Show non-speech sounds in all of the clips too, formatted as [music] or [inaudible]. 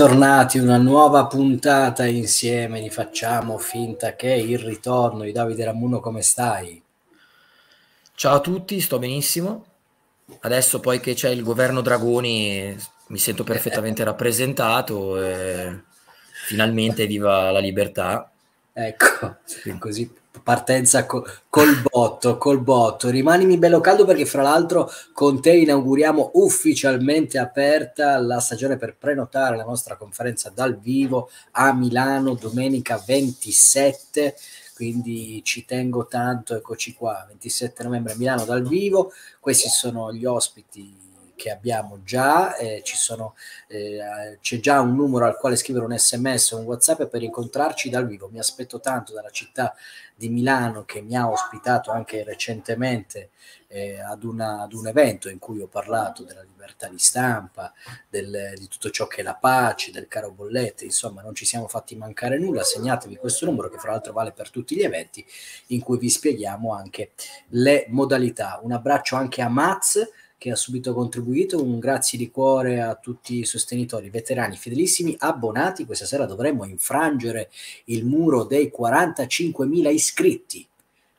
bentornati, una nuova puntata insieme di Facciamo finta che il ritorno di Davide Ramuno, come stai? Ciao a tutti, sto benissimo. Adesso poi che c'è il governo Dragoni mi sento perfettamente [laughs] rappresentato e finalmente viva la libertà. Ecco, così partenza co- col botto, col botto. Rimanimi bello caldo perché fra l'altro con te inauguriamo ufficialmente aperta la stagione per prenotare la nostra conferenza dal vivo a Milano domenica 27 quindi ci tengo tanto, eccoci qua, 27 novembre a Milano dal vivo, questi sono gli ospiti che abbiamo già, eh, ci sono, eh, c'è già un numero al quale scrivere un sms, o un whatsapp per incontrarci dal vivo, mi aspetto tanto dalla città di Milano che mi ha ospitato anche recentemente eh, ad, una, ad, un evento in cui ho parlato della libertà di stampa, del, di tutto ciò che è la pace, del caro bollette, insomma non ci siamo fatti mancare nulla, segnatevi questo numero che fra l'altro vale per tutti gli eventi in cui vi spieghiamo anche le modalità. Un abbraccio anche a Maz che ha subito contribuito. Un grazie di cuore a tutti i sostenitori, veterani, fedelissimi, abbonati. Questa sera dovremmo infrangere il muro dei 45.000 iscritti.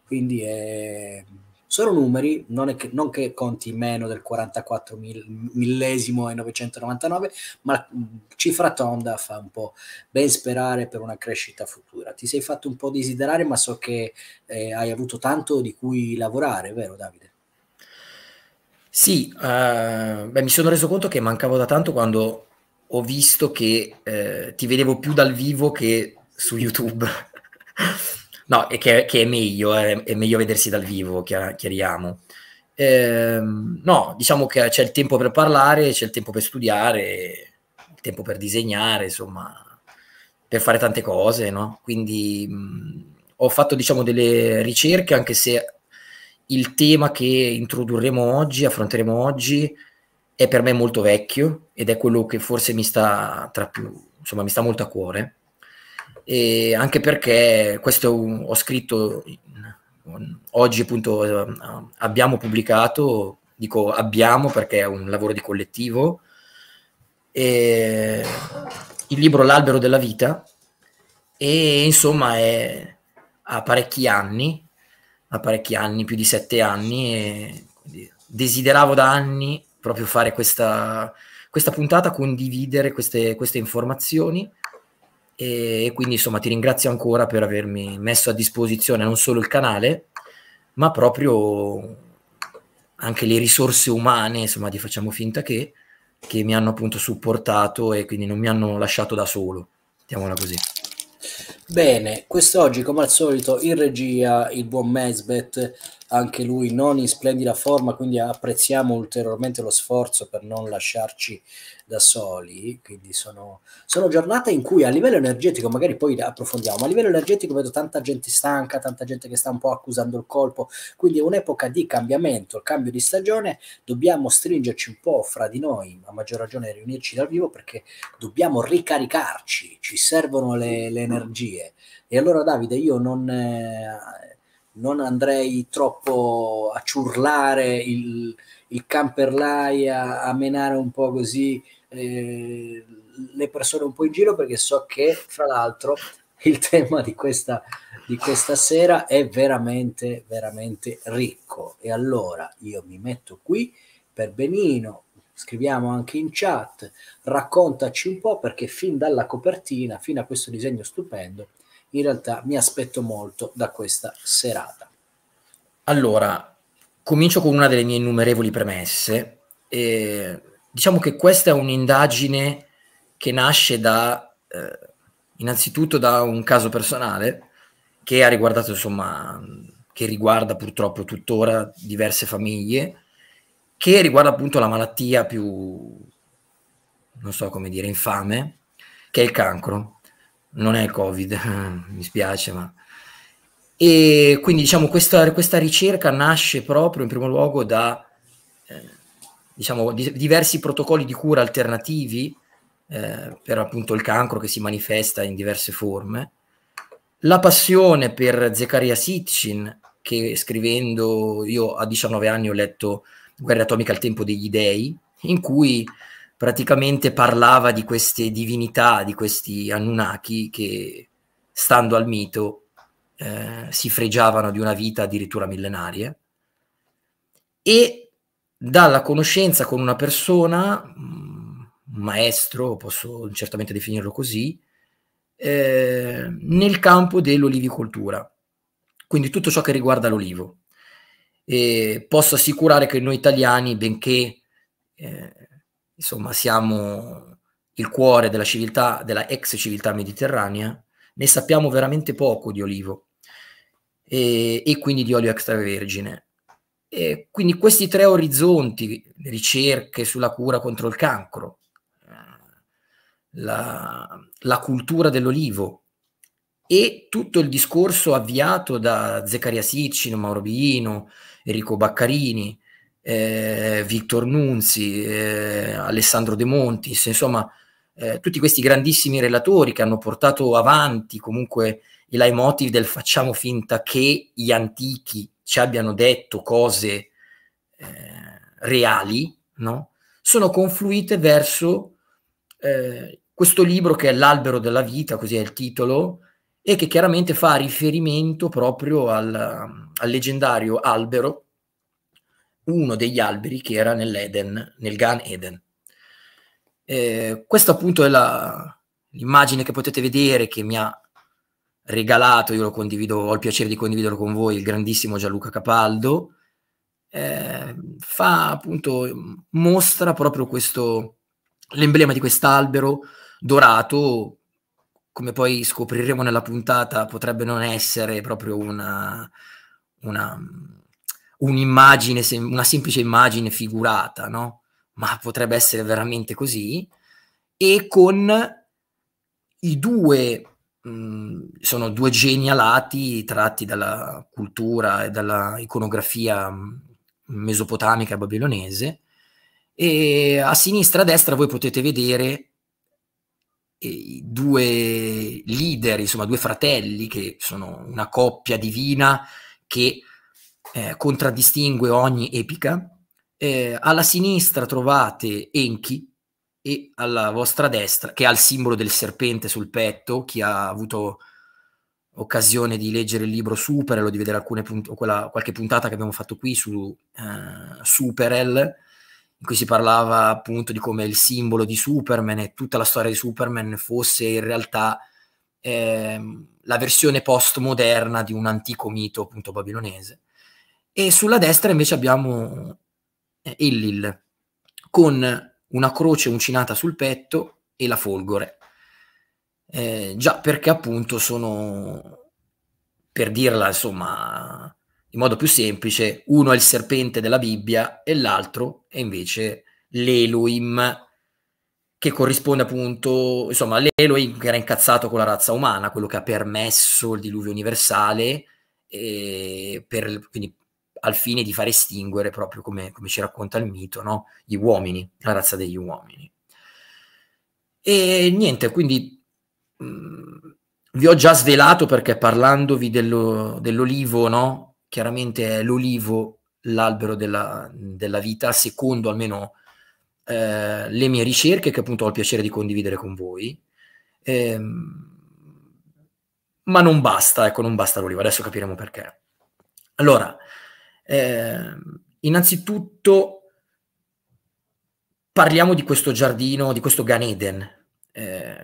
Quindi è... Eh, sono numeri, non, che, non che conti meno del 44 millesimo e 999, ma mm, cifra tonda fa un po' ben sperare per una crescita futura. Ti sei fatto un po' desiderare, ma so che eh, hai avuto tanto di cui lavorare, vero Davide? Sì, eh, beh, mi sono reso conto che mancavo da tanto quando ho visto che eh, ti vedevo più dal vivo che su YouTube. [laughs] no, e che, che è meglio, eh, è meglio vedersi dal vivo, chiar- chiariamo. Ehm, no, diciamo che c'è il tempo per parlare, c'è il tempo per studiare, il tempo per disegnare, insomma, per fare tante cose, no? Quindi mh, mm, ho fatto, diciamo, delle ricerche, anche se il tema che introdurremo oggi, affronteremo oggi, è per me molto vecchio ed è quello che forse mi sta, tra più, insomma, mi sta molto a cuore. E anche perché questo ho scritto oggi appunto eh, abbiamo pubblicato, dico abbiamo perché è un lavoro di collettivo, il libro L'albero della vita e insomma è, a parecchi anni da parecchi anni, più di sette anni, e desideravo da anni proprio fare questa, questa puntata, condividere queste, queste informazioni e quindi insomma ti ringrazio ancora per avermi messo a disposizione non solo il canale, ma proprio anche le risorse umane, insomma, di facciamo finta che, che mi hanno appunto supportato e quindi non mi hanno lasciato da solo. Mettiamola così. Bene, quest'oggi come al solito in regia il buon Mesbet anche lui non in splendida forma, quindi apprezziamo ulteriormente lo sforzo per non lasciarci da soli. Quindi sono, sono, giornate in cui a livello energetico, magari poi approfondiamo, ma a livello energetico vedo tanta gente stanca, tanta gente che sta un po' accusando il colpo, quindi è un'epoca di cambiamento, il cambio di stagione, dobbiamo stringerci un po' fra di noi, a maggior ragione riunirci dal vivo perché dobbiamo ricaricarci, ci servono le, le energie. E allora Davide, io non... Eh, non andrei troppo a ciurlare il, il camperlai, a, a, menare un po' così eh, le persone un po' in giro, perché so che, fra l'altro, il tema di questa, di questa sera è veramente, veramente ricco. E allora io mi metto qui per benino, scriviamo anche in chat, raccontaci un po' perché fin dalla copertina, fino a questo disegno stupendo, in realtà mi aspetto molto da questa serata. Allora, comincio con una delle mie innumerevoli premesse. Eh, diciamo che questa è un'indagine che nasce da, eh, innanzitutto da un caso personale che ha riguardato, insomma, che riguarda purtroppo tuttora diverse famiglie, che riguarda appunto la malattia più, non so come dire, infame, che è il cancro non è Covid, [laughs] mi spiace, ma... E quindi diciamo questa, questa ricerca nasce proprio in primo luogo da eh, diciamo, di, diversi protocolli di cura alternativi eh, per appunto il cancro che si manifesta in diverse forme, la passione per Zeccaria Sitchin che scrivendo, io a 19 anni ho letto Guerra atomica al tempo degli dei, in cui praticamente parlava di queste divinità, di questi Anunnaki che, stando al mito, eh, si fregiavano di una vita addirittura millenaria. E dalla conoscenza con una persona, mm, un maestro, posso certamente definirlo così, eh, nel campo dell'olivicoltura, quindi tutto ciò che riguarda l'olivo. E posso assicurare che noi italiani, benché eh, insomma siamo il cuore della civiltà, della ex civiltà mediterranea, ne sappiamo veramente poco di olivo e, e quindi di olio extravergine. E quindi questi tre orizzonti, ricerche sulla cura contro il cancro, la, la cultura dell'olivo e tutto il discorso avviato da Zaccaria Siccino, Mauro Biino, Enrico Baccarini, eh, Victor Nunzi, eh, Alessandro De Montis, insomma eh, tutti questi grandissimi relatori che hanno portato avanti comunque il leitmotiv del facciamo finta che gli antichi ci abbiano detto cose eh, reali, no? sono confluite verso eh, questo libro che è L'albero della vita, così è il titolo, e che chiaramente fa riferimento proprio al, al leggendario albero uno degli alberi che era nell'Eden, nel Gan Eden. Eh, questa appunto è la, l'immagine che potete vedere che mi ha regalato, io lo condivido, ho il piacere di condividerlo con voi, il grandissimo Gianluca Capaldo, eh, fa appunto, mostra proprio questo, l'emblema di quest'albero dorato, come poi scopriremo nella puntata, potrebbe non essere proprio una, una un'immagine, una semplice immagine figurata, no? Ma potrebbe essere veramente così. E con i due, mh, mhmm, sono due geni alati tratti dalla cultura e dalla iconografia mhmm, mesopotamica e babilonese. E a sinistra e a destra voi potete vedere eh, i due leader, insomma due fratelli che sono una coppia divina che eh, contraddistingue ogni epica. Eh, alla sinistra trovate Enki e alla vostra destra, che ha il simbolo del serpente sul petto, chi ha avuto occasione di leggere il libro Superel o di vedere alcune punt- quella, qualche puntata che abbiamo fatto qui su eh, Superel, in cui si parlava appunto di come il simbolo di Superman e tutta la storia di Superman fosse in realtà eh, la versione postmoderna di un antico mito appunto babilonese. E sulla destra invece abbiamo eh, Illil con una croce uncinata sul petto e la folgore. Eh, già perché appunto sono, per dirla insomma in modo più semplice, uno è il serpente della Bibbia e l'altro è invece l'Elohim che corrisponde appunto, insomma, all'Elohim che era incazzato con la razza umana, quello che ha permesso il diluvio universale, eh, per, quindi al fine di far estinguere, proprio come, come ci racconta il mito, no? gli uomini, la razza degli uomini. E niente, quindi mh, mm, vi ho già svelato perché parlandovi dello, dell'olivo, no? chiaramente è l'olivo l'albero della, della vita, secondo almeno eh, le mie ricerche che appunto ho il piacere di condividere con voi. Eh, ma non basta, ecco, non basta l'olivo, adesso capiremo perché. Allora, eh, innanzitutto parliamo di questo giardino, di questo Ganeden. Eh,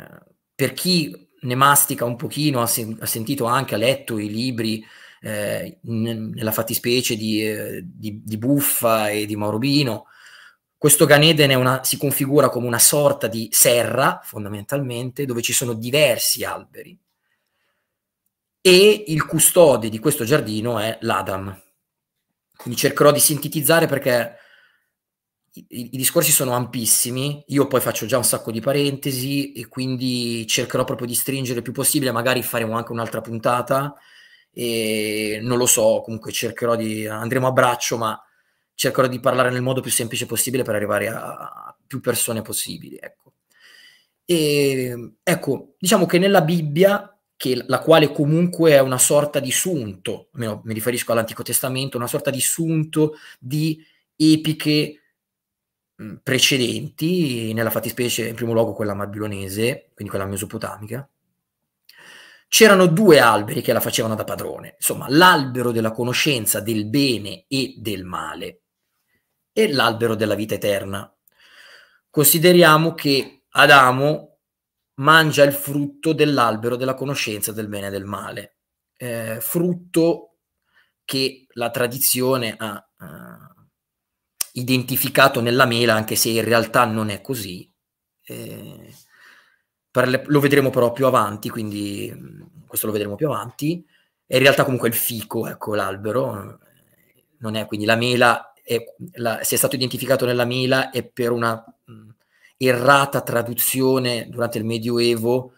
per chi ne mastica un pochino, ha, sen- ha sentito anche, ha letto i libri, eh, n- nella fattispecie di, eh, di, di, Buffa e di Maurobino, questo Ganeden Eden una, si configura come una sorta di serra, fondamentalmente, dove ci sono diversi alberi, e il custode di questo giardino è l'Adam, quindi cercherò di sintetizzare perché i, i, discorsi sono ampissimi, io poi faccio già un sacco di parentesi e quindi cercherò proprio di stringere il più possibile, magari faremo anche un'altra puntata e non lo so, comunque cercherò di andremo a braccio, ma cercherò di parlare nel modo più semplice possibile per arrivare a, a più persone possibili, ecco. E, ecco, diciamo che nella Bibbia che, la quale comunque è una sorta di sunto, almeno mi riferisco all'Antico Testamento, una sorta di sunto di epiche precedenti, nella fattispecie in primo luogo quella babilonese, quindi quella mesopotamica, c'erano due alberi che la facevano da padrone, insomma l'albero della conoscenza del bene e del male e l'albero della vita eterna. Consideriamo che Adamo mangia il frutto dell'albero della conoscenza del bene e del male, eh, frutto che la tradizione ha eh, identificato nella mela, anche se in realtà non è così. Eh, le, lo vedremo però più avanti, quindi mm, questo lo vedremo più avanti. È in realtà comunque il fico, ecco l'albero, eh, non è quindi la mela, è, la, se è stato identificato nella mela è per una... Mh, mm, errata traduzione durante il Medioevo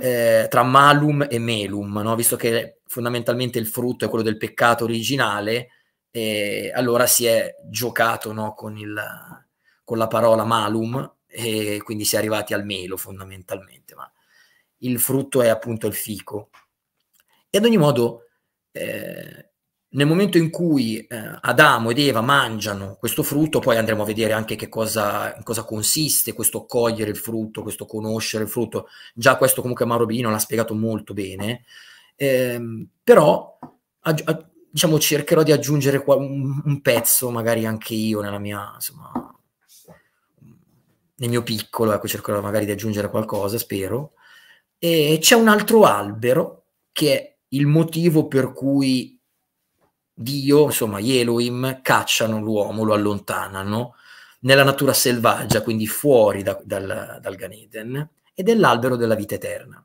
eh, tra malum e melum, no? visto che fondamentalmente il frutto è quello del peccato originale, e allora si è giocato no? con, il, con, la parola malum e quindi si è arrivati al melo fondamentalmente, ma il frutto è appunto il fico. E ad ogni modo... Eh, nel momento in cui eh, Adamo ed Eva mangiano questo frutto, poi andremo a vedere anche che cosa, cosa, consiste questo cogliere il frutto, questo conoscere il frutto, già questo comunque Mauro Bino l'ha spiegato molto bene, eh, però a, a, diciamo, cercherò di aggiungere un, un, pezzo magari anche io nella mia, insomma, nel mio piccolo, ecco, cercherò magari di aggiungere qualcosa, spero. E c'è un altro albero che è il motivo per cui Dio, insomma, gli Elohim cacciano l'uomo, lo allontanano nella natura selvaggia, quindi fuori da, dal, dal Gan Eden, ed è l'albero della vita eterna.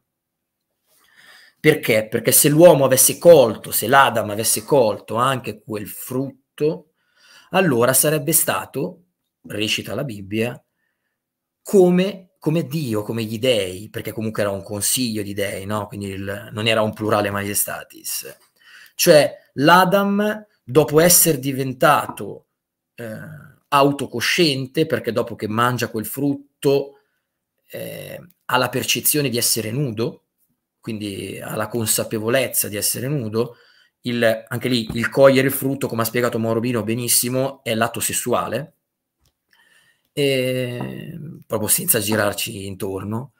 Perché? Perché se l'uomo avesse colto, se l'Adam avesse colto anche quel frutto, allora sarebbe stato, recita la Bibbia, come, come Dio, come gli dei, perché comunque era un consiglio di dei, no? quindi il, non era un plurale maiestatis. Cioè, l'Adam, dopo essere diventato eh, autocosciente, perché dopo che mangia quel frutto eh, ha la percezione di essere nudo, quindi ha la consapevolezza di essere nudo, il, anche lì il cogliere il frutto, come ha spiegato Morobino benissimo, è l'atto sessuale, e, proprio senza girarci intorno.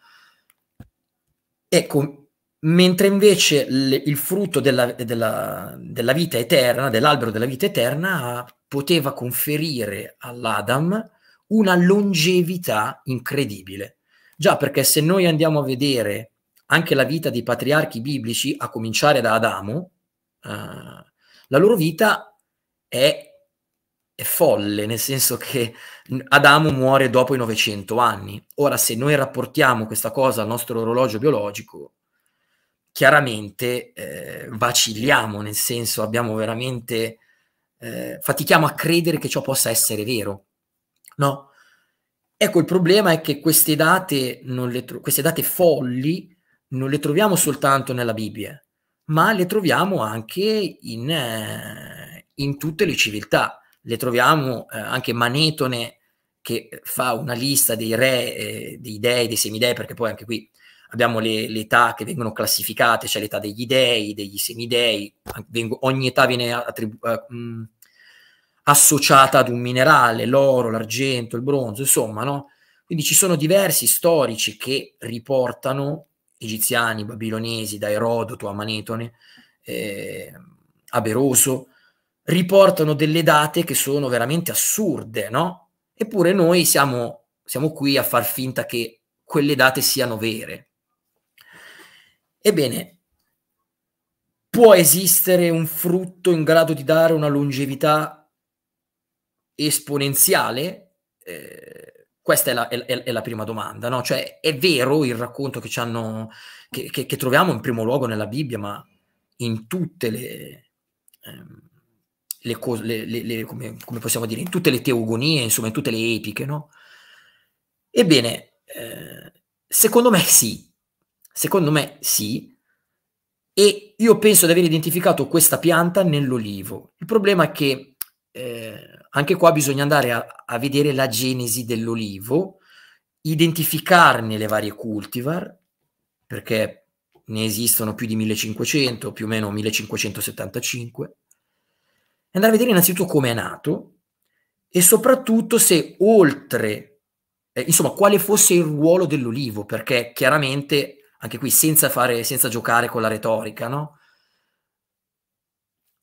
Ecco, mentre invece le, il frutto della, della, della, vita eterna, dell'albero della vita eterna, poteva conferire all'Adam una longevità incredibile. Già perché se noi andiamo a vedere anche la vita dei patriarchi biblici, a cominciare da Adamo, eh, la loro vita è, è folle, nel senso che Adamo muore dopo i 900 anni. Ora, se noi rapportiamo questa cosa al nostro orologio biologico, chiaramente eh, vacilliamo, nel senso abbiamo veramente, eh, fatichiamo a credere che ciò possa essere vero, no? Ecco, il problema è che queste date, tro- queste date folli non le troviamo soltanto nella Bibbia, ma le troviamo anche in, eh, in tutte le civiltà. Le troviamo eh, anche Manetone che fa una lista dei re, eh, dei dei, dei semidei, perché poi anche qui abbiamo le, le, età che vengono classificate, c'è cioè l'età degli dei, degli semidei, vengo, ogni età viene attribu- mh, eh, mm, associata ad un minerale, l'oro, l'argento, il bronzo, insomma, no? Quindi ci sono diversi storici che riportano egiziani, babilonesi, da Erodoto a Manetone, eh, a Beroso, riportano delle date che sono veramente assurde, no? Eppure noi siamo, siamo qui a far finta che quelle date siano vere. Ebbene, può esistere un frutto in grado di dare una longevità esponenziale? Eh, questa è la, è, è la, prima domanda, no? Cioè, è vero il racconto che, ci hanno, che, che, che troviamo in primo luogo nella Bibbia, ma in tutte le, ehm, le cose, le, le, come, come, possiamo dire, in tutte le teogonie, insomma, in tutte le epiche, no? Ebbene, eh, secondo me sì, Secondo me sì, e io penso di aver identificato questa pianta nell'olivo. Il problema è che eh, anche qua bisogna andare a, a vedere la genesi dell'olivo, identificarne le varie cultivar, perché ne esistono più di 1500, più o meno 1575, e andare a vedere innanzitutto come è nato e soprattutto se oltre, eh, insomma, quale fosse il ruolo dell'olivo, perché chiaramente anche qui senza, fare, senza giocare con la retorica, no?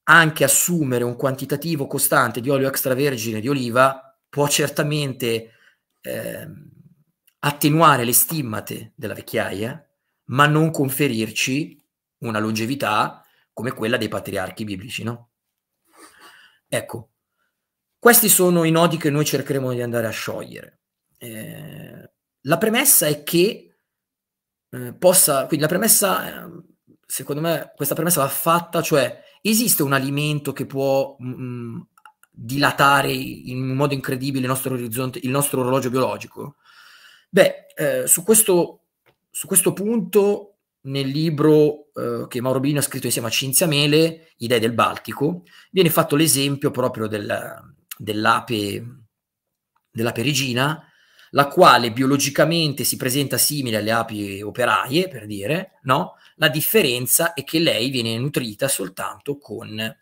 anche assumere un quantitativo costante di olio extravergine di oliva può certamente eh, attenuare le stimmate della vecchiaia, ma non conferirci una longevità come quella dei patriarchi biblici, no? Ecco, questi sono i nodi che noi cercheremo di andare a sciogliere. Eh, la premessa è che eh, possa... Quindi la premessa, eh, secondo me, questa premessa va fatta, cioè esiste un alimento che può mh, mm, mm, dilatare in un modo incredibile il nostro orizzonte, il nostro orologio biologico? Beh, eh, su, questo, su questo punto nel libro eh, che Mauro Bino ha scritto insieme a Cinzia Mele, Idee del Baltico, viene fatto l'esempio proprio del, dell'ape, dell'ape regina, la quale biologicamente si presenta simile alle api operaie, per dire, no? La differenza è che lei viene nutrita soltanto con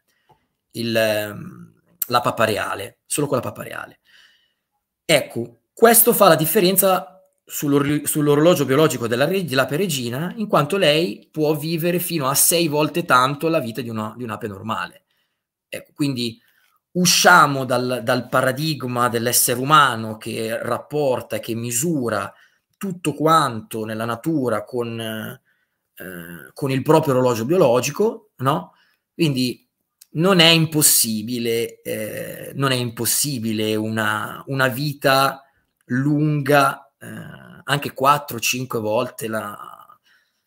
il, ehm, la pappa reale, solo con la pappa reale. Ecco, questo fa la differenza sull'or- sull'orologio biologico della, re- dell'ape regina, in quanto lei può vivere fino a sei volte tanto la vita di, una, di un'ape normale. Ecco, quindi usciamo dal, dal paradigma dell'essere umano che rapporta, che misura tutto quanto nella natura con, eh, con il proprio orologio biologico, no? Quindi non è impossibile, eh, non è impossibile una, una vita lunga, eh, anche 4-5 volte la,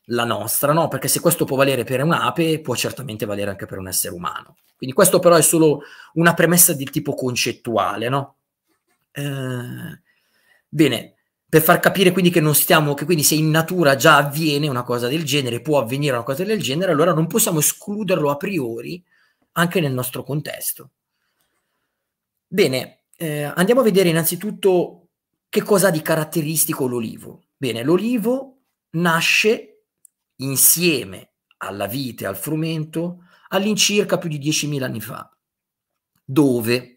la nostra, no? Perché se questo può valere per un'ape, può certamente valere anche per un essere umano. Quindi questo però è solo una premessa di tipo concettuale, no? Eh, bene, per far capire quindi che non stiamo, che quindi se in natura già avviene una cosa del genere, può avvenire una cosa del genere, allora non possiamo escluderlo a priori anche nel nostro contesto. Bene, eh, andiamo a vedere innanzitutto che cosa ha di caratteristico l'olivo. Bene, l'olivo nasce insieme alla vite, al frumento, all'incirca più di 10.000 anni fa. Dove?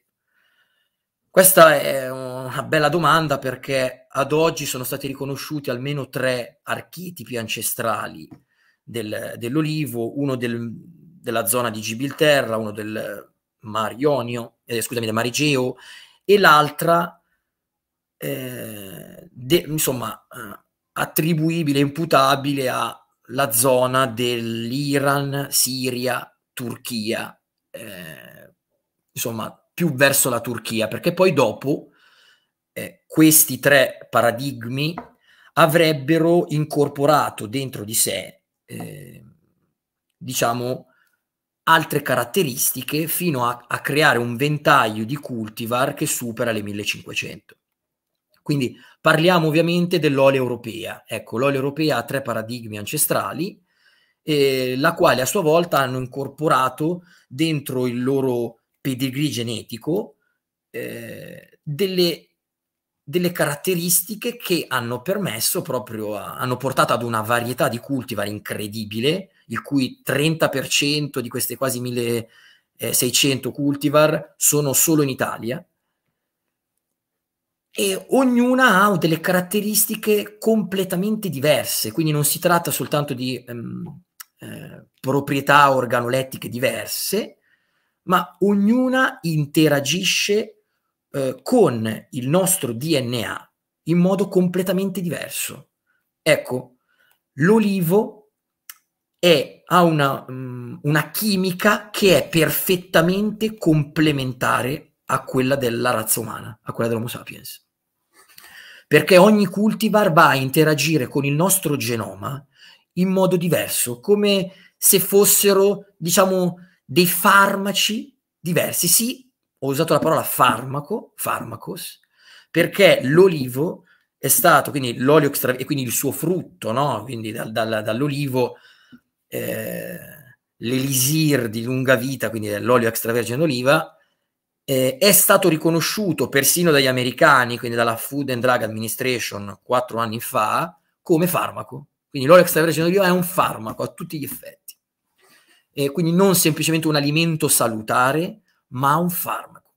Questa è una bella domanda perché ad oggi sono stati riconosciuti almeno tre archetipi ancestrali del, dell'olivo, uno del, della zona di Gibilterra, uno del Mar Ionio, eh, scusami, del Mar Igeo, e l'altra, eh, de, insomma, eh, attribuibile, imputabile alla zona dell'Iran, Siria, Turchia, eh, insomma, più verso la Turchia, perché poi dopo eh, questi tre paradigmi avrebbero incorporato dentro di sé, eh, diciamo, altre caratteristiche fino a, a, creare un ventaglio di cultivar che supera le 1500. Quindi parliamo ovviamente dell'olio europea. Ecco, l'olio europea ha tre paradigmi ancestrali, eh, la quale a sua volta hanno incorporato dentro il loro pedigree genetico eh, delle, delle, caratteristiche che hanno permesso proprio, a, hanno portato ad una varietà di cultivar incredibile, il cui 30% di queste quasi 1600 eh, cultivar sono solo in Italia, e ognuna ha delle caratteristiche completamente diverse, quindi non si tratta soltanto di um, eh, proprietà organolettiche diverse, ma ognuna interagisce eh, con il nostro DNA in modo completamente diverso. Ecco, l'olivo è, ha una, mm, una chimica che è perfettamente complementare a quella della razza umana, a quella dell'Homo sapiens. Perché ogni cultivar va a interagire con il nostro genoma in modo diverso, come se fossero, diciamo, dei farmaci diversi. Sì, ho usato la parola farmaco, farmacos, perché l'olivo è stato, quindi l'olio extravergine, e quindi il suo frutto, no? Quindi dal, dal, dall'olivo eh, l'elisir di lunga vita, quindi l'olio extravergine d'oliva, eh, è stato riconosciuto persino dagli americani, quindi dalla Food and Drug Administration quattro anni fa, come farmaco. Quindi l'olio l'orexavergine è un farmaco a tutti gli effetti. E quindi non semplicemente un alimento salutare, ma un farmaco.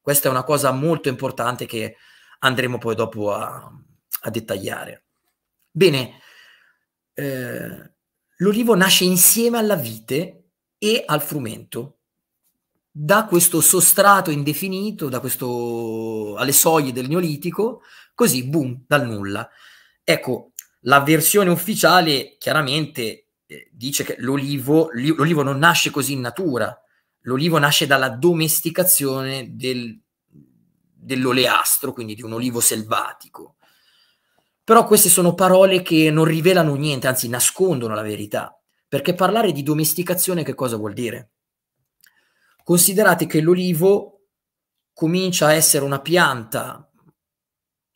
Questa è una cosa molto importante che andremo poi dopo a, a dettagliare. Bene, eh, l'olivo nasce insieme alla vite e al frumento. Da questo sostrato indefinito, da questo alle soglie del Neolitico, così boom, dal nulla. Ecco, la versione ufficiale chiaramente eh, dice che l'olivo, l'olivo non nasce così in natura, l'olivo nasce dalla domesticazione del, dell'oleastro, quindi di un olivo selvatico. Però queste sono parole che non rivelano niente, anzi nascondono la verità, perché parlare di domesticazione che cosa vuol dire? Considerate che l'olivo comincia a essere una pianta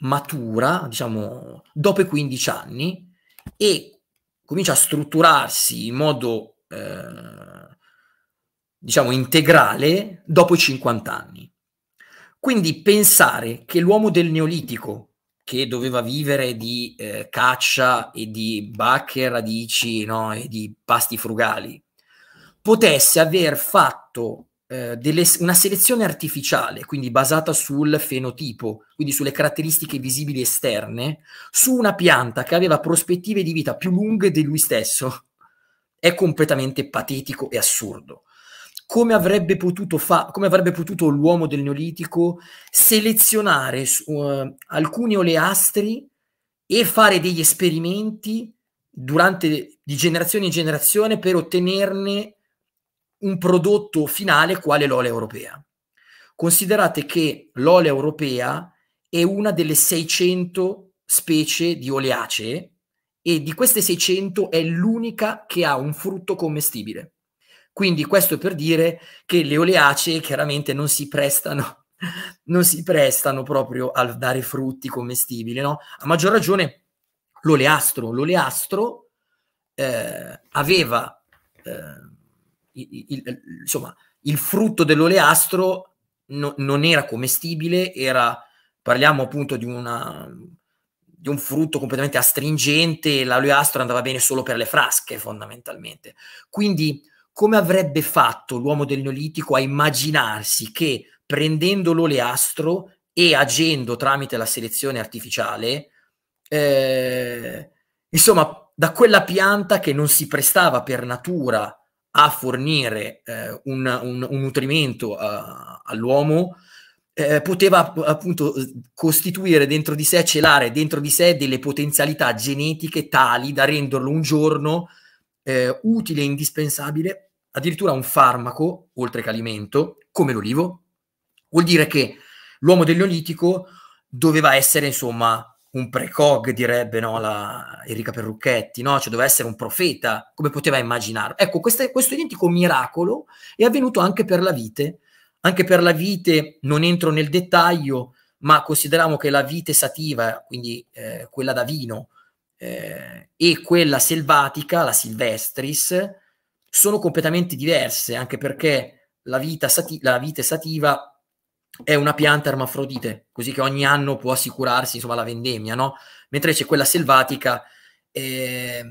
matura, diciamo, dopo i 15 anni e comincia a strutturarsi in modo, eh, diciamo, integrale dopo i 50 anni. Quindi pensare che l'uomo del Neolitico, che doveva vivere di eh, caccia e di bacche e radici no? e di pasti frugali, potesse aver fatto eh, delle, una selezione artificiale, quindi basata sul fenotipo, quindi sulle caratteristiche visibili esterne, su una pianta che aveva prospettive di vita più lunghe di lui stesso, è completamente patetico e assurdo. Come avrebbe, fa- come avrebbe potuto, l'uomo del Neolitico selezionare uh, alcuni oleastri e fare degli esperimenti durante, di generazione in generazione per ottenerne un prodotto finale quale l'ola europea. Considerate che l'ola europea è una delle 600 specie di oleacee e di queste 600 è l'unica che ha un frutto commestibile. Quindi questo per dire che le oleacee chiaramente non si prestano, [laughs] non si prestano proprio a dare frutti commestibili, no? A maggior ragione l'oleastro. L'oleastro eh, aveva... Eh, il, il, insomma, il frutto dell'oleastro no, non era commestibile, era, parliamo appunto di, una, di un frutto completamente astringente, l'oleastro andava bene solo per le frasche fondamentalmente. Quindi come avrebbe fatto l'uomo del Neolitico a immaginarsi che prendendo l'oleastro e agendo tramite la selezione artificiale, eh, insomma, da quella pianta che non si prestava per natura a fornire eh, un, un, un, nutrimento a, eh, all'uomo, eh, poteva appunto costituire dentro di sé, celare dentro di sé delle potenzialità genetiche tali da renderlo un giorno eh, utile e indispensabile addirittura un farmaco, oltre che alimento, come l'olivo. Vuol dire che l'uomo del Neolitico doveva essere, insomma, un precog, direbbe no, la Enrica Perrucchetti, no? cioè doveva essere un profeta, come poteva immaginare. Ecco, queste, questo identico miracolo è avvenuto anche per la vite. Anche per la vite non entro nel dettaglio, ma consideriamo che la vite sativa, quindi eh, quella da vino, eh, e quella selvatica, la silvestris, sono completamente diverse, anche perché la, vita sati- la vite sativa è una pianta ermafrodite, così che ogni anno può assicurarsi insomma, la vendemmia, no? mentre c'è quella selvatica eh,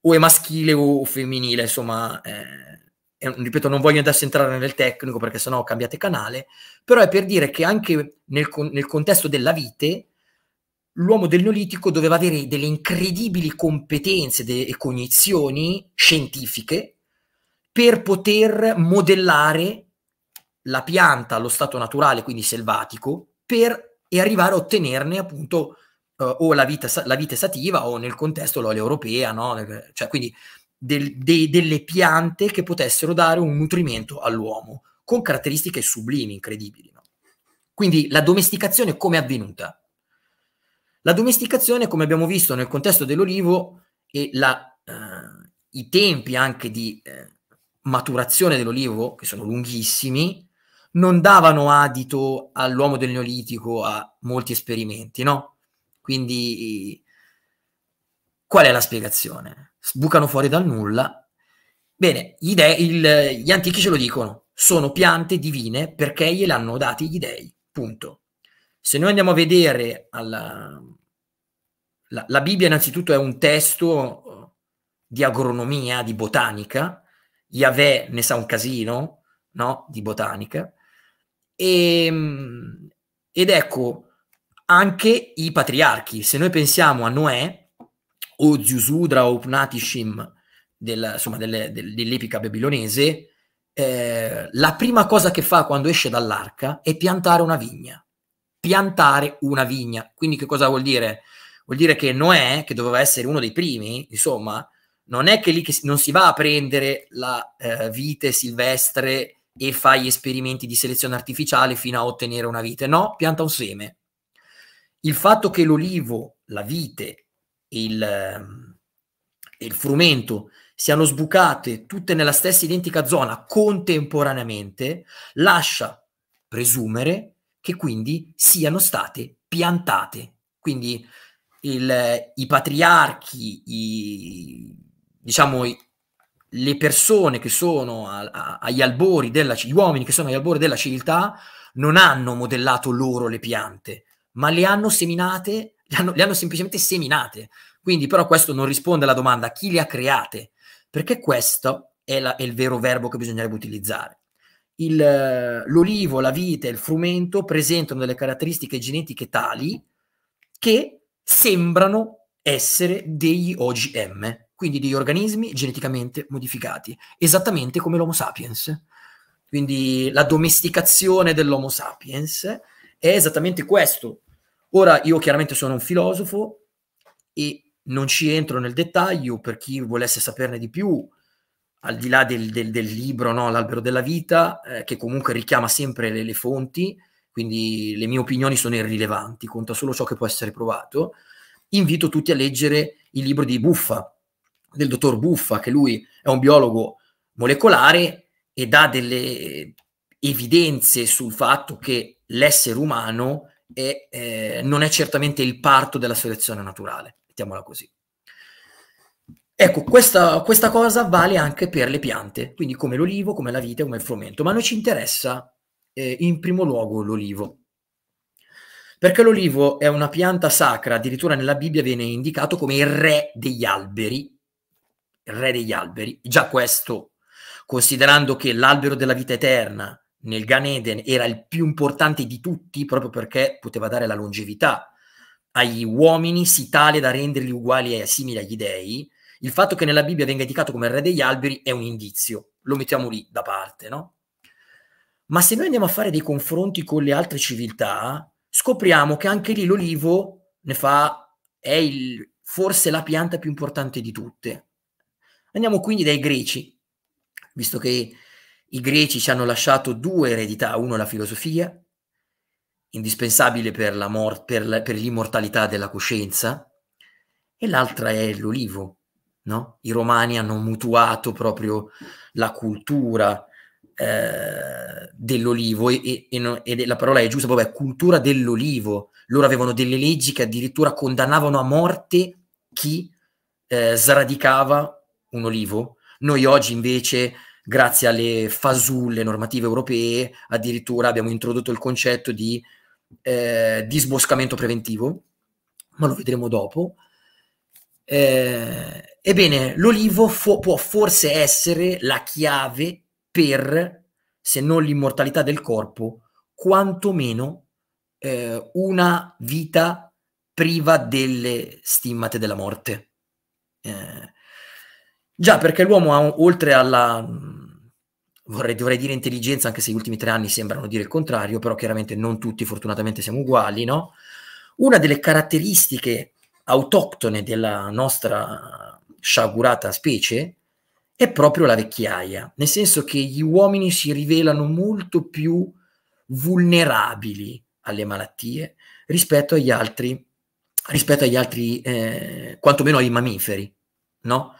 o è maschile o, femminile, insomma, eh, è, ripeto, non voglio adesso entrare nel tecnico perché sennò cambiate canale, però è per dire che anche nel, nel contesto della vite l'uomo del Neolitico doveva avere delle incredibili competenze e cognizioni scientifiche per poter modellare la pianta allo stato naturale, quindi selvatico, per, e arrivare a ottenerne appunto eh, o la vita, la vite sativa o nel contesto l'olio europea, no? Eh, cioè quindi del, de, delle piante che potessero dare un nutrimento all'uomo con caratteristiche sublimi, incredibili. No? Quindi la domesticazione come è avvenuta? La domesticazione, come abbiamo visto nel contesto dell'olivo e la, eh, i tempi anche di eh, maturazione dell'olivo, che sono lunghissimi, non davano adito all'uomo del Neolitico a molti esperimenti, no? Quindi qual è la spiegazione? Sbucano fuori dal nulla. Bene, gli, dei, il, gli antichi ce lo dicono, sono piante divine perché gliel'hanno dati gli dei, punto. Se noi andiamo a vedere alla, la, la Bibbia innanzitutto è un testo di agronomia, di botanica, Yahweh ne sa un casino, no? Di botanica. E, ehm, ed ecco, anche i patriarchi, se noi pensiamo a Noè o Ziusudra o Pnatishim del, insomma, delle, del, dell'epica babilonese, eh, la prima cosa che fa quando esce dall'arca è piantare una vigna. Piantare una vigna. Quindi che cosa vuol dire? Vuol dire che Noè, che doveva essere uno dei primi, insomma, non è che lì che si, non si va a prendere la eh, vite silvestre e fai esperimenti di selezione artificiale fino a ottenere una vite. No, pianta un seme. Il fatto che l'olivo, la vite e il, ehm, il frumento siano sbucate tutte nella stessa identica zona contemporaneamente lascia presumere che quindi siano state piantate. Quindi il, i patriarchi, i, diciamo, i, le persone che sono a, a, agli albori della gli uomini che sono agli albori della civiltà non hanno modellato loro le piante, ma le hanno seminate, le hanno, le hanno semplicemente seminate. Quindi però questo non risponde alla domanda chi le ha create, perché questo è, la, è il vero verbo che bisognerebbe utilizzare. Il, l'olivo, la vite e il frumento presentano delle caratteristiche genetiche tali che sembrano essere degli OGM, quindi degli organismi geneticamente modificati, esattamente come l'Homo sapiens. Quindi la domesticazione dell'Homo sapiens è esattamente questo. Ora io chiaramente sono un filosofo e non ci entro nel dettaglio per chi volesse saperne di più, al di là del, del, del libro no? L'albero della vita, eh, che comunque richiama sempre le, le fonti, quindi le mie opinioni sono irrilevanti, conta solo ciò che può essere provato. Invito tutti a leggere il libro di Buffa, del dottor Buffa, che lui è un biologo molecolare e dà delle evidenze sul fatto che l'essere umano è, eh, non è certamente il parto della selezione naturale, mettiamola così. Ecco, questa, questa cosa vale anche per le piante, quindi come l'olivo, come la vite, come il frumento, ma non ci interessa eh, in primo luogo l'olivo, perché l'olivo è una pianta sacra, addirittura nella Bibbia viene indicato come il re degli alberi, il re degli alberi, già questo, considerando che l'albero della vita eterna nel Gan Eden era il più importante di tutti proprio perché poteva dare la longevità agli uomini, si tale da renderli uguali e simili agli dei, il fatto che nella Bibbia venga indicato come il re degli alberi è un indizio, lo mettiamo lì da parte, no? Ma se noi andiamo a fare dei confronti con le altre civiltà, scopriamo che anche lì l'olivo ne fa, è il, forse la pianta più importante di tutte. Andiamo quindi dai greci, visto che i greci ci hanno lasciato due eredità, uno la filosofia, indispensabile per, la mor- per, la, per l'immortalità della coscienza, e l'altra è l'olivo. No? I romani hanno mutuato proprio la cultura eh, dell'olivo e, e, e, no, e, la parola è giusta, vabbè, cultura dell'olivo. Loro avevano delle leggi che addirittura condannavano a morte chi eh, sradicava un olivo. Noi oggi invece, grazie alle fasulle normative europee, addirittura abbiamo introdotto il concetto di eh, disboscamento preventivo, ma lo vedremo dopo. Eh, ebbene, l'olivo fo può forse essere la chiave per, se non l'immortalità del corpo, quantomeno eh, una vita priva delle stimmate della morte. Eh, Già, perché l'uomo ha, oltre alla, mm, vorrei, dovrei dire intelligenza, anche se gli ultimi tre anni sembrano dire il contrario, però chiaramente non tutti fortunatamente siamo uguali, no? Una delle caratteristiche autoctone della nostra sciagurata specie è proprio la vecchiaia, nel senso che gli uomini si rivelano molto più vulnerabili alle malattie rispetto agli altri, rispetto agli altri eh, quantomeno ai mammiferi, no?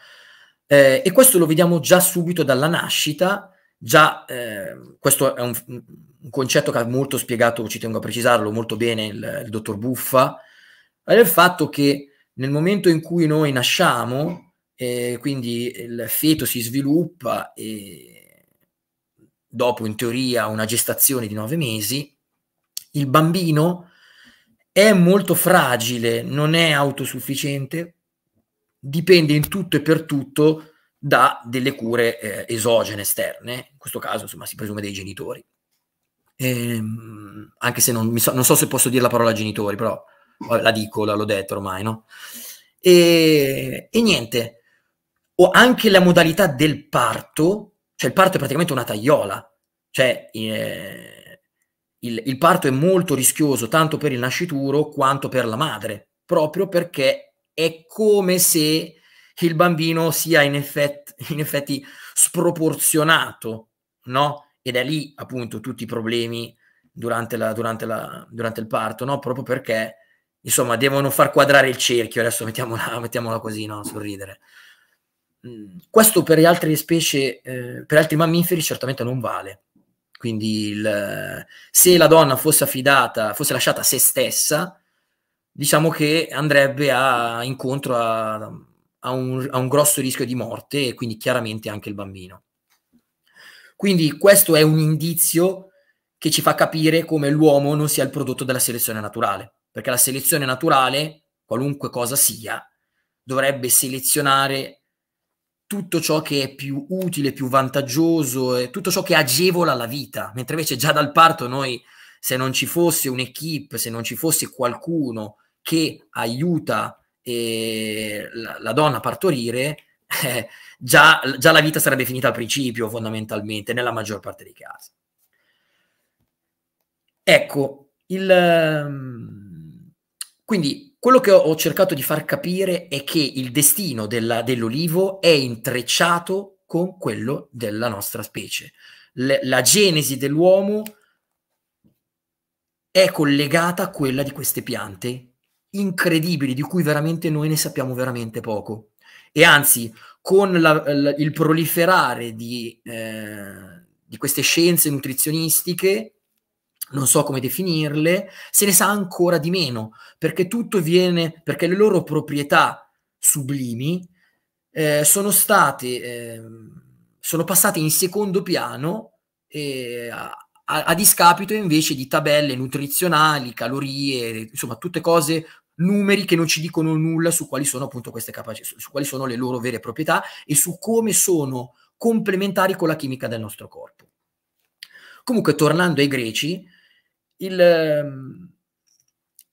Eh, e questo lo vediamo già subito dalla nascita, già eh, questo è un, un, concetto che ha molto spiegato, ci tengo a precisarlo molto bene il, il dottor Buffa, è il fatto che nel momento in cui noi nasciamo, eh, quindi il feto si sviluppa e dopo in teoria una gestazione di nove mesi, il bambino è molto fragile, non è autosufficiente, dipende in tutto e per tutto da delle cure eh, esogene esterne, in questo caso insomma si presume dei genitori. Ehm, anche se non, so, non so se posso dire la parola genitori, però la dico, l'ho detto ormai, no? E, e, niente, o anche la modalità del parto, cioè il parto è praticamente una tagliola, cioè eh, il, il parto è molto rischioso tanto per il nascituro quanto per la madre, proprio perché è come se il bambino sia in, effetti, in effetti sproporzionato, no? Ed è lì appunto tutti i problemi durante, la, durante, la, durante il parto, no? Proprio perché, insomma, devono far quadrare il cerchio, adesso mettiamola, [laughs] mettiamola così, no? Sorridere. Mm, questo per le altre specie, eh, per altri mammiferi certamente non vale. Quindi il, se la donna fosse affidata, fosse lasciata a se stessa, diciamo che andrebbe a incontro a, a, un, a un grosso rischio di morte e quindi chiaramente anche il bambino. Quindi questo è un indizio che ci fa capire come l'uomo non sia il prodotto della selezione naturale, perché la selezione naturale, qualunque cosa sia, dovrebbe selezionare tutto ciò che è più utile, più vantaggioso, tutto ciò che agevola la vita, mentre invece già dal parto noi, se non ci fosse un'equipe, se non ci fosse qualcuno che aiuta eh, la, la, donna a partorire, eh, [laughs] già, già la vita sarebbe finita al principio, fondamentalmente, nella maggior parte dei casi. Ecco, il, ehm, quindi quello che ho cercato di far capire è che il destino dell'olivo è intrecciato con quello della nostra specie. Le, la genesi dell'uomo è collegata a quella di queste piante incredibili di cui veramente noi ne sappiamo veramente poco. E anzi, con la, la, il proliferare di, eh, di queste scienze nutrizionistiche, non so come definirle, se ne sa ancora di meno, perché tutto viene, perché le loro proprietà sublimi eh, sono state, eh, sono passate in secondo piano eh, a, a, discapito invece di tabelle nutrizionali, calorie, insomma tutte cose numeri che non ci dicono nulla su quali sono appunto queste capacità, su, su quali sono le loro vere proprietà e su come sono complementari con la chimica del nostro corpo. Comunque, tornando ai greci, il,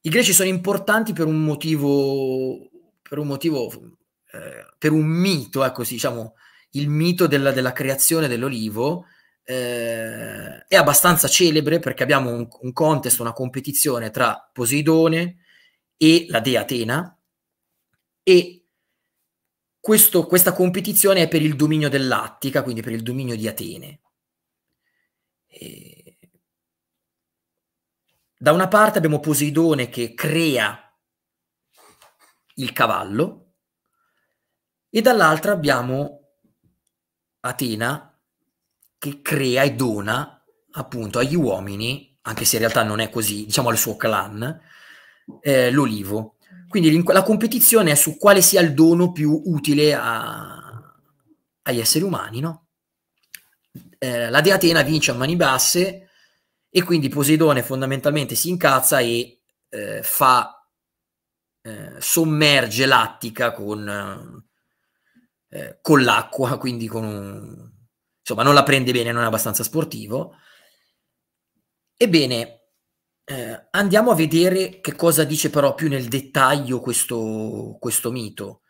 i greci sono importanti per un motivo, per un, motivo, eh, per un mito, ecco, sì, diciamo, il mito della, della creazione dell'olivo eh, è abbastanza celebre perché abbiamo un, un contest, una competizione tra Poseidone, e la dea Atena e questo, questa competizione è per il dominio dell'Attica, quindi per il dominio di Atene. E... Da una parte abbiamo Poseidone che crea il cavallo e dall'altra abbiamo Atena che crea e dona appunto agli uomini, anche se in realtà non è così, diciamo al suo clan, eh, l'olivo. Quindi la competizione è su quale sia il dono più utile a, agli esseri umani, no? Eh, la dea Atena vince a mani basse e quindi Poseidone fondamentalmente si incazza e eh, fa eh, sommerge l'Attica con, eh, con l'acqua, quindi con un... insomma non la prende bene, non è abbastanza sportivo. Ebbene, eh, andiamo a vedere che cosa dice però più nel dettaglio questo, questo mito.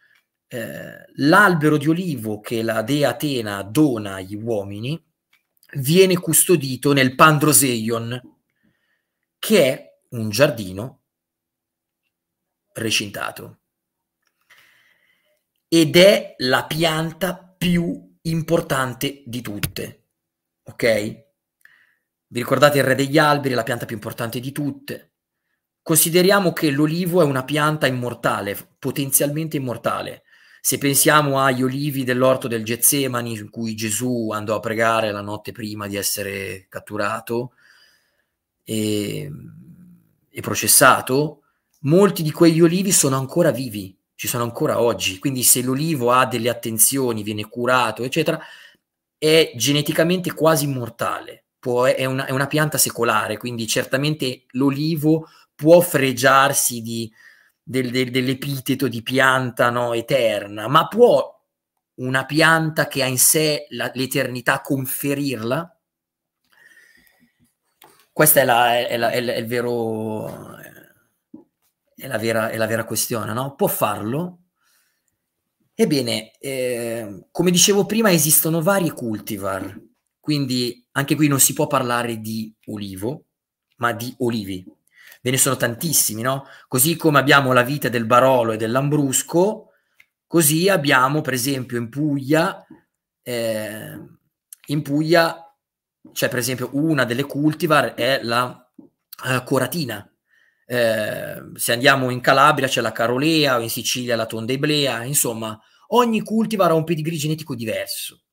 Eh, l'albero di olivo che la dea Atena dona agli uomini viene custodito nel Pandroseion, che è un giardino recintato ed è la pianta più importante di tutte. Ok? Vi ricordate il re degli alberi, la pianta più importante di tutte? Consideriamo che l'olivo è una pianta immortale, potenzialmente immortale. Se pensiamo agli olivi dell'orto del Getsemani, in cui Gesù andò a pregare la notte prima di essere catturato e, e processato, molti di quegli olivi sono ancora vivi, ci sono ancora oggi. Quindi se l'olivo ha delle attenzioni, viene curato, eccetera, è geneticamente quasi immortale può, è, una, è, una, pianta secolare, quindi certamente l'olivo può fregiarsi di, del, del, dell'epiteto di pianta no, eterna, ma può una pianta che ha in sé la, l'eternità conferirla? Questa è la, è la, è la è vero, vera, è la vera questione, no? Può farlo? Ebbene, eh, come dicevo prima, esistono vari cultivar quindi anche qui non si può parlare di olivo, ma di olivi. Ve ne sono tantissimi, no? Così come abbiamo la vita del Barolo e dell'Ambrusco, così abbiamo, per esempio, in Puglia, eh, in Puglia c'è cioè, per esempio una delle cultivar è la eh, coratina. Eh, se andiamo in Calabria c'è la carolea, in Sicilia la tondeiblea, insomma, ogni cultivar ha un pedigree genetico diverso.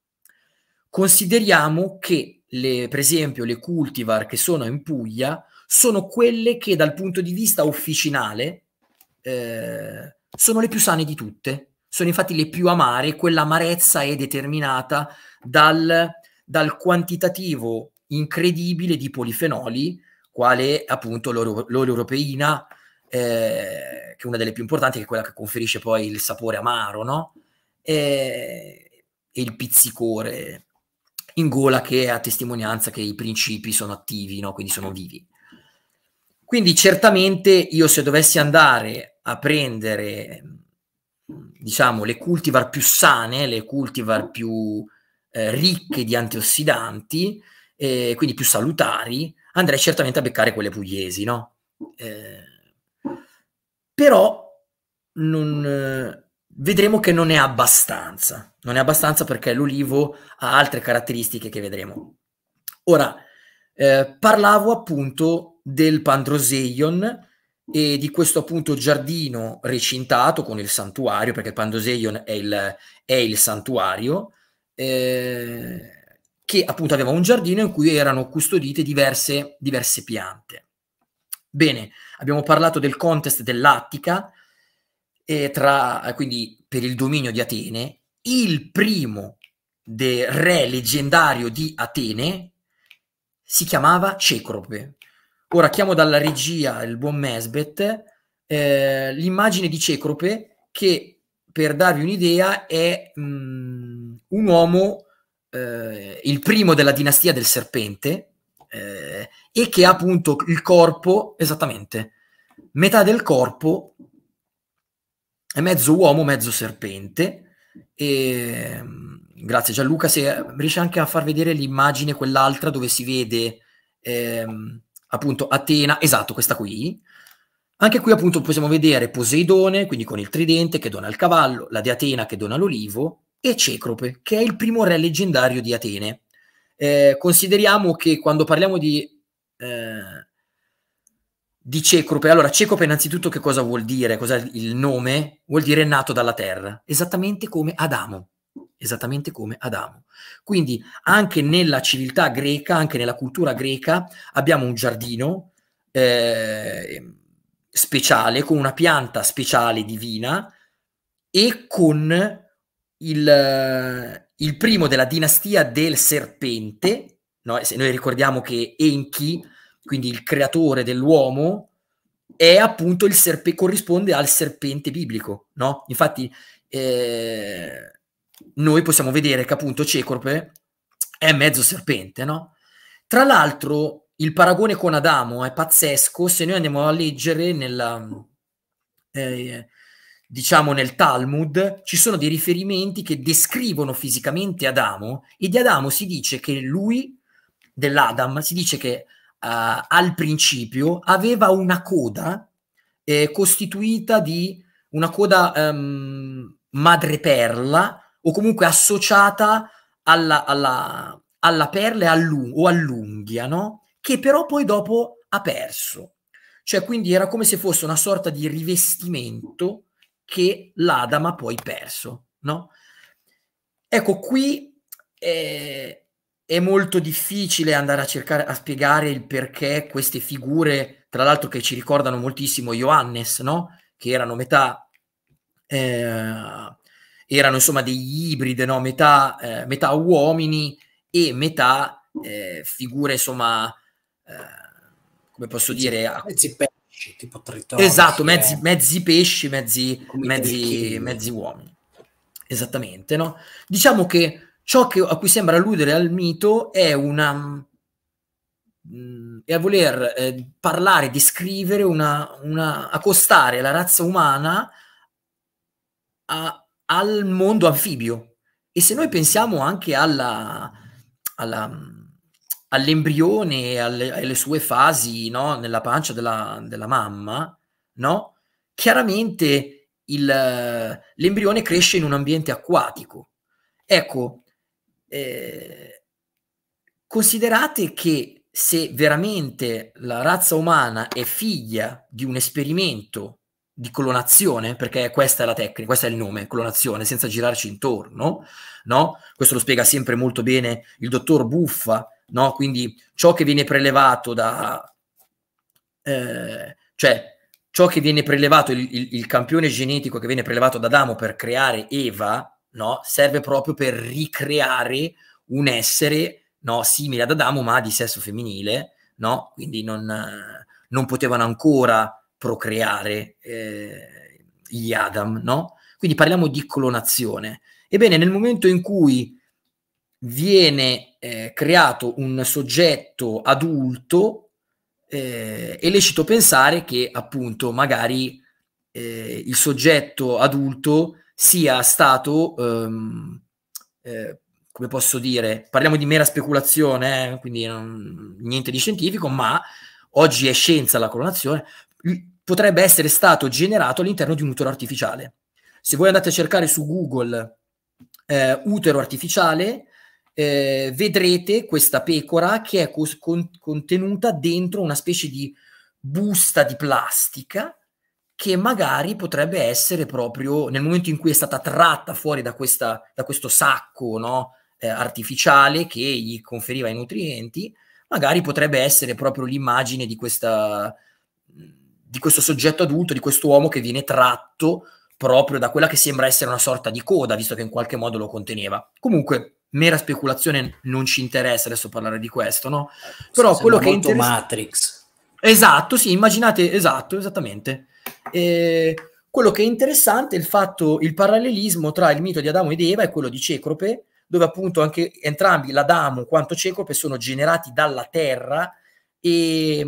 Consideriamo che, le, per esempio, le cultivar che sono in Puglia sono quelle che dal punto di vista officinale eh, sono le più sane di tutte. Sono infatti le più amare, quell'amarezza è determinata dal, dal quantitativo incredibile di polifenoli, quale appunto l'olio europeina, eh, che è una delle più importanti, che è quella che conferisce poi il sapore amaro, no? Eh, e il pizzicore in gola che è a testimonianza che i principi sono attivi, no? quindi sono vivi. Quindi certamente io se dovessi andare a prendere, diciamo, le cultivar più sane, le cultivar più eh, ricche di antiossidanti, eh, quindi più salutari, andrei certamente a beccare quelle pugliesi, no? Eh, però non, eh, vedremo che non è abbastanza non è abbastanza perché l'olivo ha altre caratteristiche che vedremo. Ora, eh, parlavo appunto del Pandroseion e di questo appunto giardino recintato con il santuario, perché il Pandroseion è il, è il santuario, eh, che appunto aveva un giardino in cui erano custodite diverse, diverse piante. Bene, abbiamo parlato del contest dell'Attica, eh, tra, quindi per il dominio di Atene, il primo re leggendario di Atene si chiamava Cecrope. Ora chiamo dalla regia il buon Mesbet eh, l'immagine di Cecrope che per darvi un'idea è mh, mm, un uomo, eh, il primo della dinastia del serpente eh, e che ha appunto il corpo, esattamente, metà del corpo è mezzo uomo, mezzo serpente e, mm, grazie Gianluca, se riesci anche a far vedere l'immagine, quell'altra dove si vede ehm, appunto Atena, esatto, questa qui. Anche qui appunto possiamo vedere Poseidone, quindi con il tridente che dona il cavallo, la di Atena che dona l'olivo e Cecrope, che è il primo re leggendario di Atene. Eh, consideriamo che quando parliamo di eh, di Cecrope. Allora, Cecrope innanzitutto che cosa vuol dire? Cos'è il nome? Vuol dire nato dalla terra, esattamente come Adamo. Esattamente come Adamo. Quindi anche nella civiltà greca, anche nella cultura greca, abbiamo un giardino eh, speciale, con una pianta speciale divina e con il, il primo della dinastia del serpente. No? Se noi ricordiamo che Enki quindi il creatore dell'uomo, è appunto il serpente, corrisponde al serpente biblico, no? Infatti eh, noi possiamo vedere che appunto Cecorpe è mezzo serpente, no? Tra l'altro il paragone con Adamo è pazzesco, se noi andiamo a leggere nella, eh, diciamo nel Talmud ci sono dei riferimenti che descrivono fisicamente Adamo e di Adamo si dice che lui, dell'Adam, si dice che al principio aveva una coda eh, costituita di una coda um, madreperla o comunque associata alla, alla, alla perla o all'unghia, no? che però poi dopo ha perso. Cioè, quindi era come se fosse una sorta di rivestimento che l'Adam ha poi perso. No? Ecco, qui eh, è molto difficile andare a cercare a spiegare il perché queste figure, tra l'altro che ci ricordano moltissimo Johannes, no? che erano metà, eh, erano insomma degli ibride, no? metà, eh, metà, uomini e metà eh, figure, insomma, eh, come posso mezzi, dire... Mezzi pesci, tipo tritone. Esatto, mezzi, eh. mezzi pesci, mezzi, mezzi, mezzi uomini. Esattamente, no? Diciamo che ciò che, a cui sembra alludere al mito è una mm, è a voler eh, parlare, descrivere una, una, accostare la razza umana a, al mondo anfibio. E se noi pensiamo anche alla, alla, all'embrione, alle, alle, sue fasi no? nella pancia della, della mamma, no? chiaramente il, l'embrione cresce in un ambiente acquatico. Ecco, eh, considerate che se veramente la razza umana è figlia di un esperimento di clonazione, perché questa è la tecnica, questo è il nome, clonazione, senza girarci intorno, no? Questo lo spiega sempre molto bene il dottor Buffa, no? Quindi ciò che viene prelevato da... Eh, cioè, ciò che viene prelevato, il, il, il campione genetico che viene prelevato da Adamo per creare Eva, no? serve proprio per ricreare un essere no? simile ad Adamo ma di sesso femminile, no? quindi non, non, potevano ancora procreare eh, gli Adam, no? quindi parliamo di clonazione. Ebbene, nel momento in cui viene eh, creato un soggetto adulto, eh, è lecito pensare che appunto magari eh, il soggetto adulto sia stato, ehm, eh, come posso dire, parliamo di mera speculazione, eh, quindi non, niente di scientifico, ma oggi è scienza la clonazione, potrebbe essere stato generato all'interno di un utero artificiale. Se voi andate a cercare su Google eh, utero artificiale, eh, vedrete questa pecora che è cos- contenuta dentro una specie di busta di plastica che magari potrebbe essere proprio nel momento in cui è stata tratta fuori da, questa, da questo sacco no, eh, artificiale che gli conferiva i nutrienti, magari potrebbe essere proprio l'immagine di, questa, di questo soggetto adulto, di questo uomo che viene tratto proprio da quella che sembra essere una sorta di coda, visto che in qualche modo lo conteneva. Comunque, mera speculazione non ci interessa adesso parlare di questo, no? Eh, Però quello che è interessante... Matrix. Esatto, sì, immaginate, esatto, esattamente. Eh, quello che è interessante è il fatto, il parallelismo tra il mito di Adamo ed Eva e quello di Cecrope, dove appunto anche entrambi, l'Adamo quanto Cecrope, sono generati dalla terra e,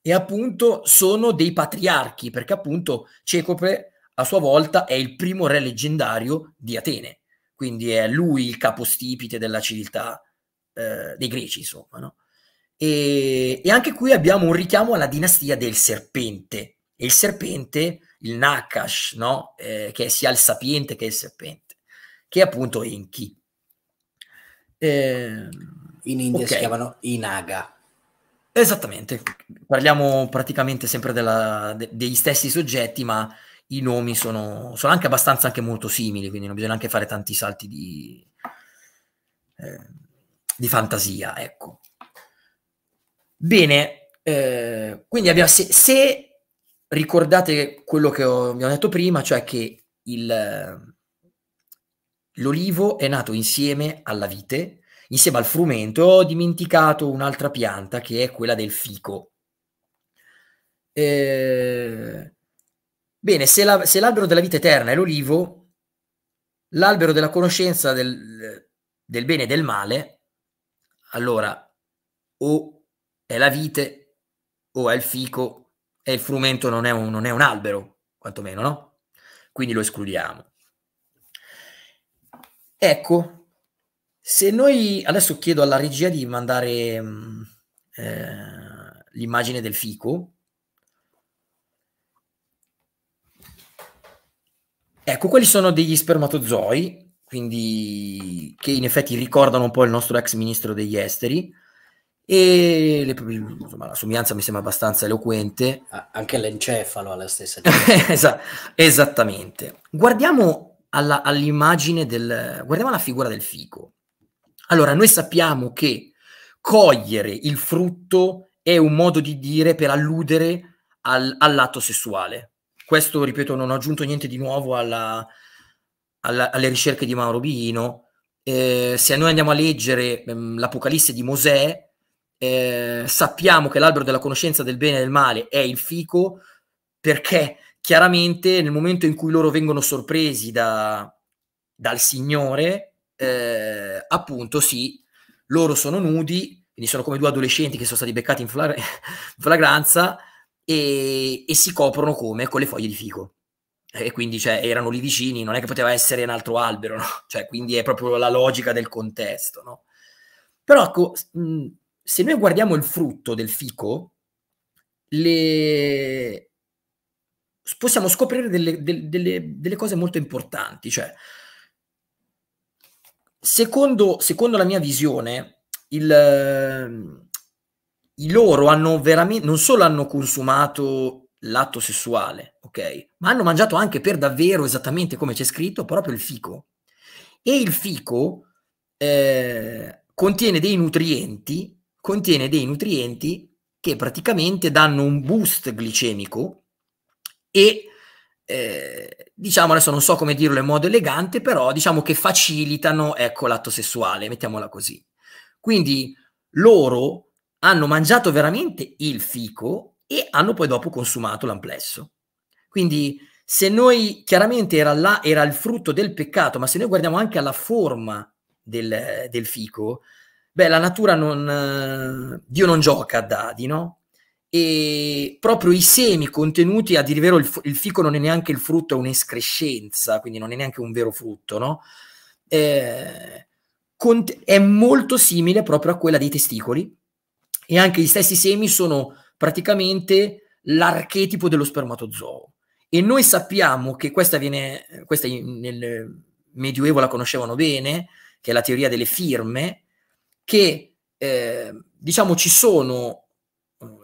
e appunto sono dei patriarchi, perché appunto Cecrope a sua volta è il primo re leggendario di Atene, quindi è lui il capostipite della civiltà eh, dei greci, insomma. No? E, e anche qui abbiamo un richiamo alla dinastia del serpente, e il serpente, il Nakash, no? eh, che è sia il sapiente che il serpente, che è appunto Enki. Eh, In India okay. si chiamano Inaga. Esattamente, parliamo praticamente sempre della, de, degli stessi soggetti, ma i nomi sono, sono anche abbastanza anche molto simili, quindi non bisogna anche fare tanti salti di, eh, di fantasia, ecco. Bene, eh, quindi abbiamo, se, se ricordate quello che ho, abbiamo detto prima, cioè che il, l'olivo è nato insieme alla vite, insieme al frumento. Ho dimenticato un'altra pianta che è quella del fico. Eh, bene, se, la, se, l'albero della vita eterna è l'olivo, l'albero della conoscenza del, del bene e del male, allora o è la vite o è il fico e il frumento non è, un, non è un albero, quantomeno, no? Quindi lo escludiamo. Ecco, se noi adesso chiedo alla regia di mandare mm, eh, l'immagine del fico, Ecco, quelli sono degli spermatozoi, quindi che in effetti ricordano un po' il nostro ex ministro degli esteri e le, insomma, la somiglianza mi sembra abbastanza eloquente. Anche l'encefalo ha la stessa. [laughs] Esa- esattamente. Guardiamo alla, all'immagine del... guardiamo la figura del fico. Allora, noi sappiamo che cogliere il frutto è un modo di dire per alludere al, all'atto sessuale. Questo, ripeto, non ho aggiunto niente di nuovo alla, alla, alle ricerche di Mauro Bino. Eh, se noi andiamo a leggere mh, ehm, l'Apocalisse di Mosè, eh, sappiamo che l'albero della conoscenza del bene e del male è il fico perché chiaramente nel momento in cui loro vengono sorpresi da, dal Signore, eh, appunto sì, loro sono nudi, quindi sono come due adolescenti che sono stati beccati in, flag- [laughs] in flagranza e, e, si coprono come? Con le foglie di fico. E quindi cioè, erano lì vicini, non è che poteva essere un altro albero, no? [laughs] Cioè, quindi è proprio la logica del contesto, no? Però ecco, mh, se noi guardiamo il frutto del fico, le... possiamo scoprire delle, delle, delle, cose molto importanti. Cioè, secondo, secondo la mia visione, il, i loro hanno veramente, non solo hanno consumato l'atto sessuale, ok, ma hanno mangiato anche per davvero, esattamente come c'è scritto, proprio il fico. E il fico eh, contiene dei nutrienti contiene dei nutrienti che praticamente danno un boost glicemico e eh, diciamo adesso non so come dirlo in modo elegante, però diciamo che facilitano ecco, l'atto sessuale, mettiamola così. Quindi loro hanno mangiato veramente il fico e hanno poi dopo consumato l'amplesso. Quindi se noi chiaramente era, là, era il frutto del peccato, ma se noi guardiamo anche alla forma del, del fico, Beh, la natura non... Dio non gioca a dadi, no? E proprio i semi contenuti, a dire vero, il, il, fico non è neanche il frutto, è un'escrescenza, quindi non è neanche un vero frutto, no? Eh, è molto simile proprio a quella dei testicoli e anche gli stessi semi sono praticamente l'archetipo dello spermatozoo. E noi sappiamo che questa viene, questa nel Medioevo la conoscevano bene, che è la teoria delle firme, che eh, diciamo ci sono,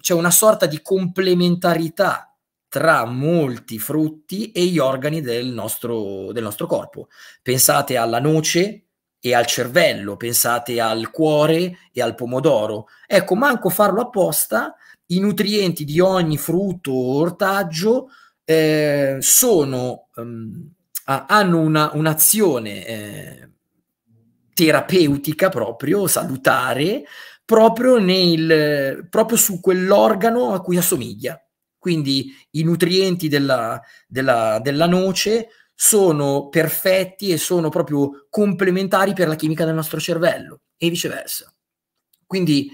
c'è una sorta di complementarità tra molti frutti e gli organi del nostro, del nostro corpo. Pensate alla noce, e al cervello, pensate al cuore e al pomodoro. Ecco, manco farlo apposta, i nutrienti di ogni frutto o ortaggio eh, sono, um, ehm, a, hanno una, un'azione eh, terapeutica proprio, salutare, proprio, nel, proprio su quell'organo a cui assomiglia. Quindi i nutrienti della, della, della noce sono perfetti e sono proprio complementari per la chimica del nostro cervello e viceversa. Quindi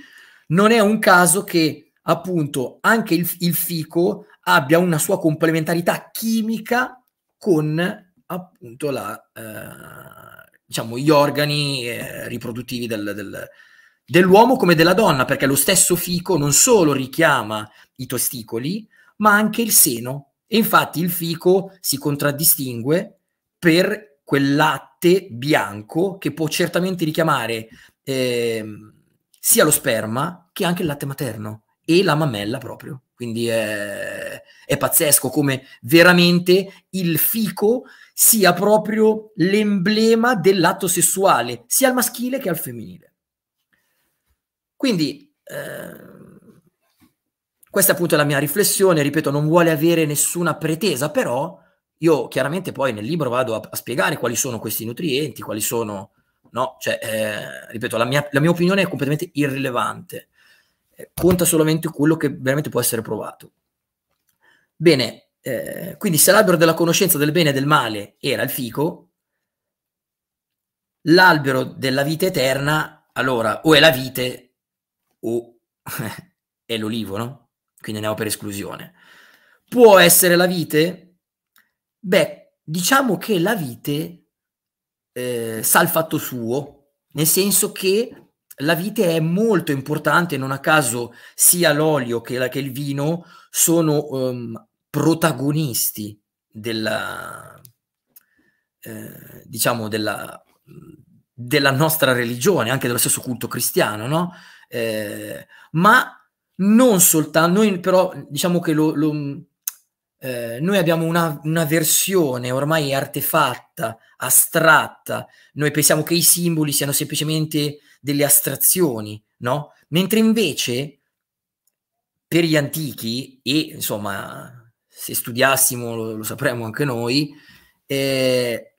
non è un caso che appunto anche il, il fico abbia una sua complementarità chimica con appunto la, eh, diciamo, gli organi eh, riproduttivi del, del, dell'uomo come della donna, perché lo stesso fico non solo richiama i testicoli, ma anche il seno. E infatti il fico si contraddistingue per quel latte bianco che può certamente richiamare eh, sia lo sperma che anche il latte materno e la mammella proprio. Quindi è, è pazzesco come veramente il fico sia proprio l'emblema dell'atto sessuale, sia al maschile che al femminile. Quindi, eh, questa appunto è la mia riflessione, ripeto, non vuole avere nessuna pretesa, però io chiaramente poi nel libro vado a, a spiegare quali sono questi nutrienti, quali sono, no, cioè, eh, ripeto, la mia, la mia opinione è completamente irrilevante, eh, conta solamente quello che veramente può essere provato. Bene, eh, quindi se l'albero della conoscenza del bene e del male era il fico, l'albero della vita eterna, allora o è la vite o [laughs] è l'olivo, no? Quindi ne ho per esclusione. Può essere la vite? Beh, diciamo che la vite eh, sa il fatto suo, nel senso che la vite è molto importante, non a caso sia l'olio che, la, che il vino sono um, protagonisti della, eh, diciamo, della, della, nostra religione, anche dello stesso culto cristiano, no? Eh, ma non soltanto, noi però diciamo che lo, lo, eh, noi abbiamo una, una, versione ormai artefatta, astratta, noi pensiamo che i simboli siano semplicemente delle astrazioni, no? Mentre invece per gli antichi e insomma se studiassimo lo, lo sapremmo anche noi, eh,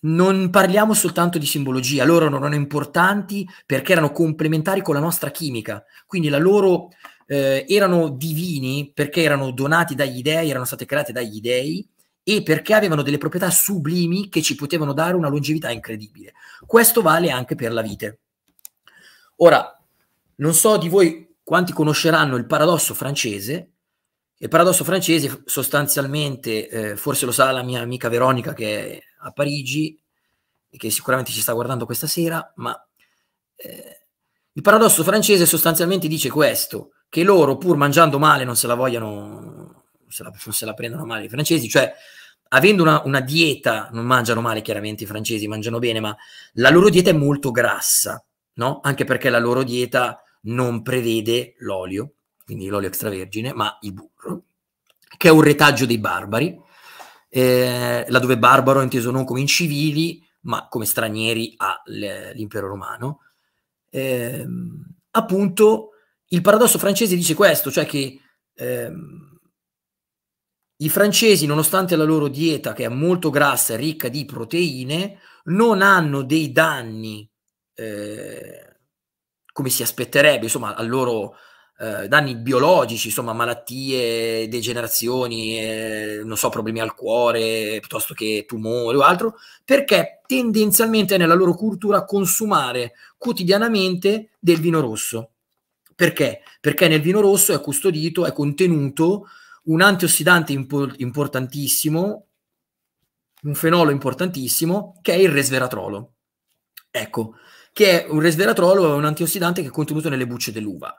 non parliamo soltanto di simbologia, loro non erano importanti perché erano complementari con la nostra chimica, quindi la loro eh, erano divini perché erano donati dagli dèi, erano state create dagli dèi e perché avevano delle proprietà sublimi che ci potevano dare una longevità incredibile. Questo vale anche per la vite. Ora, non so di voi quanti conosceranno il paradosso francese, il paradosso francese sostanzialmente, eh, forse lo sa la mia amica Veronica che è a Parigi e che sicuramente ci sta guardando questa sera, ma eh, il paradosso francese sostanzialmente dice questo, che loro pur mangiando male non se la vogliono, se la, non se la prendono male i francesi, cioè avendo una, una dieta, non mangiano male chiaramente i francesi, mangiano bene, ma la loro dieta è molto grassa, no? anche perché la loro dieta non prevede l'olio quindi l'olio extravergine, ma il burro, che è un retaggio dei barbari, eh, laddove barbaro è inteso non come incivili, ma come stranieri all'impero eh, romano. Eh, appunto, il paradosso francese dice questo, cioè che ehm, i francesi, nonostante la loro dieta, che è molto grassa e ricca di proteine, non hanno dei danni eh, come si aspetterebbe, insomma, al loro eh, danni biologici, insomma malattie, degenerazioni, eh, non so, problemi al cuore piuttosto che tumori o altro, perché tendenzialmente è nella loro cultura consumare quotidianamente del vino rosso. Perché? Perché nel vino rosso è custodito, è contenuto un antiossidante impo- importantissimo, un fenolo importantissimo, che è il resveratrolo. Ecco, che è un resveratrolo, è un antiossidante che è contenuto nelle bucce dell'uva.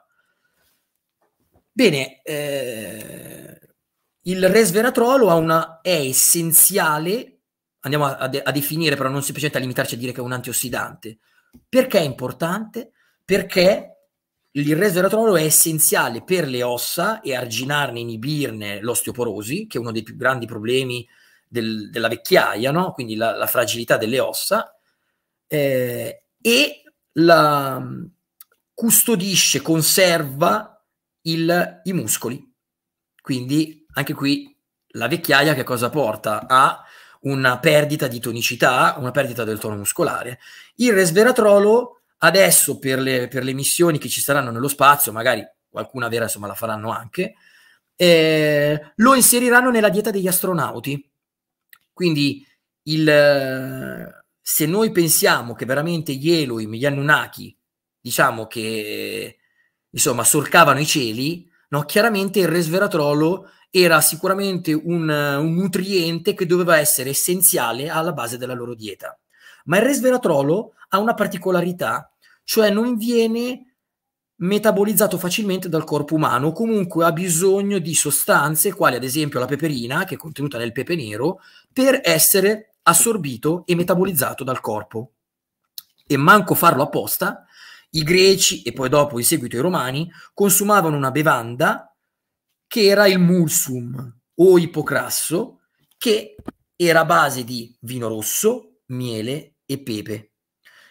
Bene, eh, il resveratrolo una, è essenziale, andiamo a, a, definire però non semplicemente a limitarci a dire che è un antiossidante. Perché è importante? Perché il resveratrolo è essenziale per le ossa e arginarne, inibirne l'osteoporosi, che è uno dei più grandi problemi del, della vecchiaia, no? quindi la, la, fragilità delle ossa, eh, e la mm, custodisce, conserva il, i muscoli. Quindi anche qui la vecchiaia che cosa porta? A una perdita di tonicità, una perdita del tono muscolare. Il resveratrolo adesso per le, per le missioni che ci saranno nello spazio, magari qualcuna vera insomma la faranno anche, eh, lo inseriranno nella dieta degli astronauti. Quindi il, se noi pensiamo che veramente gli Elohim, gli Anunnaki, diciamo che insomma, solcavano i cieli, no? chiaramente il resveratrolo era sicuramente un, un nutriente che doveva essere essenziale alla base della loro dieta. Ma il resveratrolo ha una particolarità, cioè non viene metabolizzato facilmente dal corpo umano, comunque ha bisogno di sostanze quali ad esempio la peperina, che è contenuta nel pepe nero, per essere assorbito e metabolizzato dal corpo. E manco farlo apposta, i greci e poi dopo in seguito i romani consumavano una bevanda che era il mulsum o ipocrasso, che era a base di vino rosso, miele e pepe.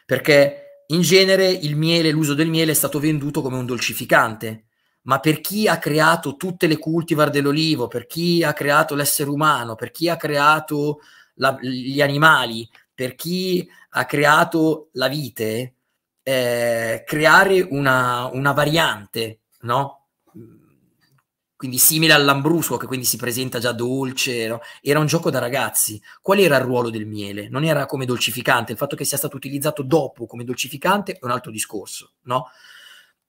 Perché in genere il miele, l'uso del miele è stato venduto come un dolcificante, ma per chi ha creato tutte le cultivar dell'olivo, per chi ha creato l'essere umano, per chi ha creato la, gli animali, per chi ha creato la vite, eh, creare una, una variante, no? Quindi simile all'ambrusco, che quindi si presenta già dolce, no? era un gioco da ragazzi. Qual era il ruolo del miele? Non era come dolcificante, il fatto che sia stato utilizzato dopo come dolcificante è un altro discorso, no?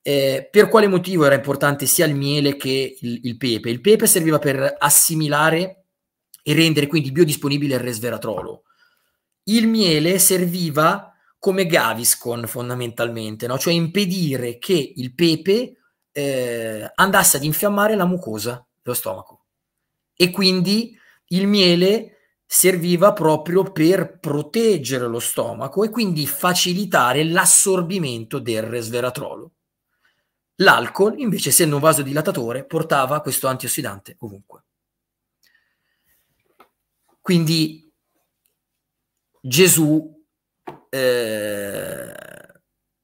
Eh, per quale motivo era importante sia il miele che il, il, pepe? Il pepe serviva per assimilare e rendere quindi biodisponibile il resveratrolo. Il miele serviva come Gaviscon fondamentalmente, no? cioè impedire che il pepe eh, andasse ad infiammare la mucosa dello stomaco. E quindi il miele serviva proprio per proteggere lo stomaco e quindi facilitare l'assorbimento del resveratrolo. L'alcol, invece, essendo un vasodilatatore, portava questo antiossidante ovunque. Quindi Gesù eh,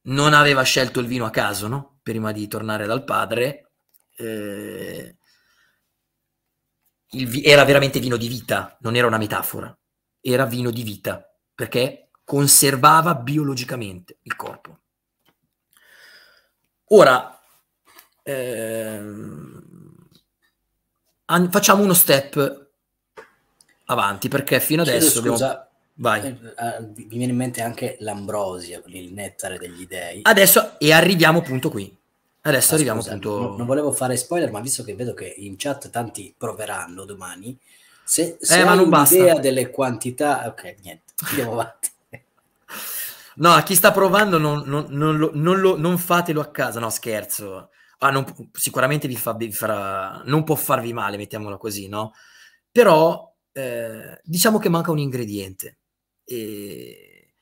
non aveva scelto il vino a caso, no? Prima di tornare dal padre, eh, vi- era veramente vino di vita, non era una metafora, era vino di vita, perché conservava biologicamente il corpo. Ora, ehm, an- facciamo uno step avanti, perché fino adesso... Chiedo scusa, abbiamo... Vai. Mi eh, eh, viene in mente anche l'ambrosia, il nettare degli dei. Adesso, e arriviamo appunto qui. Adesso ah, arriviamo scusa, appunto... Non, volevo fare spoiler, ma visto che vedo che in chat tanti proveranno domani, se, eh, se eh, ma non basta. delle quantità... Ok, niente, andiamo avanti. [laughs] no, a chi sta provando non, non, non, lo, non, lo, non fatelo a casa, no scherzo. Ah, non, sicuramente vi, fa, vi farà, non può farvi male, mettiamolo così, no? Però eh, diciamo che manca un ingrediente e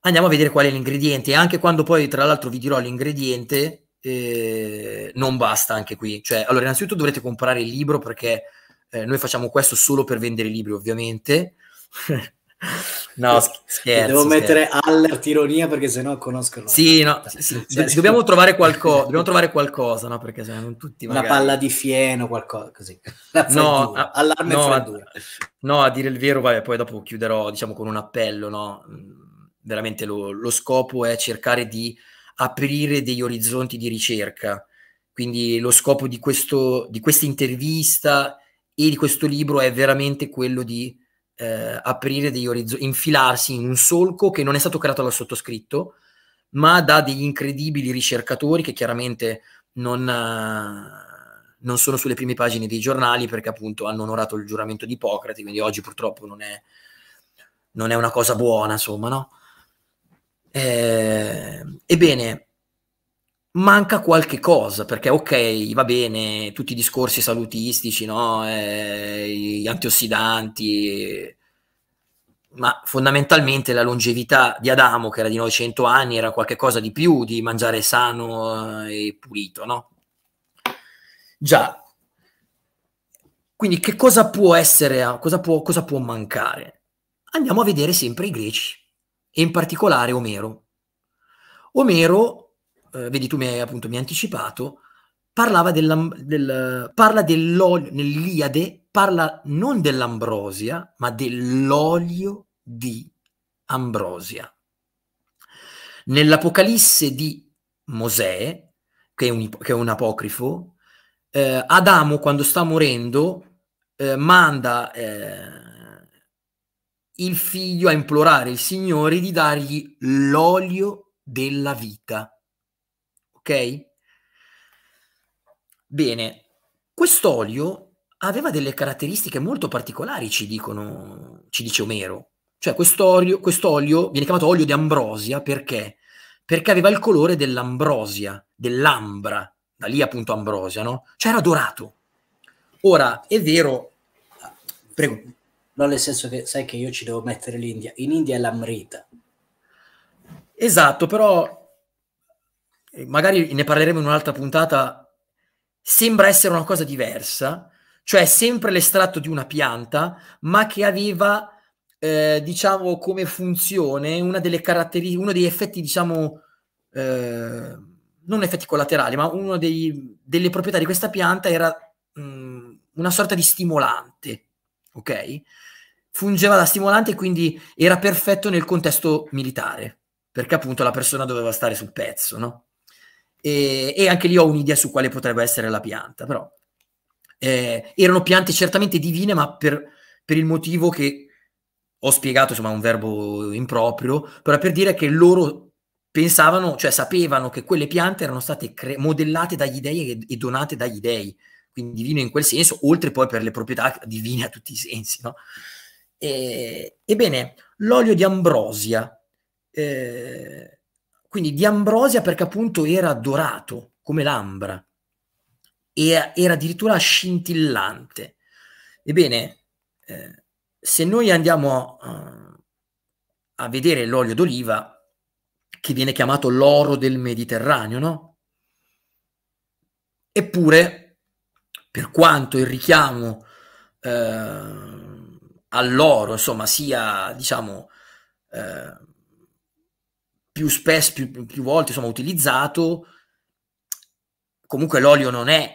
andiamo a vedere qual è l'ingrediente. Anche quando poi, tra l'altro, vi dirò l'ingrediente, eh, non basta anche qui. Cioè, allora, innanzitutto dovrete comprare il libro perché eh, noi facciamo questo solo per vendere i libri, ovviamente. [laughs] No, scherzo. Devo mettere scherzo. alert ironia perché sennò conoscono. Sì, no, sì, sì. Cioè, dobbiamo, Trovare qualco, dobbiamo trovare qualcosa, no? Perché sennò non tutti magari... Una palla di fieno, qualcosa così. [laughs] No, a, allarme no, a, no, a dire il vero, vabbè, poi dopo chiuderò, diciamo, con un appello, no? Veramente lo, lo scopo è cercare di aprire degli orizzonti di ricerca. Quindi lo scopo di, questo, di questa intervista e di questo libro è veramente quello di eh, aprire degli orizzonti, infilarsi in un solco che non è stato creato dal sottoscritto, ma da degli incredibili ricercatori che chiaramente non, eh, non, sono sulle prime pagine dei giornali perché appunto hanno onorato il giuramento di Ippocrate, quindi oggi purtroppo non è, non è una cosa buona, insomma, no? Eh, ebbene, manca qualche cosa, perché ok, va bene, tutti i discorsi salutistici, no? eh, gli antiossidanti, ma fondamentalmente la longevità di Adamo, che era di 900 anni, era qualcosa di più di mangiare sano eh, e pulito, no? Già. Quindi che cosa può essere, cosa può, cosa può mancare? Andiamo a vedere sempre i greci, e in particolare Omero. Omero eh, vedi tu mi hai appunto mi hai anticipato, parlava della, del, parla dell'olio, nell'Iliade parla non dell'ambrosia, ma dell'olio di ambrosia. Nell'Apocalisse di Mosè, che è un, che è un apocrifo, eh, Adamo quando sta morendo eh, manda eh, il figlio a implorare il Signore di dargli l'olio della vita ok? Bene, quest'olio aveva delle caratteristiche molto particolari, ci, dicono, ci dice Omero. Cioè quest'olio, quest'olio viene chiamato olio di ambrosia perché? Perché aveva il colore dell'ambrosia, dell'ambra, da lì appunto ambrosia, no? Cioè era dorato. Ora, è vero... Prego. No, nel senso che sai che io ci devo mettere l'India. In India è l'amrita. Esatto, però magari ne parleremo in un'altra puntata, sembra essere una cosa diversa, cioè sempre l'estratto di una pianta, ma che aveva, eh, diciamo, come funzione una delle caratteristiche, uno degli effetti, diciamo, eh, non effetti collaterali, ma una delle proprietà di questa pianta era mh, mm, una sorta di stimolante, ok? Fungeva da stimolante, quindi era perfetto nel contesto militare, perché appunto la persona doveva stare sul pezzo, no? e, e anche lì ho un'idea su quale potrebbe essere la pianta, però eh, erano piante certamente divine, ma per, per, il motivo che ho spiegato, insomma, un verbo improprio, però per dire che loro pensavano, cioè sapevano che quelle piante erano state cre- modellate dagli dei e, e donate dagli dei, quindi divino in quel senso, oltre poi per le proprietà divine a tutti i sensi, no? E, ebbene, l'olio di ambrosia eh, quindi di Ambrosia perché appunto era dorato come l'ambra, e era addirittura scintillante. Ebbene, eh, se noi andiamo a, a vedere l'olio d'oliva, che viene chiamato l'oro del Mediterraneo, no? Eppure, per quanto il richiamo eh, all'oro, insomma, sia, diciamo, eh, più spesso, più, più volte insomma, utilizzato, comunque l'olio non è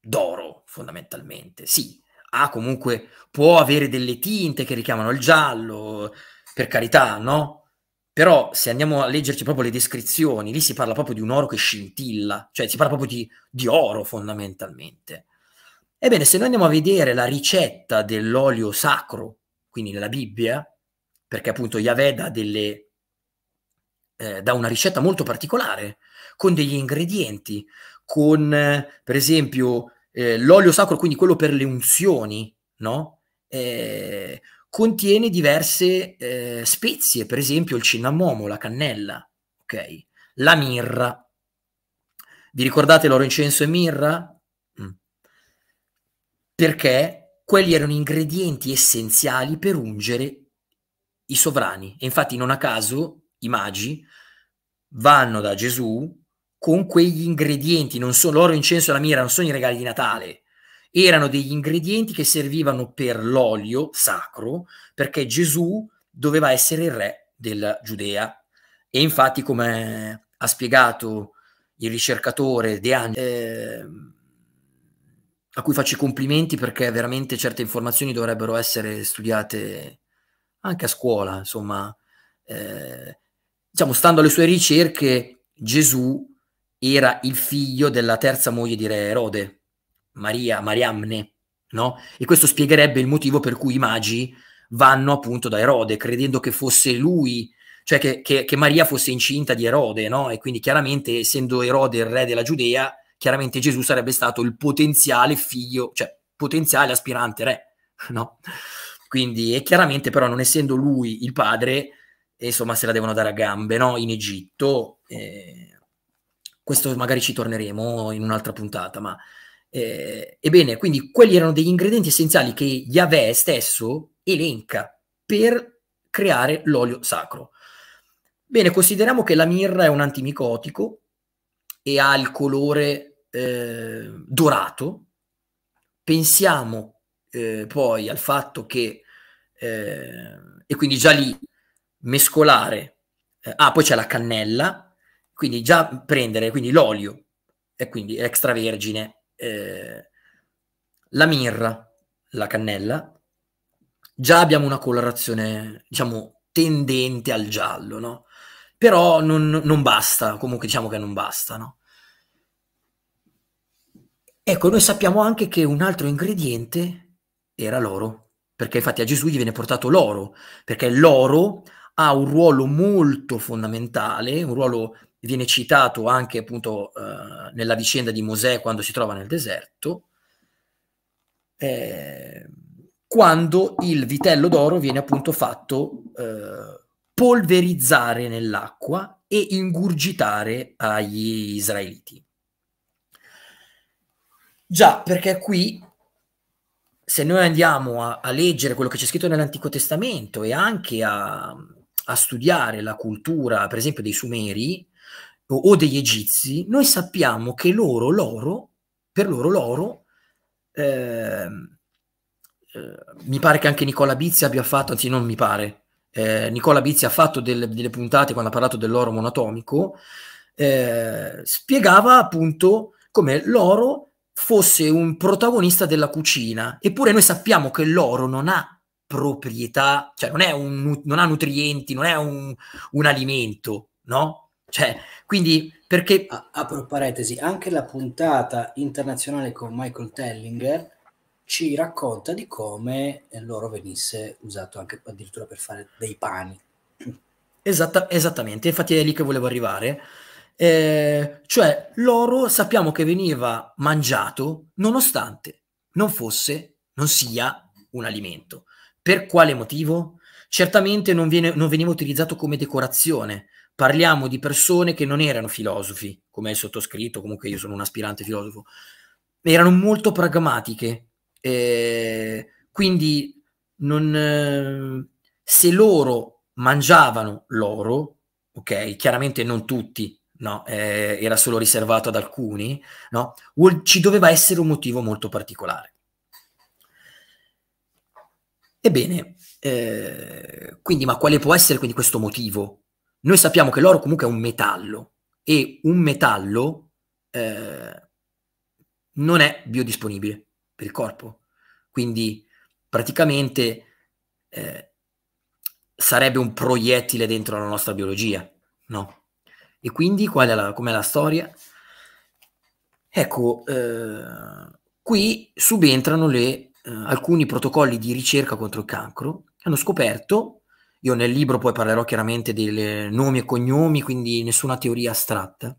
d'oro fondamentalmente, sì, ha comunque, può avere delle tinte che richiamano il giallo, per carità, no? Però se andiamo a leggerci proprio le descrizioni, lì si parla proprio di un oro che scintilla, cioè si parla proprio di, di oro fondamentalmente. Ebbene, se noi andiamo a vedere la ricetta dell'olio sacro, quindi nella Bibbia, perché appunto Yahweh dà delle eh, da una ricetta molto particolare, con degli ingredienti, con eh, per esempio eh, l'olio sacro, quindi quello per le unzioni, no? Eh, contiene diverse eh, spezie, per esempio il cinnamomo, la cannella, ok? La mirra. Vi ricordate l'oro incenso e mirra? Mm. Perché quelli erano ingredienti essenziali per ungere i sovrani. E infatti non a caso i magi, vanno da Gesù con quegli ingredienti, non sono l'oro, incenso e la mira, non sono i regali di Natale, erano degli ingredienti che servivano per l'olio sacro, perché Gesù doveva essere il re della Giudea. E infatti, come ha spiegato il ricercatore De Angelo, eh, a cui faccio i complimenti perché veramente certe informazioni dovrebbero essere studiate anche a scuola, insomma, eh, diciamo, stando alle sue ricerche, Gesù era il figlio della terza moglie di re Erode, Maria, Mariamne, no? E questo spiegherebbe il motivo per cui i magi vanno appunto da Erode, credendo che fosse lui, cioè che, che, che Maria fosse incinta di Erode, no? E quindi chiaramente, essendo Erode il re della Giudea, chiaramente Gesù sarebbe stato il potenziale figlio, cioè potenziale aspirante re, [laughs] no? Quindi, e chiaramente però non essendo lui il padre, e insomma se la devono dare a gambe no? in Egitto. Eh, questo magari ci torneremo in un'altra puntata, ma eh, ebbene, quindi quelli erano degli ingredienti essenziali che Yahweh stesso elenca per creare l'olio sacro. Bene, consideriamo che la mirra è un antimicotico e ha il colore eh, dorato. Pensiamo eh, poi al fatto che, eh, e quindi già lì mescolare, eh, ah poi c'è la cannella, quindi già prendere quindi l'olio, e quindi extravergine, eh, la mirra, la cannella, già abbiamo una colorazione, diciamo, tendente al giallo, no? Però non, non basta, comunque diciamo che non basta, no? Ecco, noi sappiamo anche che un altro ingrediente era l'oro, perché infatti a Gesù gli viene portato l'oro, perché l'oro ha un ruolo molto fondamentale, un ruolo che viene citato anche appunto eh, nella vicenda di Mosè quando si trova nel deserto, eh, quando il vitello d'oro viene appunto fatto eh, polverizzare nell'acqua e ingurgitare agli israeliti. Già, perché qui se noi andiamo a, a leggere quello che c'è scritto nell'Antico Testamento e anche a, a studiare la cultura, per esempio, dei Sumeri o, o degli Egizi, noi sappiamo che loro l'oro, per loro l'oro, eh, eh, mi pare che anche Nicola Bizzi abbia fatto, anzi non mi pare, eh, Nicola Bizzi ha fatto delle, delle, puntate quando ha parlato dell'oro monatomico, eh, spiegava appunto come l'oro fosse un protagonista della cucina, eppure noi sappiamo che l'oro non ha proprietà, cioè non, è un, non ha nutrienti, non è un, un alimento, no? Cioè, quindi perché... A, apro parentesi, anche la puntata internazionale con Michael Tellinger ci racconta di come l'oro venisse usato anche addirittura per fare dei pani. Esatta, esattamente, infatti è lì che volevo arrivare. Eh, cioè, l'oro sappiamo che veniva mangiato nonostante non fosse, non sia un alimento. Per quale motivo? Certamente non, viene, non veniva utilizzato come decorazione. Parliamo di persone che non erano filosofi, come è sottoscritto, comunque io sono un aspirante filosofo, erano molto pragmatiche. Eh, quindi non, eh, se loro mangiavano l'oro, ok, chiaramente non tutti, no, eh, era solo riservato ad alcuni, no, ci doveva essere un motivo molto particolare. Ebbene, eh, quindi, ma quale può essere quindi questo motivo? Noi sappiamo che l'oro comunque è un metallo e un metallo eh, non è biodisponibile per il corpo. Quindi praticamente eh, sarebbe un proiettile dentro la nostra biologia, no? E quindi qual è la, com'è la storia? Ecco, eh, qui subentrano le eh, alcuni protocolli di ricerca contro il cancro, hanno scoperto, io nel libro poi parlerò chiaramente dei nomi e cognomi, quindi nessuna teoria astratta,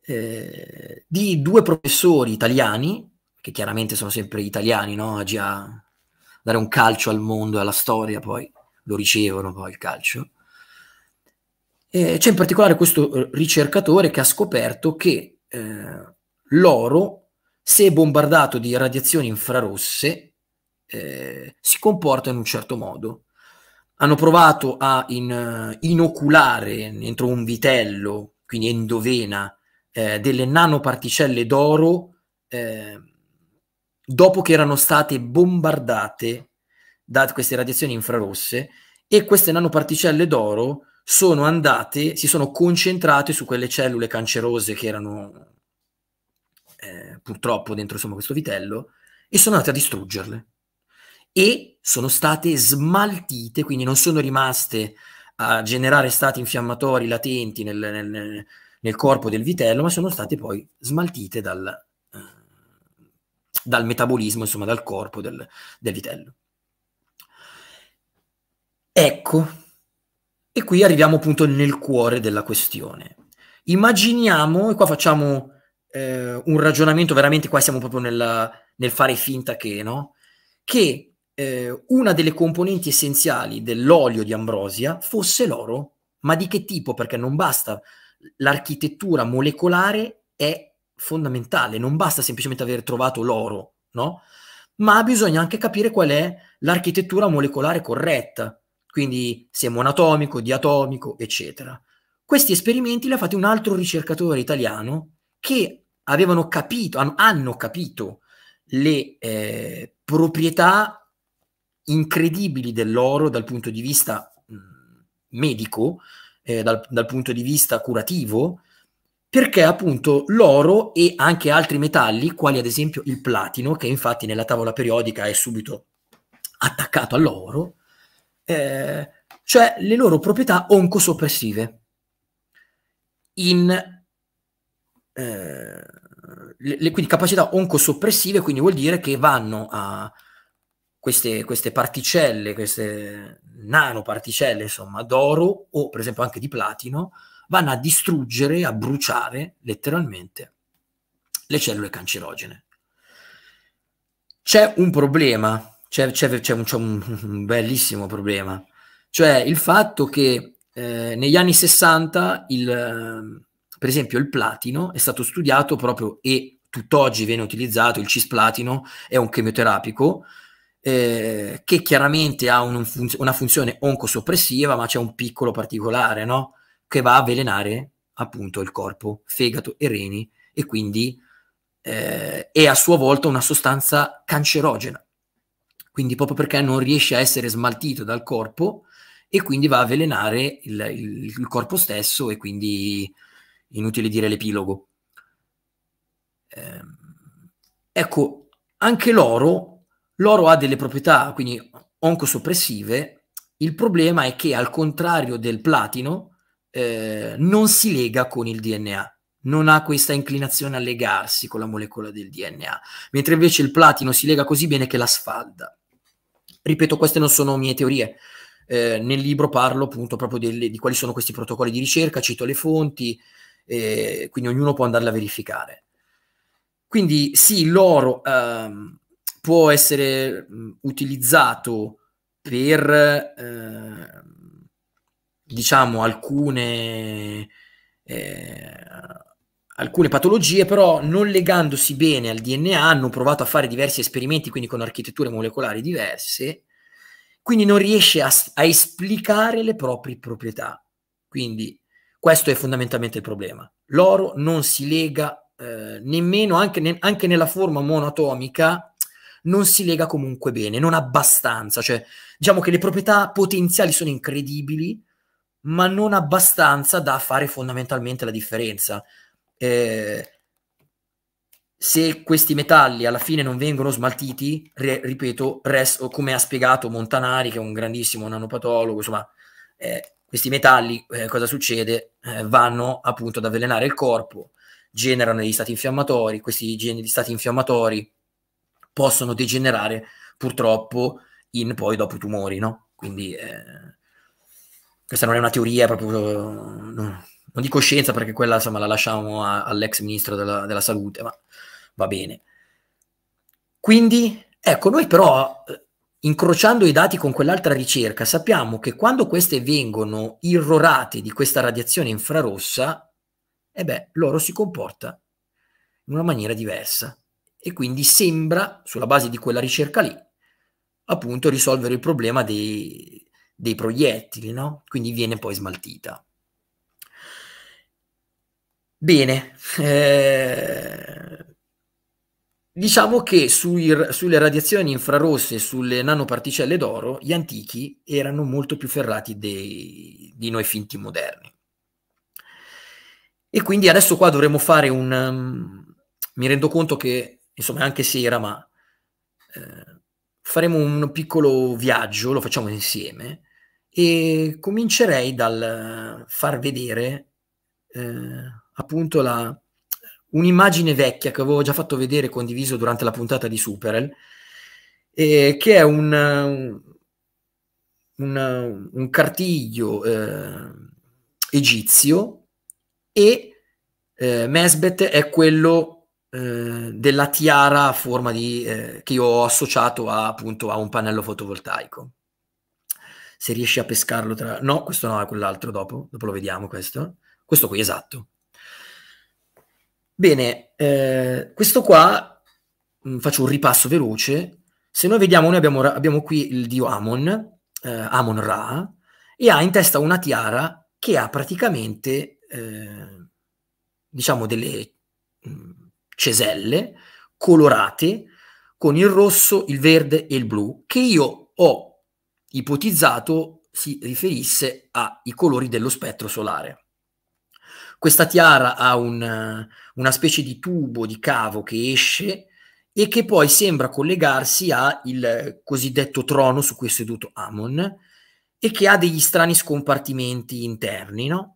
eh, di due professori italiani, che chiaramente sono sempre italiani, no? a dare un calcio al mondo e alla storia, poi lo ricevono poi il calcio. Eh, c'è in particolare questo eh, ricercatore che ha scoperto che eh, l'oro se bombardato di radiazioni infrarosse, eh, si comporta in un certo modo. Hanno provato a in, eh, inoculare dentro un vitello, quindi endovena, eh, delle nanoparticelle d'oro eh, dopo che erano state bombardate da queste radiazioni infrarosse e queste nanoparticelle d'oro sono andate, si sono concentrate su quelle cellule cancerose che erano eh, purtroppo dentro insomma, questo vitello, e sono andate a distruggerle. E sono state smaltite, quindi non sono rimaste a generare stati infiammatori latenti nel, nel, nel corpo del vitello, ma sono state poi smaltite dal, eh, dal metabolismo, insomma, dal corpo del, del, vitello. Ecco, e qui arriviamo appunto nel cuore della questione. Immaginiamo, e qua facciamo eh, un ragionamento veramente, qua siamo proprio nel, nel fare finta che, no? Che eh, una delle componenti essenziali dell'olio di ambrosia fosse l'oro, ma di che tipo? Perché non basta, l'architettura molecolare è fondamentale, non basta semplicemente aver trovato l'oro, no? Ma bisogna anche capire qual è l'architettura molecolare corretta, quindi se è monatomico, diatomico, eccetera. Questi esperimenti li ha fatti un altro ricercatore italiano che avevano capito, hanno capito le eh, proprietà incredibili dell'oro dal punto di vista mm, medico, eh, dal, dal, punto di vista curativo, perché appunto l'oro e anche altri metalli, quali ad esempio il platino, che infatti nella tavola periodica è subito attaccato all'oro, eh, cioè le loro proprietà oncosoppressive in eh, le, le, quindi capacità oncosoppressive, quindi vuol dire che vanno a queste, queste particelle, queste nanoparticelle, insomma, d'oro o per esempio anche di platino, vanno a distruggere, a bruciare letteralmente le cellule cancerogene. C'è un problema, c'è, c'è, c'è, un, c'è un, bellissimo problema, cioè il fatto che eh, negli anni 60 il, per esempio il platino è stato studiato proprio e tutt'oggi viene utilizzato, il cisplatino è un chemioterapico eh, che chiaramente ha un fun- una funzione oncosoppressiva, ma c'è un piccolo particolare, no? Che va a avvelenare appunto il corpo, fegato e reni e quindi eh, è a sua volta una sostanza cancerogena. Quindi proprio perché non riesce a essere smaltito dal corpo e quindi va a avvelenare il, il, il corpo stesso e quindi inutile dire l'epilogo. Eh, ecco, anche l'oro, l'oro ha delle proprietà, quindi oncosoppressive, il problema è che al contrario del platino eh, non si lega con il DNA, non ha questa inclinazione a legarsi con la molecola del DNA, mentre invece il platino si lega così bene che la sfalda. Ripeto, queste non sono mie teorie. Eh, nel libro parlo appunto proprio delle, di quali sono questi protocolli di ricerca, cito le fonti, eh, quindi ognuno può andarla a verificare. Quindi sì, l'oro ehm, può essere utilizzato per, eh, diciamo, alcune, eh, alcune patologie, però non legandosi bene al DNA hanno provato a fare diversi esperimenti, quindi con architetture molecolari diverse, quindi non riesce a, a esplicare le proprie proprietà. Quindi questo è fondamentalmente il problema. L'oro non si lega eh, nemmeno, anche, ne, anche, nella forma monoatomica, non si lega comunque bene, non abbastanza. Cioè, diciamo che le proprietà potenziali sono incredibili, ma non abbastanza da fare fondamentalmente la differenza. Eh, se questi metalli alla fine non vengono smaltiti, re, ripeto, rest, come ha spiegato Montanari, che è un grandissimo nanopatologo, insomma, eh, questi metalli eh, cosa succede? Eh, vanno appunto ad avvelenare il corpo, generano degli stati infiammatori, questi geni stati infiammatori possono degenerare purtroppo in poi dopo tumori, no? Quindi eh, questa non è una teoria proprio, non dico scienza perché quella insomma la lasciamo a, all'ex ministro della, della salute, ma va bene. Quindi ecco, noi però eh, incrociando i dati con quell'altra ricerca, sappiamo che quando queste vengono irrorate di questa radiazione infrarossa, eh beh, l'oro si comporta in una maniera diversa e quindi sembra, sulla base di quella ricerca lì, appunto risolvere il problema dei, dei proiettili, no? Quindi viene poi smaltita. Bene, eh, Diciamo che sui, sulle radiazioni infrarosse e sulle nanoparticelle d'oro, gli antichi erano molto più ferrati dei, di noi finti moderni. E quindi adesso qua dovremmo fare un... Um, mi rendo conto che, insomma, è anche sera, ma eh, faremo un piccolo viaggio, lo facciamo insieme, e comincerei dal far vedere eh, appunto la un'immagine vecchia che avevo già fatto vedere e condiviso durante la puntata di Superel, eh, che è un, un, un, cartiglio eh, egizio e eh, Mesbet è quello eh, della tiara a forma di, eh, che io ho associato a, appunto a un pannello fotovoltaico. Se riesci a pescarlo tra... No, questo no, è quell'altro dopo, dopo lo vediamo questo. Questo qui, esatto Bene, eh, questo qua, mh, mm, faccio un ripasso veloce, se noi vediamo, noi abbiamo, abbiamo qui il dio Amon, eh, Amon Ra, e ha in testa una tiara che ha praticamente, eh, diciamo, delle mh, mm, ceselle colorate con il rosso, il verde e il blu, che io ho ipotizzato si riferisse ai colori dello spettro solare. Questa tiara ha un, una specie di tubo, di cavo che esce e che poi sembra collegarsi al cosiddetto trono su cui è seduto Amon e che ha degli strani scompartimenti interni, no?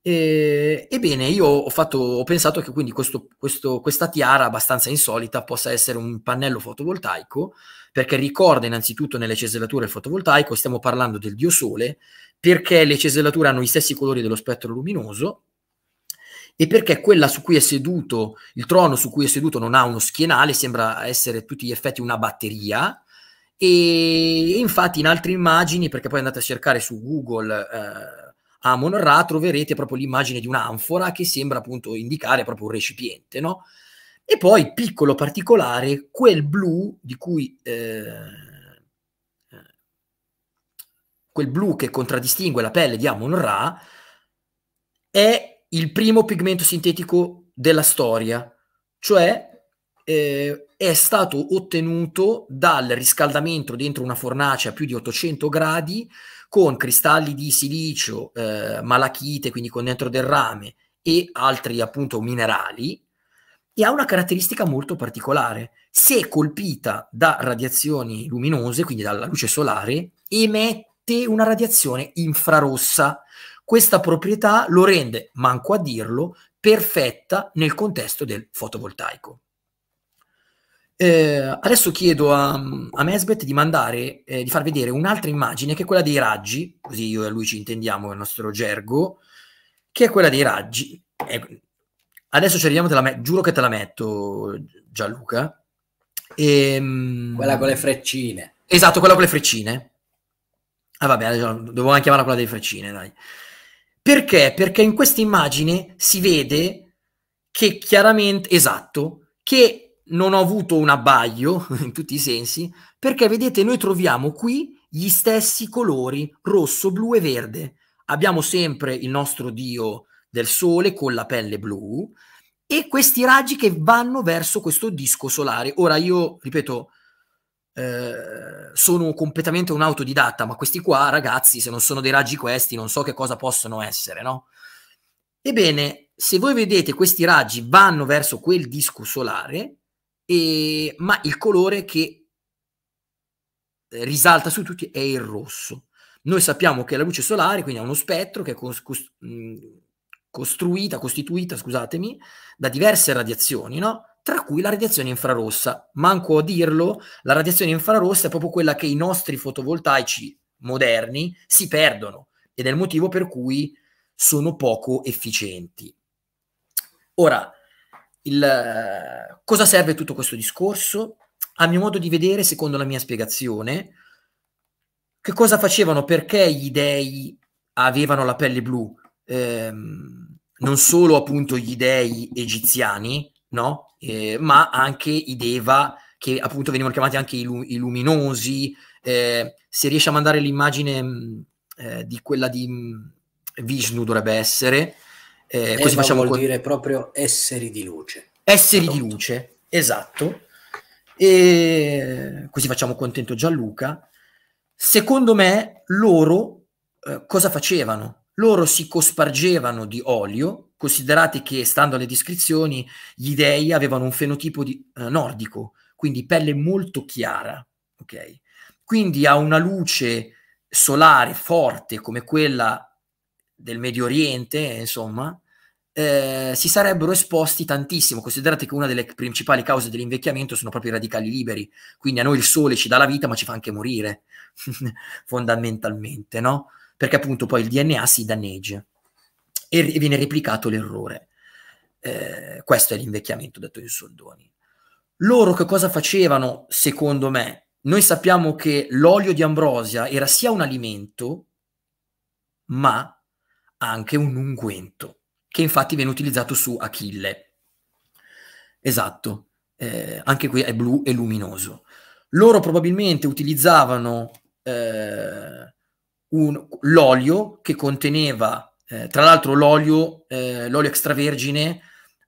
E, ebbene, io ho, fatto, ho pensato che quindi questo, questo, questa tiara abbastanza insolita possa essere un pannello fotovoltaico, perché ricorda innanzitutto nelle cesellature il fotovoltaico, stiamo parlando del dio sole, perché le cesellature hanno gli stessi colori dello spettro luminoso e perché quella su cui è seduto, il trono su cui è seduto non ha uno schienale, sembra essere a tutti gli effetti una batteria. E infatti in altre immagini, perché poi andate a cercare su Google eh, Amon Ra, troverete proprio l'immagine di un'anfora che sembra appunto indicare proprio un recipiente, no? E poi, piccolo particolare, quel blu di cui... Eh, eh quel blu che contraddistingue la pelle di Amon Ra è il primo pigmento sintetico della storia, cioè eh, è stato ottenuto dal riscaldamento dentro una fornace a più di 800 gradi con cristalli di silicio, eh, malachite, quindi con dentro del rame e altri appunto minerali e ha una caratteristica molto particolare. Se colpita da radiazioni luminose, quindi dalla luce solare, emette una radiazione infrarossa questa proprietà lo rende, manco a dirlo, perfetta nel contesto del fotovoltaico. Eh, adesso chiedo a, a Mesbet di mandare, eh, di far vedere un'altra immagine che è quella dei raggi, così io e lui ci intendiamo il nostro gergo, che è quella dei raggi. Eh, adesso ci arriviamo, te la met- giuro che te la metto Gianluca. Ehm... quella con le freccine. Esatto, quella con le freccine. Ah vabbè, dovevo anche chiamarla quella delle freccine, dai. Perché? Perché in questa immagine si vede che chiaramente, esatto, che non ho avuto un abbaglio [laughs] in tutti i sensi, perché vedete noi troviamo qui gli stessi colori rosso, blu e verde. Abbiamo sempre il nostro dio del sole con la pelle blu e questi raggi che vanno verso questo disco solare. Ora io, ripeto, eh, sono completamente un autodidatta, ma questi qua, ragazzi, se non sono dei raggi questi, non so che cosa possono essere, no? Ebbene, se voi vedete questi raggi vanno verso quel disco solare, e, ma il colore che eh, risalta su tutti è il rosso. Noi sappiamo che la luce solare, quindi ha uno spettro che è cos- mm, costruita, costituita, scusatemi, da diverse radiazioni, no? tra cui la radiazione infrarossa. Manco a dirlo, la radiazione infrarossa è proprio quella che i nostri fotovoltaici moderni si perdono ed è il motivo per cui sono poco efficienti. Ora, il, cosa serve tutto questo discorso? A mio modo di vedere, secondo la mia spiegazione, che cosa facevano? Perché gli dèi avevano la pelle blu? Ehm, non solo appunto gli dèi egiziani, no? Eh, ma anche i Deva, che appunto venivano chiamati anche i, lu- i luminosi. Eh, se riesce a mandare l'immagine mm, eh, di quella di mm, Vishnu dovrebbe essere. Eh, eh così facciamo vuol co- dire proprio esseri di luce. Esseri Pronto. di luce, esatto. E così facciamo contento Gianluca. Secondo me loro eh, cosa facevano? Loro si cospargevano di olio Considerate che, stando alle descrizioni, gli dei avevano un fenotipo di, eh, nordico, quindi pelle molto chiara, ok? Quindi a una luce solare forte come quella del Medio Oriente, insomma, eh, si sarebbero esposti tantissimo. Considerate che una delle principali cause dell'invecchiamento sono proprio i radicali liberi, quindi a noi il sole ci dà la vita ma ci fa anche morire, [laughs] fondamentalmente, no? Perché appunto poi il DNA si danneggia e viene replicato l'errore. Eh, questo è l'invecchiamento detto in soldoni. Loro che cosa facevano, secondo me? Noi sappiamo che l'olio di ambrosia era sia un alimento, ma anche un unguento, che infatti viene utilizzato su Achille. Esatto, eh, anche qui è blu e luminoso. Loro probabilmente utilizzavano eh, un, l'olio che conteneva eh, tra l'altro l'olio, eh, l'olio extravergine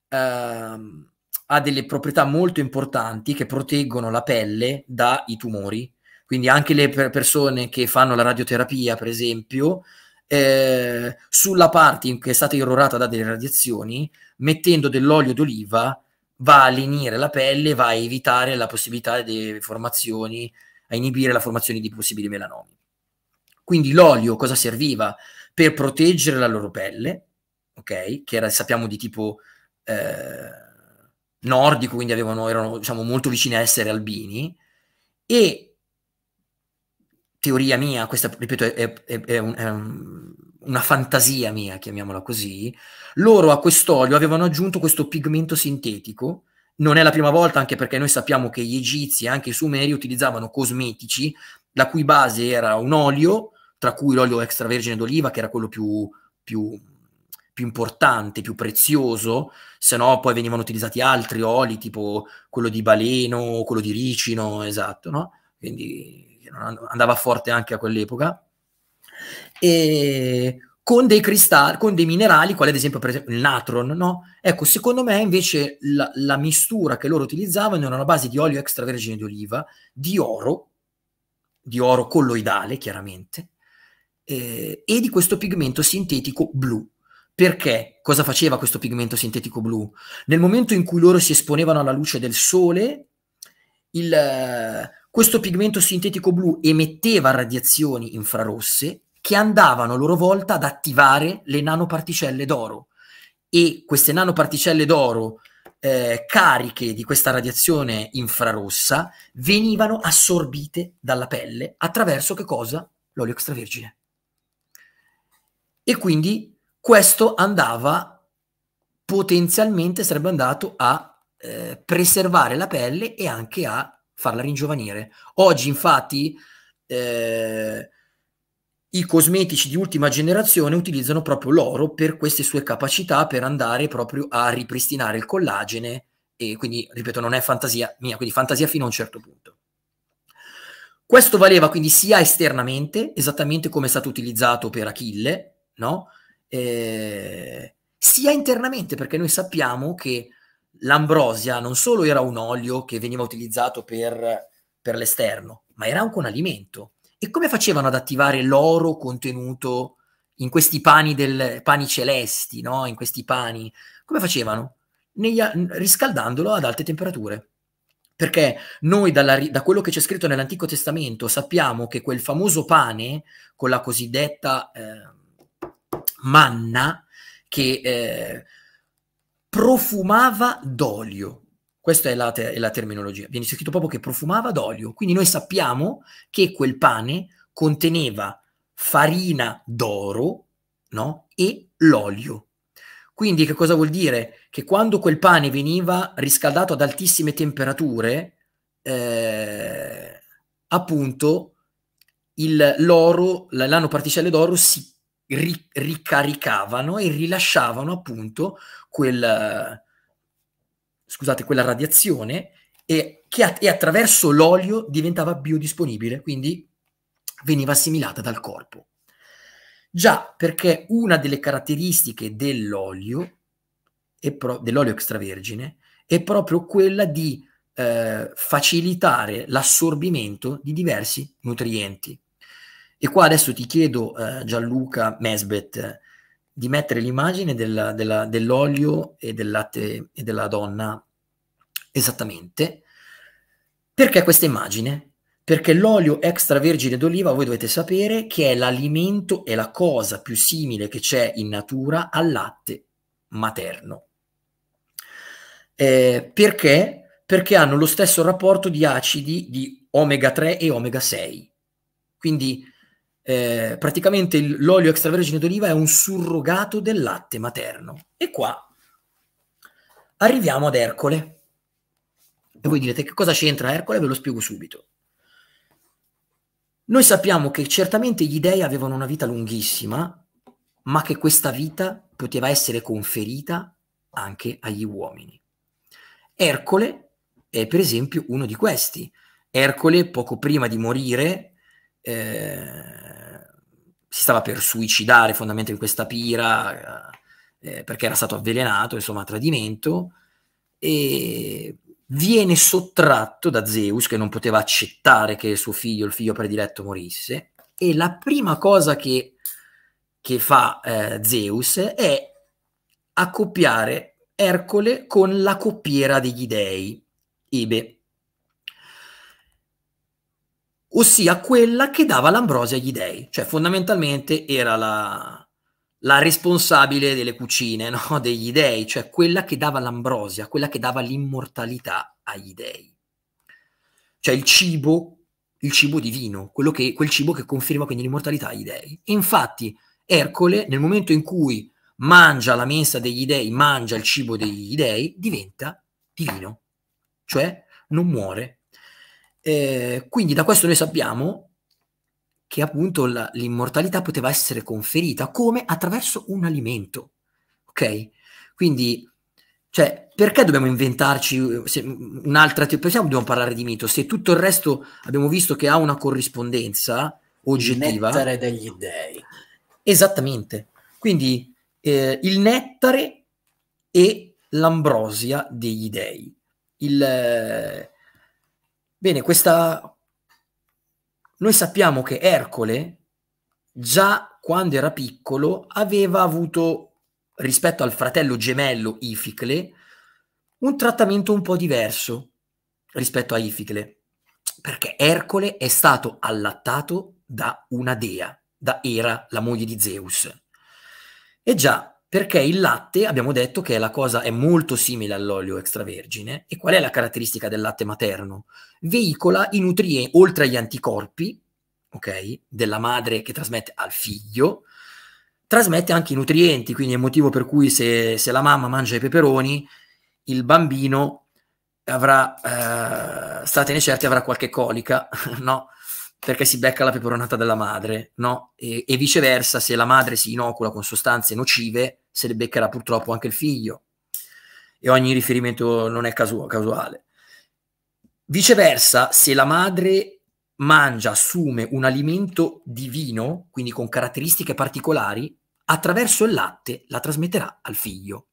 ehm, ha delle proprietà molto importanti che proteggono la pelle dai tumori, quindi anche le persone che fanno la radioterapia, per esempio, eh, sulla parte in cui è stata irrorata da delle radiazioni, mettendo dell'olio d'oliva va a lenire la pelle, va a evitare la possibilità di formazioni, a inibire la formazione di possibili melanomi. Quindi l'olio cosa serviva? per proteggere la loro pelle, ok? Che era, sappiamo, di tipo eh, nordico, quindi avevano, erano diciamo, molto vicini a essere albini, e teoria mia, questa, ripeto, è, è, è, un, è una fantasia mia, chiamiamola così, loro a quest'olio avevano aggiunto questo pigmento sintetico, non è la prima volta, anche perché noi sappiamo che gli egizi anche i sumeri utilizzavano cosmetici la cui base era un olio tra cui l'olio extravergine d'oliva, che era quello più, più, più importante, più prezioso, se no poi venivano utilizzati altri oli, tipo quello di baleno, quello di ricino, esatto, no? Quindi andava forte anche a quell'epoca. E con dei cristalli, con dei minerali, quali ad esempio, esempio il natron, no? Ecco, secondo me invece la, la, mistura che loro utilizzavano era una base di olio extravergine d'oliva, di oro, di oro colloidale chiaramente, eh, e di questo pigmento sintetico blu. Perché cosa faceva questo pigmento sintetico blu? Nel momento in cui loro si esponevano alla luce del sole, il, eh, questo pigmento sintetico blu emetteva radiazioni infrarosse che andavano a loro volta ad attivare le nanoparticelle d'oro e queste nanoparticelle d'oro eh, cariche di questa radiazione infrarossa venivano assorbite dalla pelle attraverso che cosa? L'olio extravergine e quindi questo andava potenzialmente, sarebbe andato a eh, preservare la pelle e anche a farla ringiovanire. Oggi infatti eh, i cosmetici di ultima generazione utilizzano proprio l'oro per queste sue capacità per andare proprio a ripristinare il collagene e quindi, ripeto, non è fantasia mia, quindi fantasia fino a un certo punto. Questo valeva quindi sia esternamente, esattamente come è stato utilizzato per Achille, no? Eh, sia internamente, perché noi sappiamo che l'ambrosia non solo era un olio che veniva utilizzato per, per l'esterno, ma era anche un alimento. E come facevano ad attivare l'oro contenuto in questi pani, del, pani celesti, no? in questi pani? Come facevano? Negli, riscaldandolo ad alte temperature. Perché noi dalla, da quello che c'è scritto nell'Antico Testamento sappiamo che quel famoso pane con la cosiddetta... Eh, manna che eh, profumava d'olio. Questa è la, te- è la terminologia. Viene scritto proprio che profumava d'olio. Quindi noi sappiamo che quel pane conteneva farina d'oro no? e l'olio. Quindi che cosa vuol dire? Che quando quel pane veniva riscaldato ad altissime temperature, eh, appunto il, l'oro, la nanoparticelle d'oro si ri- ricaricavano e rilasciavano appunto quel, scusate, quella radiazione e, che a- e attraverso l'olio diventava biodisponibile, quindi veniva assimilata dal corpo. Già perché una delle caratteristiche dell'olio, pro- dell'olio extravergine è proprio quella di eh, facilitare l'assorbimento di diversi nutrienti. E qua adesso ti chiedo, eh, Gianluca Mesbet, di mettere l'immagine della, della, dell'olio e del latte e della donna esattamente. Perché questa immagine? Perché l'olio extravergine d'oliva, voi dovete sapere che è l'alimento, è la cosa più simile che c'è in natura al latte materno. Eh, perché? Perché hanno lo stesso rapporto di acidi di omega 3 e omega 6. Quindi eh, praticamente il, l'olio extravergine d'oliva è un surrogato del latte materno. E qua arriviamo ad Ercole. E voi direte che cosa c'entra Ercole? Ve lo spiego subito. Noi sappiamo che certamente gli dei avevano una vita lunghissima, ma che questa vita poteva essere conferita anche agli uomini. Ercole è per esempio uno di questi. Ercole, poco prima di morire, eh, si stava per suicidare fondamentalmente in questa pira eh, eh, perché era stato avvelenato, insomma, a tradimento, e viene sottratto da Zeus che non poteva accettare che suo figlio, il figlio prediletto, morisse. E la prima cosa che, che fa eh, Zeus è accoppiare Ercole con la coppiera degli dei, Ibe ossia quella che dava l'ambrosia agli dei, cioè fondamentalmente era la, la responsabile delle cucine [laughs] no? degli dei, cioè quella che dava l'ambrosia, quella che dava l'immortalità agli dei. Cioè il cibo, il cibo divino, che, quel cibo che conferma quindi l'immortalità agli dei. E infatti Ercole, nel momento in cui mangia la mensa degli dei, mangia il cibo degli dei, diventa divino, cioè non muore, eh, quindi da questo noi sappiamo che appunto la, l'immortalità poteva essere conferita come attraverso un alimento. Ok? Quindi, cioè, perché dobbiamo inventarci eh, se, mm, un'altra teoria? Possiamo dobbiamo parlare di mito? Se tutto il resto abbiamo visto che ha una corrispondenza oggettiva. Il nettare degli dèi. Esattamente. Quindi eh, il nettare e l'ambrosia degli dèi. Il, eh, Bene, questa... Noi sappiamo che Ercole, già quando era piccolo, aveva avuto, rispetto al fratello gemello Ificle, un trattamento un po' diverso rispetto a Ificle, perché Ercole è stato allattato da una dea, da Era, la moglie di Zeus. E già perché il latte, abbiamo detto che la cosa è molto simile all'olio extravergine, e qual è la caratteristica del latte materno? Veicola i nutrienti, oltre agli anticorpi, ok, della madre che trasmette al figlio, trasmette anche i nutrienti, quindi è il motivo per cui se, se la mamma mangia i peperoni, il bambino avrà, eh, statene certi, avrà qualche colica, [laughs] no? perché si becca la peperonata della madre, no? E, e, viceversa, se la madre si inocula con sostanze nocive, se le beccherà purtroppo anche il figlio. E ogni riferimento non è casu- casuale. Viceversa, se la madre mangia, assume un alimento divino, quindi con caratteristiche particolari, attraverso il latte la trasmetterà al figlio.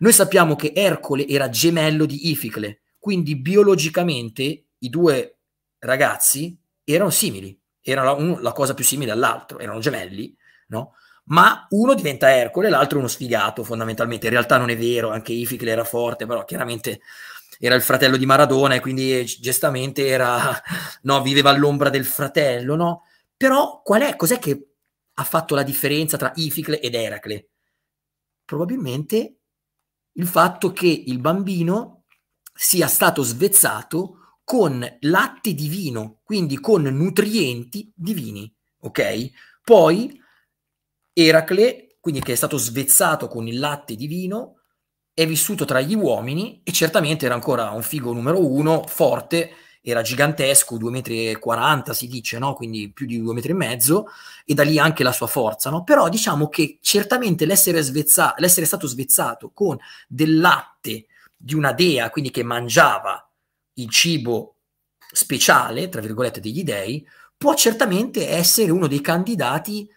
Noi sappiamo che Ercole era gemello di Ificle, quindi biologicamente i due ragazzi erano simili, erano la, un, la cosa più simile all'altro, erano gemelli, no? ma uno diventa Ercole, l'altro uno sfigato fondamentalmente, in realtà non è vero, anche Ificle era forte, però chiaramente era il fratello di Maradona e quindi eh, gestamente era, [laughs] no, viveva all'ombra del fratello, no? Però qual è, cos'è che ha fatto la differenza tra Ificle ed Eracle? Probabilmente il fatto che il bambino sia stato svezzato con latte divino, quindi con nutrienti divini, ok? Poi Eracle, quindi che è stato svezzato con il latte divino, è vissuto tra gli uomini e certamente era ancora un figo numero uno, forte, era gigantesco, 2,40 m si dice, no? quindi più di 2,5 m e da lì anche la sua forza. No? Però diciamo che certamente l'essere, svezza- l'essere stato svezzato con del latte di una dea, quindi che mangiava il cibo speciale, tra virgolette, degli dèi, può certamente essere uno dei candidati,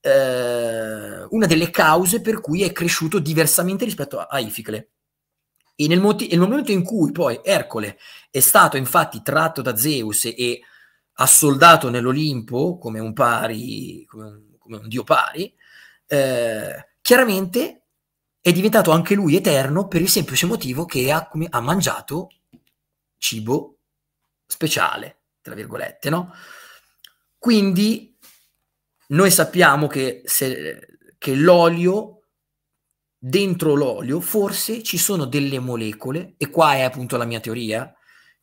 eh, una delle cause per cui è cresciuto diversamente rispetto a, a Ificle. E nel, moti- nel, momento in cui poi Ercole è stato infatti tratto da Zeus e assoldato nell'Olimpo come un pari, come un, come un dio pari, eh, chiaramente è diventato anche lui eterno per il semplice motivo che ha, ha mangiato cibo speciale, tra virgolette, no? Quindi noi sappiamo che, se, che l'olio, dentro l'olio, forse ci sono delle molecole, e qua è appunto la mia teoria,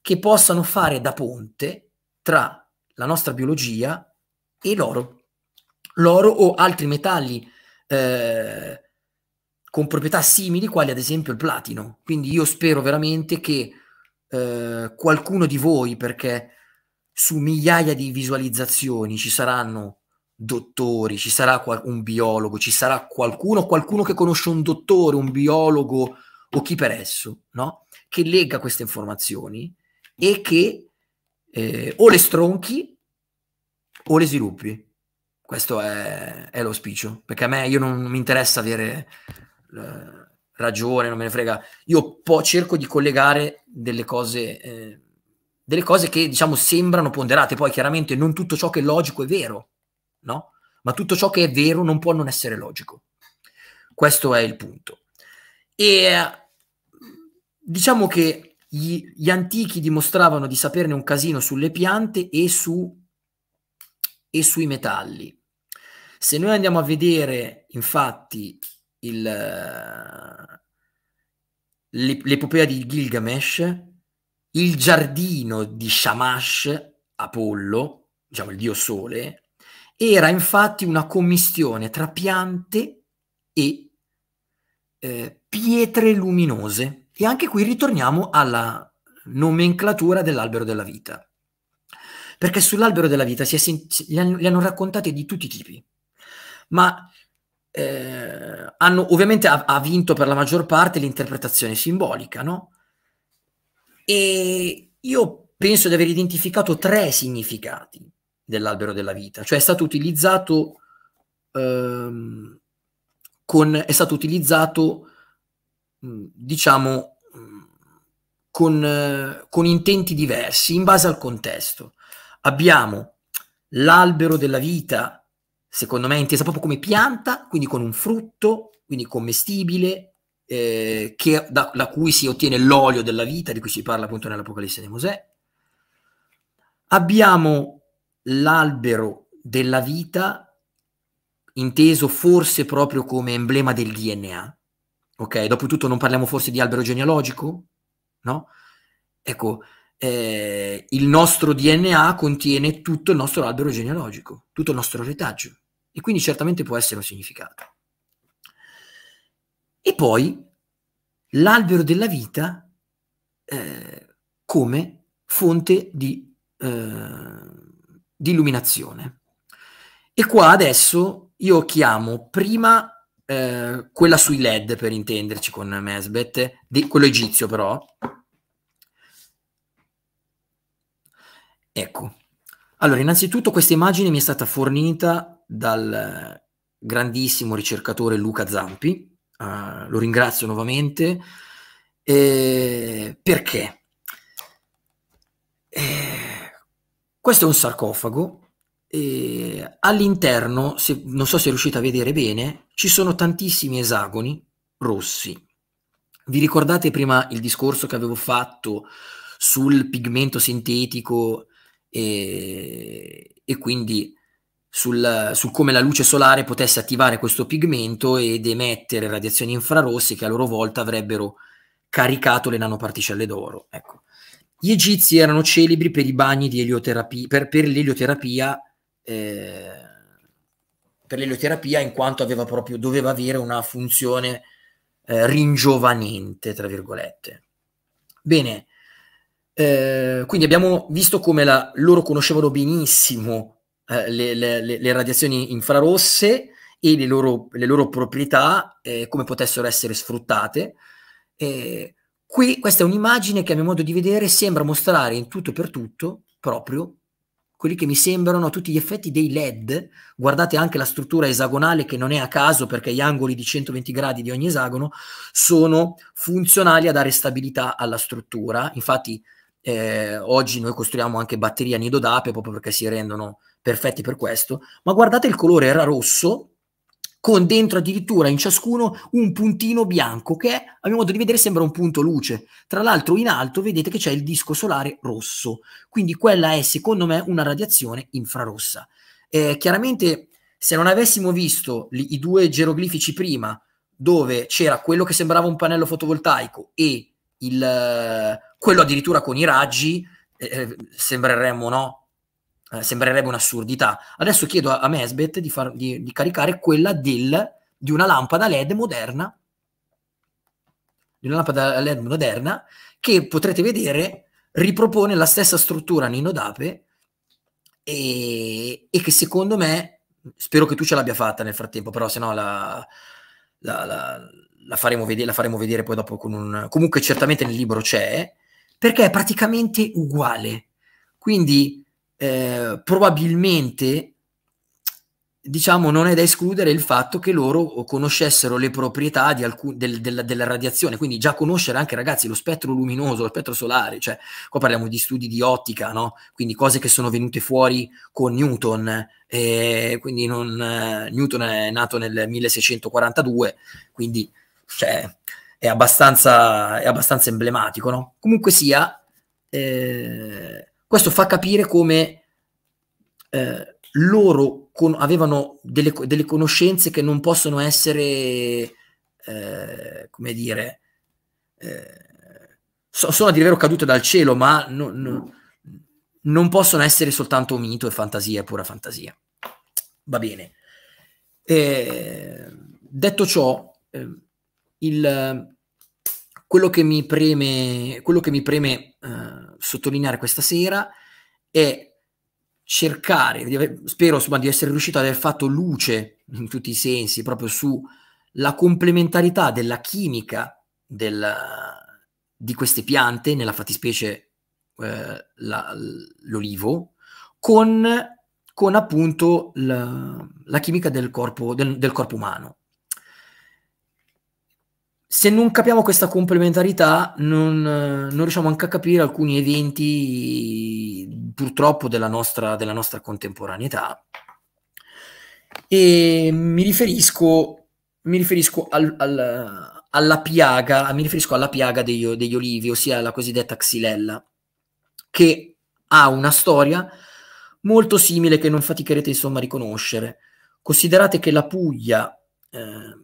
che possano fare da ponte tra la nostra biologia e l'oro. L'oro o altri metalli eh, con proprietà simili, quali ad esempio il platino. Quindi io spero veramente che eh, qualcuno di voi, perché su migliaia di visualizzazioni ci saranno dottori, ci sarà un biologo, ci sarà qualcuno, qualcuno che conosce un dottore, un biologo o chi per esso, no? che legga queste informazioni e che eh, o le stronchi o le sviluppi. Questo è, è l'auspicio, perché a me io non, non mi interessa avere... Eh, ragione, non me ne frega. Io po- cerco di collegare delle cose, eh, delle cose che diciamo sembrano ponderate, poi chiaramente non tutto ciò che è logico è vero, no? Ma tutto ciò che è vero non può non essere logico. Questo è il punto. E diciamo che gli, gli antichi dimostravano di saperne un casino sulle piante e, su, e sui metalli. Se noi andiamo a vedere infatti il, eh, l'epopea di Gilgamesh, il giardino di Shamash, Apollo, diciamo il dio sole, era infatti una commistione tra piante e eh, pietre luminose. E anche qui ritorniamo alla nomenclatura dell'albero della vita. Perché sull'albero della vita si sen- li, hanno, li hanno raccontati di tutti i tipi. Ma eh, hanno, ovviamente ha, ha, vinto per la maggior parte l'interpretazione simbolica, no? E io penso di aver identificato tre significati dell'albero della vita, cioè è stato utilizzato, ehm, con, è stato utilizzato mm, diciamo, mm, con, eh, con intenti diversi in base al contesto. Abbiamo l'albero della vita secondo me è intesa proprio come pianta, quindi con un frutto, quindi commestibile, eh, che, da, da, cui si ottiene l'olio della vita, di cui si parla appunto nell'Apocalisse di Mosè. Abbiamo l'albero della vita, inteso forse proprio come emblema del DNA. Ok, dopo tutto non parliamo forse di albero genealogico? No? Ecco, eh, il nostro DNA contiene tutto il nostro albero genealogico, tutto il nostro retaggio e quindi certamente può essere un significato. E poi l'albero della vita eh, come fonte di, eh, di, illuminazione. E qua adesso io chiamo prima eh, quella sui LED, per intenderci con Mesbet, di, quello egizio però. Ecco, allora innanzitutto questa immagine mi è stata fornita dal grandissimo ricercatore Luca Zampi, uh, lo ringrazio nuovamente, eh, perché eh, questo è un sarcofago E all'interno, se, non so se riuscite a vedere bene, ci sono tantissimi esagoni rossi. Vi ricordate prima il discorso che avevo fatto sul pigmento sintetico e, e quindi sul, su come la luce solare potesse attivare questo pigmento ed emettere radiazioni infrarosse che a loro volta avrebbero caricato le nanoparticelle d'oro. Ecco. Gli egizi erano celebri per i bagni di elioterapia, per, per l'elioterapia, eh, per l'elioterapia in quanto proprio, doveva avere una funzione eh, ringiovanente, tra virgolette. Bene, eh, quindi abbiamo visto come la, loro conoscevano benissimo eh, le, le, le, radiazioni infrarosse e le loro, le loro proprietà, eh, come potessero essere sfruttate. Eh, qui questa è un'immagine che a mio modo di vedere sembra mostrare in tutto e per tutto proprio quelli che mi sembrano tutti gli effetti dei LED. Guardate anche la struttura esagonale che non è a caso perché gli angoli di 120 gradi di ogni esagono sono funzionali a dare stabilità alla struttura. Infatti eh, oggi noi costruiamo anche batterie a nido d'ape proprio perché si rendono perfetti per questo, ma guardate il colore era rosso con dentro addirittura in ciascuno un puntino bianco che a mio modo di vedere sembra un punto luce. Tra l'altro in alto vedete che c'è il disco solare rosso, quindi quella è secondo me una radiazione infrarossa. Eh, chiaramente se non avessimo visto li, i due geroglifici prima dove c'era quello che sembrava un pannello fotovoltaico e il, eh, quello addirittura con i raggi, eh, eh sembreremmo no, eh, sembrerebbe un'assurdità. Adesso chiedo a, a Mesbet di, far, di, di caricare quella del, di una lampada LED moderna, di una lampada LED moderna, che potrete vedere ripropone la stessa struttura Nino Dape e, e che secondo me, spero che tu ce l'abbia fatta nel frattempo, però se no la, la, la, la, faremo vedere, la faremo vedere poi dopo con un... Comunque certamente nel libro c'è, perché è praticamente uguale. Quindi eh, probabilmente diciamo non è da escludere il fatto che loro conoscessero le proprietà alcun, del, del, della radiazione, quindi già conoscere anche ragazzi lo spettro luminoso, lo spettro solare, cioè qua parliamo di studi di ottica, no? quindi cose che sono venute fuori con Newton, eh, quindi non, eh, Newton è nato nel 1642, quindi cioè, è, abbastanza, è abbastanza emblematico. No? Comunque sia... Eh, questo fa capire come eh, loro con, avevano delle, delle, conoscenze che non possono essere, eh, come dire, eh, so, sono a dire vero cadute dal cielo, ma no, no, non possono essere soltanto mito e fantasia, pura fantasia. Va bene. Eh, detto ciò, eh, il, quello che mi preme, che mi preme eh, sottolineare questa sera è cercare, di aver, spero insomma, di essere riuscito ad aver fatto luce in tutti i sensi proprio sulla complementarità della chimica del, di queste piante, nella fattispecie eh, la, l'olivo, con, con appunto la, la, chimica del corpo, del, del corpo umano se non capiamo questa complementarità, non, non, riusciamo anche a capire alcuni eventi, purtroppo, della nostra, della nostra contemporaneità. E mi riferisco, mi riferisco al, al, alla, piaga, mi riferisco alla piaga degli, degli olivi, ossia la cosiddetta xylella, che ha una storia molto simile che non faticherete insomma a riconoscere. Considerate che la Puglia... Eh,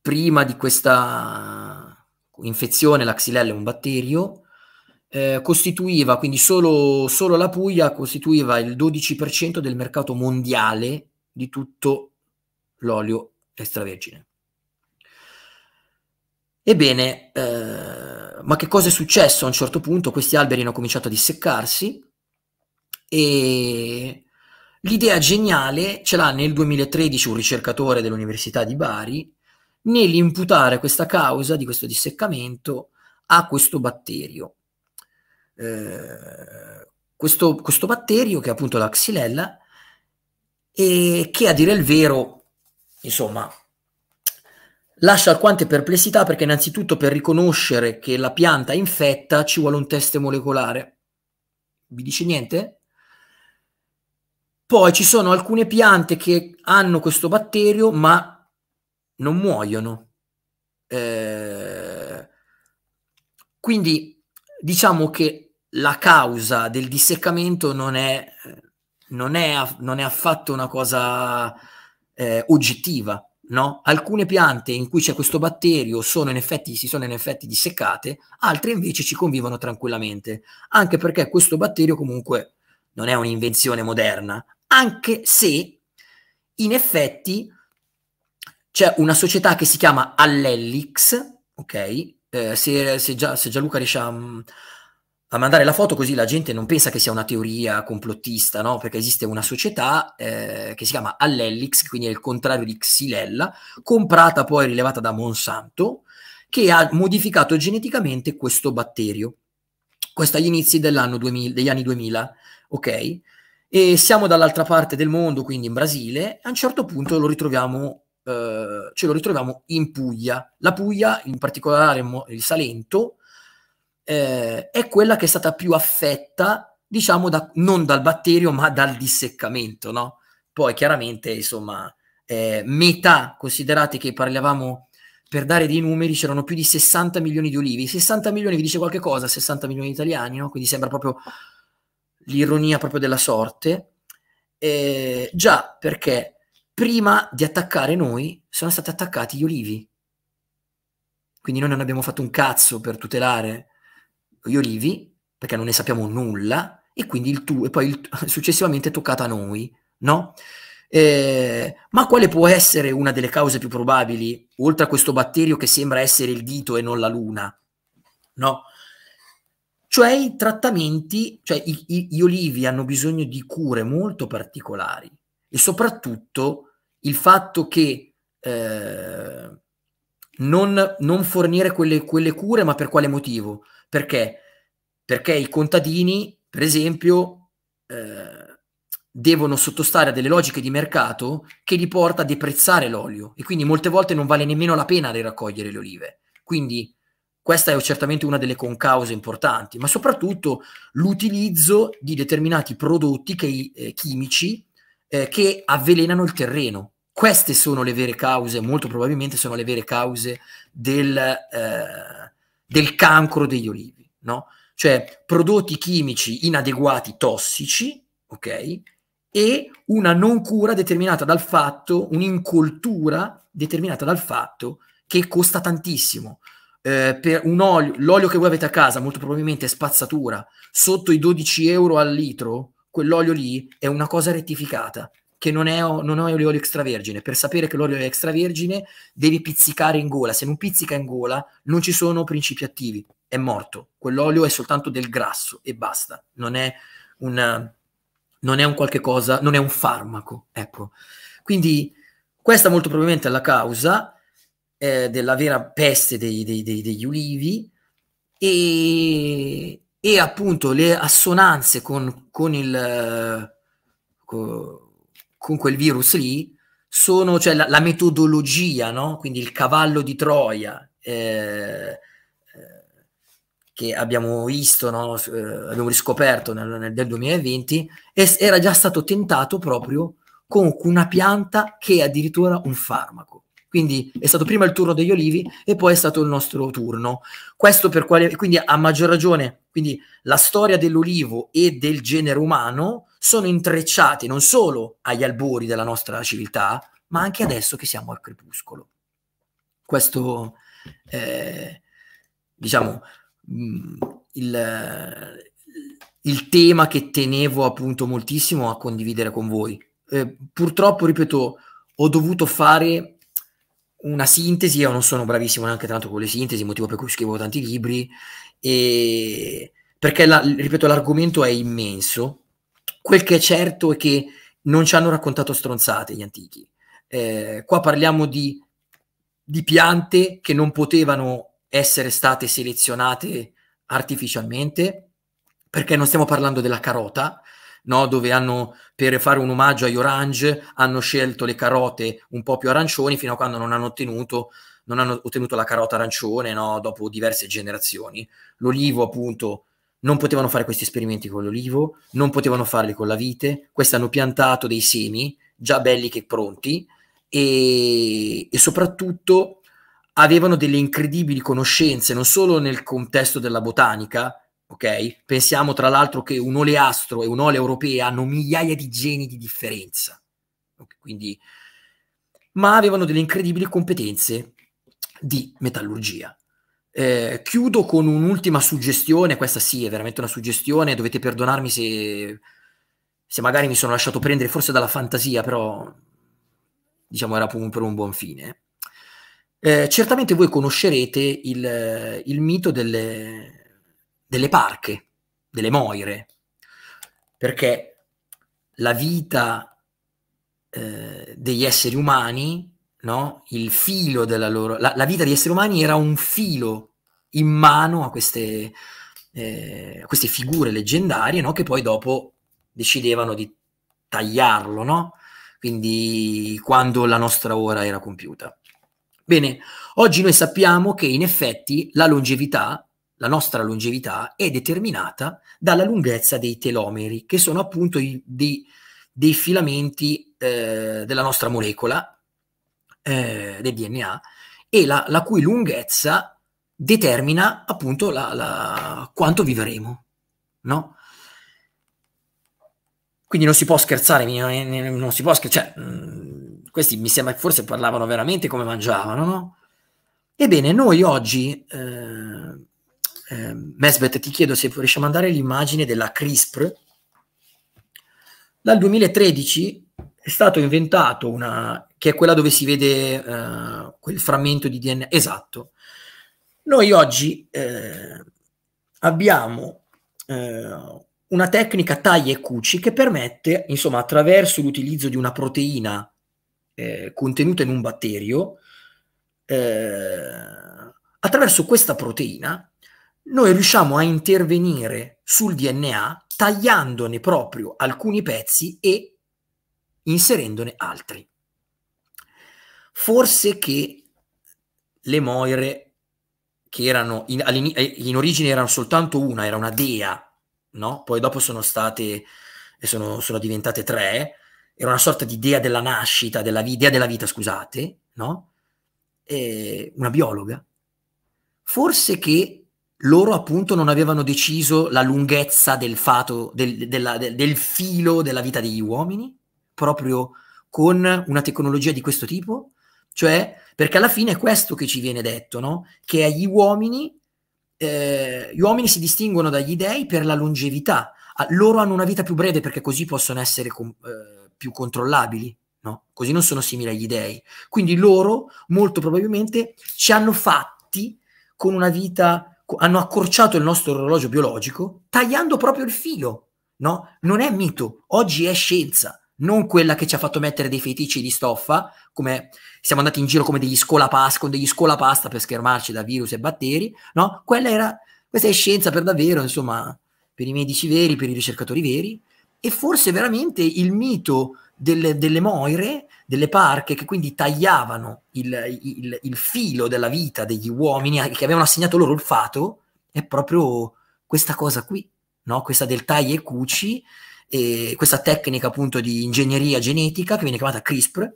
prima di questa infezione, la xylella è un batterio, eh, costituiva, quindi solo, solo, la Puglia costituiva il 12% del mercato mondiale di tutto l'olio extravergine. Ebbene, eh, ma che cosa è successo a un certo punto? Questi alberi hanno cominciato a disseccarsi e l'idea geniale ce l'ha nel 2013 un ricercatore dell'Università di Bari nell'imputare questa causa di questo disseccamento a questo batterio. Eh, questo, questo, batterio, che è appunto la xylella, e che a dire il vero, insomma, lascia alquante perplessità perché innanzitutto per riconoscere che la pianta è infetta ci vuole un test molecolare. Vi dice niente? Poi ci sono alcune piante che hanno questo batterio ma non muoiono. Eh, quindi diciamo che la causa del disseccamento non è, non è, non è affatto una cosa eh, oggettiva. No? Alcune piante in cui c'è questo batterio sono effetti, si sono in effetti disseccate, altre invece ci convivono tranquillamente, anche perché questo batterio comunque non è un'invenzione moderna, anche se in effetti c'è una società che si chiama Allelix, ok? Eh, se, se, già, se Gianluca riesce a, mm, a, mandare la foto così la gente non pensa che sia una teoria complottista, no? Perché esiste una società eh, che si chiama Allelix, quindi è il contrario di Xylella, comprata poi rilevata da Monsanto, che ha modificato geneticamente questo batterio. Questo agli inizi 2000, degli anni 2000, ok? E siamo dall'altra parte del mondo, quindi in Brasile, a un certo punto lo ritroviamo eh, ce lo ritroviamo in Puglia. La Puglia, in particolare il Salento, eh, è quella che è stata più affetta, diciamo, da, non dal batterio, ma dal disseccamento, no? Poi chiaramente, insomma, eh, metà, considerate che parlavamo per dare dei numeri, c'erano più di 60 milioni di olivi. 60 milioni vi dice qualche cosa, 60 milioni di italiani, no? Quindi sembra proprio l'ironia proprio della sorte. Eh, già perché prima di attaccare noi sono stati attaccati gli olivi. Quindi noi non abbiamo fatto un cazzo per tutelare gli olivi, perché non ne sappiamo nulla, e quindi il tu, e poi il, [laughs] successivamente è toccata a noi, no? Eh, ma quale può essere una delle cause più probabili, oltre a questo batterio che sembra essere il dito e non la luna? No? Cioè i trattamenti, cioè i, i, gli olivi hanno bisogno di cure molto particolari e soprattutto il fatto che eh, non, non, fornire quelle, quelle, cure, ma per quale motivo? Perché? Perché i contadini, per esempio, eh, devono sottostare a delle logiche di mercato che li porta a deprezzare l'olio e quindi molte volte non vale nemmeno la pena di raccogliere le olive. Quindi questa è certamente una delle concause importanti, ma soprattutto l'utilizzo di determinati prodotti che, eh, chimici eh, che avvelenano il terreno. Queste sono le vere cause, molto probabilmente sono le vere cause del, eh, del cancro degli olivi, no? Cioè prodotti chimici inadeguati, tossici, ok? E una non cura determinata dal fatto, un'incoltura determinata dal fatto che costa tantissimo. Eh, per un olio, l'olio che voi avete a casa molto probabilmente è spazzatura, sotto i 12 euro al litro, quell'olio lì è una cosa rettificata, che non è, non è olio extravergine. Per sapere che l'olio è extravergine devi pizzicare in gola. Se non pizzica in gola non ci sono principi attivi, è morto. Quell'olio è soltanto del grasso e basta. Non è, una, non è un qualche cosa, non è un farmaco. Ecco. Quindi questa molto probabilmente è la causa eh, della vera peste dei, dei, dei, degli ulivi e, e appunto le assonanze con, con il con quel virus lì sono cioè la, la metodologia no? quindi il cavallo di Troia eh, eh che abbiamo visto no? eh, abbiamo riscoperto nel, nel, nel 2020 es, era già stato tentato proprio con una pianta che è addirittura un farmaco quindi è stato prima il turno degli olivi e poi è stato il nostro turno. Questo per quale, quindi a maggior ragione, quindi la storia dell'olivo e del genere umano sono intrecciate non solo agli albori della nostra civiltà, ma anche adesso che siamo al crepuscolo. Questo, eh, diciamo, mm, il, il tema che tenevo appunto moltissimo a condividere con voi. Eh, purtroppo, ripeto, ho dovuto fare una sintesi, io non sono bravissimo neanche tanto con le sintesi, motivo per cui scrivo tanti libri, e perché la, ripeto l'argomento è immenso, quel che è certo è che non ci hanno raccontato stronzate gli antichi. Eh, qua parliamo di, di, piante che non potevano essere state selezionate artificialmente, perché non stiamo parlando della carota, no? dove hanno, per fare un omaggio agli orange, hanno scelto le carote un po' più arancioni fino a quando non hanno ottenuto, non hanno ottenuto la carota arancione no? dopo diverse generazioni. L'olivo, appunto, non potevano fare questi esperimenti con l'olivo, non potevano farli con la vite, questi hanno piantato dei semi già belli che pronti e, e soprattutto avevano delle incredibili conoscenze non solo nel contesto della botanica, ok? Pensiamo tra l'altro che un oleastro e un un'olea europeo hanno migliaia di geni di differenza, okay? quindi, ma avevano delle incredibili competenze di metallurgia. Eh, chiudo con un'ultima suggestione, questa sì è veramente una suggestione, dovete perdonarmi se, se magari mi sono lasciato prendere forse dalla fantasia, però diciamo era un, per un buon fine. Eh, certamente voi conoscerete il, il mito delle, delle parche, delle moire, perché la vita eh, degli esseri umani, no? il filo della loro... La, la, vita degli esseri umani era un filo in mano a queste, eh, a queste figure leggendarie no? che poi dopo decidevano di tagliarlo, no? quindi quando la nostra ora era compiuta. Bene, oggi noi sappiamo che in effetti la longevità la nostra longevità è determinata dalla lunghezza dei telomeri, che sono appunto i, dei, dei, filamenti eh, della nostra molecola eh, del DNA e la, la, cui lunghezza determina appunto la, la, quanto vivremo, no? Quindi non si può scherzare, non si può scherzare, cioè, mh, mm, questi mi sembra che forse parlavano veramente come mangiavano, no? Ebbene, noi oggi eh, eh, Mesbet, ti chiedo se riesci a mandare l'immagine della CRISPR. Dal 2013 è stato inventato una, che è quella dove si vede eh, quel frammento di DNA. Esatto. Noi oggi eh, abbiamo eh, una tecnica taglia e cuci che permette, insomma, attraverso l'utilizzo di una proteina eh, contenuta in un batterio, eh, attraverso questa proteina noi riusciamo a intervenire sul DNA tagliandone proprio alcuni pezzi e inserendone altri. Forse che le Moire, che erano in, eh, in origine erano soltanto una, era una dea, no? poi dopo sono state e eh, sono, sono diventate tre, era una sorta di dea della nascita, della, dea della vita, scusate, no? E eh, una biologa. Forse che loro appunto non avevano deciso la lunghezza del, fato, del, della, del, del filo della vita degli uomini, proprio con una tecnologia di questo tipo? Cioè, perché alla fine è questo che ci viene detto, no? Che agli uomini, eh, gli uomini si distinguono dagli dei per la longevità. Ah, loro hanno una vita più breve perché così possono essere com- eh, più controllabili, no? Così non sono simili agli dei. Quindi loro, molto probabilmente, ci hanno fatti con una vita hanno accorciato il nostro orologio biologico tagliando proprio il filo. No? Non è mito, oggi è scienza, non quella che ci ha fatto mettere dei fetici di stoffa, come siamo andati in giro come degli scolapasta, con degli scolapasta per schermarci da virus e batteri, no? Quella era, questa è scienza per davvero, insomma, per i medici veri, per i ricercatori veri, e forse veramente il mito delle, delle, moire, delle parche che quindi tagliavano il, il, il, filo della vita degli uomini eh, che avevano assegnato loro il fato, è proprio questa cosa qui, no? questa del taglio e cuci, eh, questa tecnica appunto di ingegneria genetica che viene chiamata CRISPR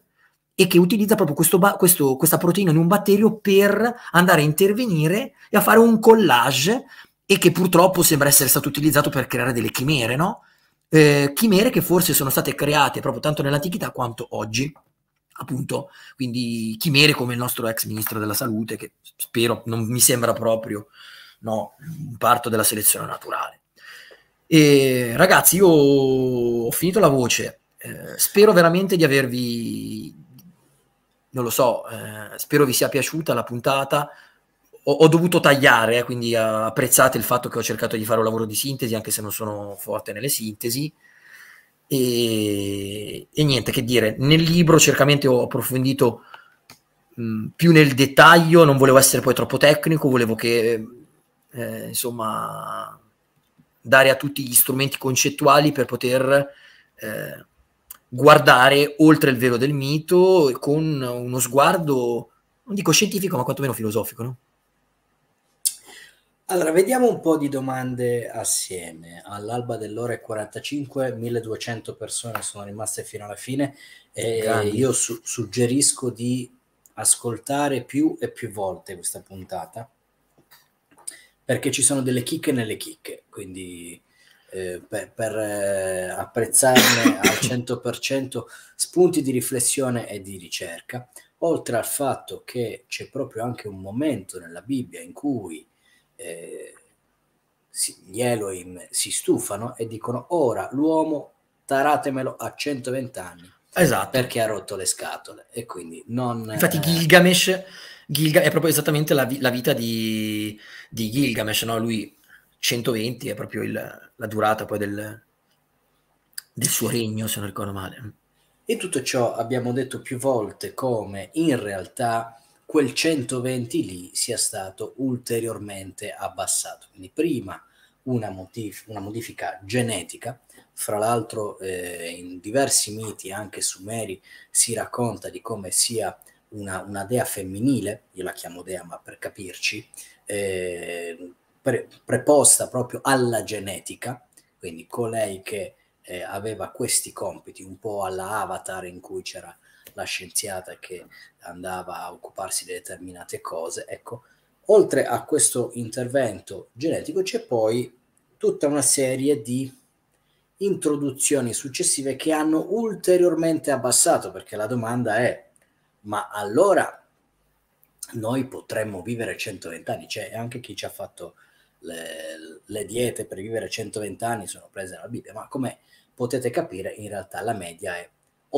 e che utilizza proprio questo ba- questo, questa proteina in un batterio per andare a intervenire e a fare un collage e che purtroppo sembra essere stato utilizzato per creare delle chimere, no? eh, chimere che forse sono state create proprio tanto nell'antichità quanto oggi appunto, quindi chimere come il nostro ex ministro della salute, che spero non mi sembra proprio no, un parto della selezione naturale. E, ragazzi, io ho finito la voce, eh, spero veramente di avervi, non lo so, eh, spero vi sia piaciuta la puntata, ho, ho dovuto tagliare, eh, quindi eh, apprezzate il fatto che ho cercato di fare un lavoro di sintesi, anche se non sono forte nelle sintesi. E, e niente che dire, nel libro certamente ho approfondito mh, più nel dettaglio, non volevo essere poi troppo tecnico, volevo che eh, insomma dare a tutti gli strumenti concettuali per poter eh, guardare oltre il velo del mito con uno sguardo, non dico scientifico, ma quantomeno filosofico, no? Allora, vediamo un po' di domande assieme. All'alba dell'ora e 45, 1200 persone sono rimaste fino alla fine e Grandi. io su- suggerisco di ascoltare più e più volte questa puntata perché ci sono delle chicche nelle chicche, quindi eh, per, per eh, apprezzarne [coughs] al 100% spunti di riflessione e di ricerca, oltre al fatto che c'è proprio anche un momento nella Bibbia in cui eh, gli Elohim si stufano e dicono ora l'uomo taratemelo a 120 anni. Esatto. Perché ha rotto le scatole e quindi non... Infatti eh, Gilgamesh, Gilga- è proprio esattamente la, vi- la vita di, di Gilgamesh, no? Lui 120 è proprio il, la durata poi del, del suo regno, se non ricordo male. E tutto ciò abbiamo detto più volte come in realtà quel 120 lì sia stato ulteriormente abbassato. Quindi prima una, modif- una modifica genetica, fra l'altro eh, in diversi miti anche sumeri si racconta di come sia una, una dea femminile, io la chiamo dea ma per capirci, eh, pre- preposta proprio alla genetica, quindi colei che eh, aveva questi compiti, un po' alla avatar in cui c'era la scienziata che andava a occuparsi di determinate cose. Ecco, oltre a questo intervento genetico c'è poi tutta una serie di introduzioni successive che hanno ulteriormente abbassato, perché la domanda è, ma allora noi potremmo vivere 120 anni? C'è cioè, anche chi ci ha fatto le, le diete per vivere 120 anni, sono prese dalla Bibbia, ma come potete capire in realtà la media è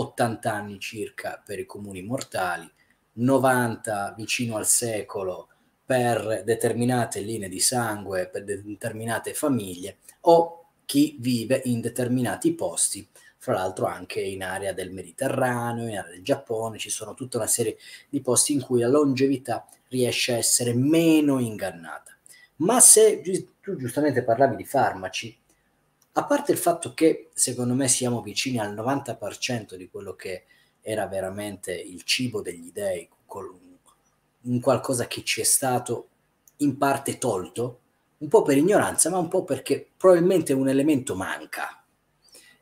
80 anni circa per i comuni mortali, 90 vicino al secolo per determinate linee di sangue, per determinate famiglie o chi vive in determinati posti, fra l'altro anche in area del Mediterraneo, in area del Giappone, ci sono tutta una serie di posti in cui la longevità riesce a essere meno ingannata. Ma se tu giustamente parlavi di farmaci, a parte il fatto che secondo me siamo vicini al 90% di quello che era veramente il cibo degli dei, un qualcosa che ci è stato in parte tolto, un po' per ignoranza, ma un po' perché probabilmente un elemento manca.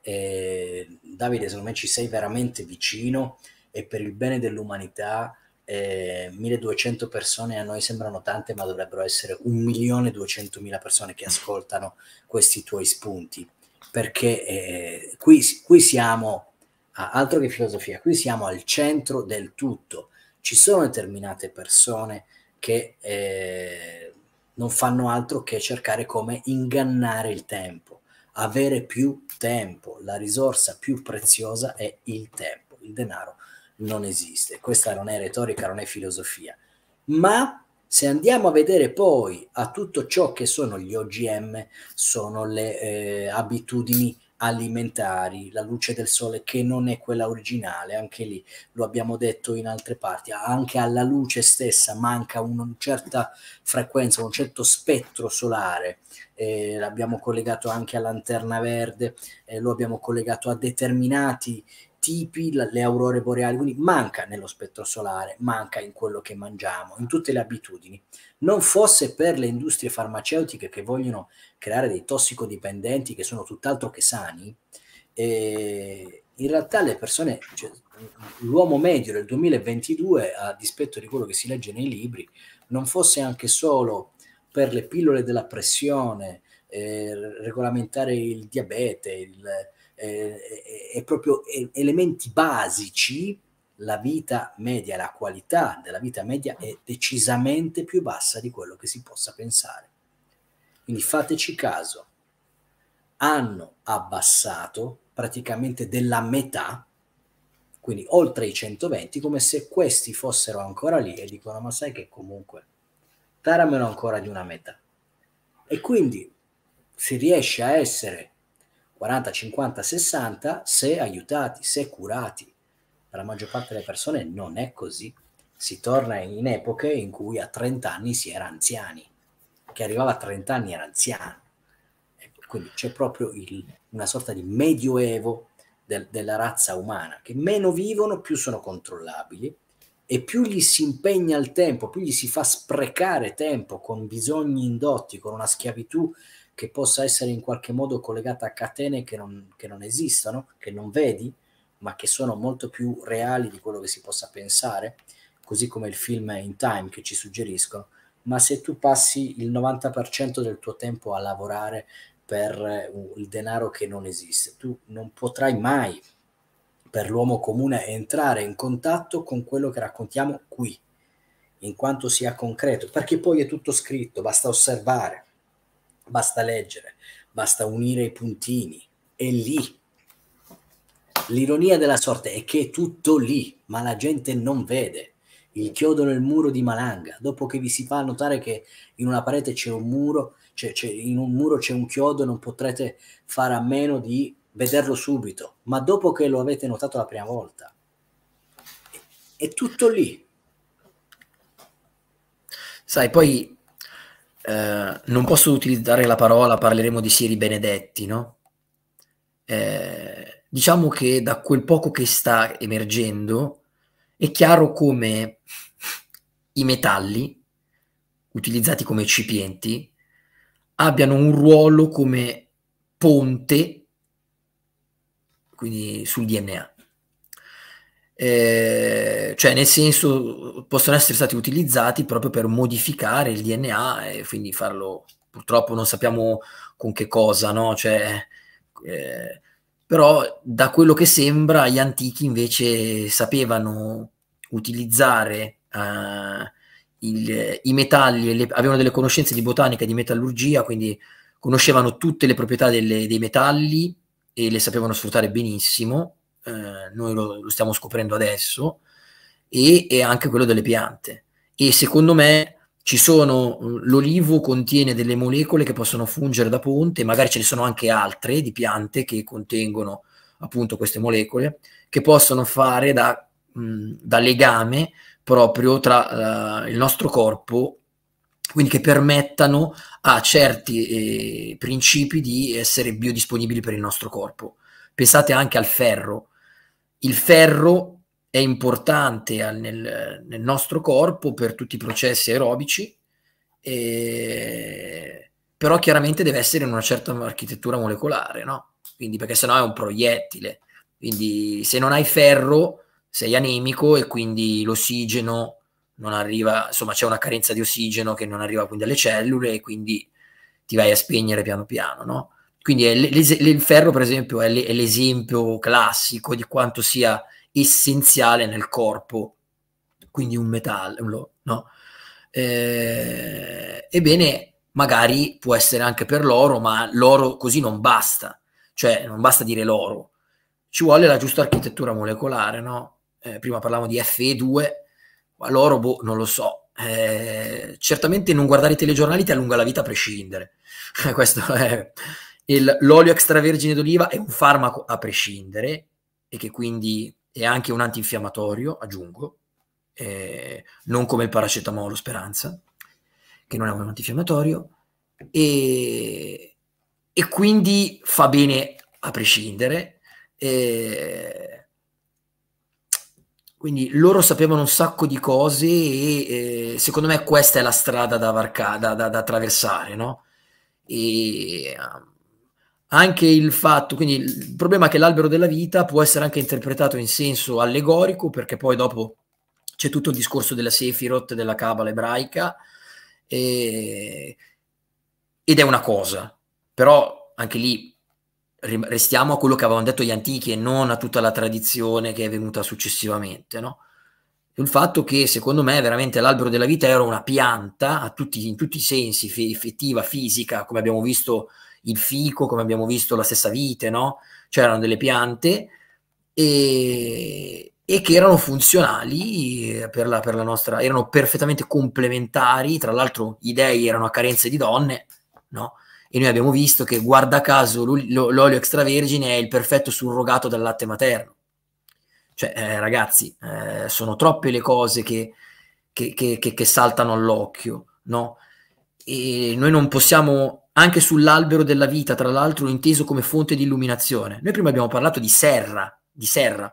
Eh, Davide, secondo me ci sei veramente vicino e per il bene dell'umanità eh, 1200 persone a noi sembrano tante, ma dovrebbero essere 1.200.000 persone che ascoltano questi tuoi spunti, perché eh, qui, qui siamo, altro che filosofia, qui siamo al centro del tutto. Ci sono determinate persone che eh, non fanno altro che cercare come ingannare il tempo, avere più tempo. La risorsa più preziosa è il tempo, il denaro non esiste. Questa non è retorica, non è filosofia. Ma se andiamo a vedere poi a tutto ciò che sono gli OGM, sono le eh, abitudini alimentari, la luce del sole che non è quella originale, anche lì lo abbiamo detto in altre parti, anche alla luce stessa manca una certa frequenza, un certo spettro solare, eh, l'abbiamo collegato anche a lanterna verde, eh, lo abbiamo collegato a determinati tipi, le aurore boreali, quindi manca nello spettro solare, manca in quello che mangiamo, in tutte le abitudini. Non fosse per le industrie farmaceutiche che vogliono creare dei tossicodipendenti che sono tutt'altro che sani, eh, in realtà le persone, cioè, l'uomo medio del 2022, a dispetto di quello che si legge nei libri, non fosse anche solo per le pillole della pressione, eh, regolamentare il diabete, il, eh, è proprio elementi basici, la vita media, la qualità della vita media è decisamente più bassa di quello che si possa pensare. Quindi fateci caso, hanno abbassato praticamente della metà, quindi oltre i 120, come se questi fossero ancora lì e dicono ma sai che comunque taramelo ancora di una metà. E quindi si riesce a essere 40, 50, 60, se aiutati, se curati. Per la maggior parte delle persone non è così. Si torna in epoche in cui a 30 anni si era anziani. Chi arrivava a 30 anni era anziano. Quindi c'è proprio il, una sorta di medioevo del, della razza umana, che meno vivono più sono controllabili e più gli si impegna il tempo, più gli si fa sprecare tempo con bisogni indotti, con una schiavitù che possa essere in qualche modo collegata a catene che non, che non esistono, che non vedi, ma che sono molto più reali di quello che si possa pensare, così come il film In Time che ci suggeriscono. Ma se tu passi il 90% del tuo tempo a lavorare per eh, il denaro che non esiste, tu non potrai mai, per l'uomo comune, entrare in contatto con quello che raccontiamo qui, in quanto sia concreto, perché poi è tutto scritto, basta osservare. Basta leggere, basta unire i puntini, è lì. L'ironia della sorte è che è tutto lì, ma la gente non vede. Il chiodo nel muro di Malanga, dopo che vi si fa notare che in una parete c'è un muro, c'è, c'è, in un muro c'è un chiodo, non potrete fare a meno di vederlo subito, ma dopo che lo avete notato la prima volta. È tutto lì. Sai, poi eh, non posso utilizzare la parola, parleremo di Siri Benedetti, no? Eh, diciamo che da quel poco che sta emergendo è chiaro come i metalli utilizzati come eccipienti abbiano un ruolo come ponte quindi sul DNA eh, cioè nel senso possono essere stati utilizzati proprio per modificare il DNA e quindi farlo, purtroppo non sappiamo con che cosa, no? Cioè, eh, però da quello che sembra gli antichi invece sapevano utilizzare eh, il, i metalli, le, avevano delle conoscenze di botanica e di metallurgia, quindi conoscevano tutte le proprietà delle, dei metalli e le sapevano sfruttare benissimo eh, noi lo, lo, stiamo scoprendo adesso, e, e anche quello delle piante. E secondo me ci sono, eh, l'olivo contiene delle molecole che possono fungere da ponte, magari ce ne sono anche altre di piante che contengono appunto queste molecole, che possono fare da, mm, da legame proprio tra uh, il nostro corpo, quindi che permettano a certi eh, principi di essere biodisponibili per il nostro corpo. Pensate anche al ferro, il ferro è importante al, nel, nel, nostro corpo per tutti i processi aerobici, e, però chiaramente deve essere in una certa architettura molecolare, no? Quindi, perché sennò è un proiettile. Quindi se non hai ferro sei anemico e quindi l'ossigeno non arriva, insomma c'è una carenza di ossigeno che non arriva quindi alle cellule e quindi ti vai a spegnere piano piano, no? Quindi il ferro, per esempio, è l'esempio classico di quanto sia essenziale nel corpo, quindi un metallo, no? Eh, ebbene, magari può essere anche per l'oro, ma l'oro così non basta, cioè non basta dire l'oro, ci vuole la giusta architettura molecolare, no? Eh, prima parlavamo di FE2, ma l'oro, boh, non lo so. Eh, certamente non guardare i telegiornali ti allunga la vita a prescindere. [laughs] Questo è il, l'olio extravergine d'oliva è un farmaco a prescindere e che quindi è anche un antinfiammatorio, aggiungo, eh, non come il paracetamolo Speranza, che non è un antinfiammatorio, e, e quindi fa bene a prescindere. Eh, quindi loro sapevano un sacco di cose e eh, secondo me questa è la strada da, varca- da, da, da attraversare, no? E, um, anche il fatto, quindi il problema è che l'albero della vita può essere anche interpretato in senso allegorico, perché poi dopo c'è tutto il discorso della Sefirot, della Cabala ebraica, e... ed è una cosa, però anche lì restiamo a quello che avevano detto gli antichi e non a tutta la tradizione che è venuta successivamente, no? Il fatto che secondo me veramente l'albero della vita era una pianta tutti, in tutti i sensi, effettiva, fisica, come abbiamo visto il fico, come abbiamo visto, la stessa vite, no? C'erano delle piante e, e che erano funzionali per la, per la, nostra, erano perfettamente complementari, tra l'altro i dei erano a carenze di donne, no? E noi abbiamo visto che, guarda caso, l'olio extravergine è il perfetto surrogato dal latte materno. Cioè, eh, ragazzi, eh, sono troppe le cose che, che, che, che saltano all'occhio, no? E noi non possiamo anche sull'albero della vita, tra l'altro inteso come fonte di illuminazione. Noi prima abbiamo parlato di serra, di serra.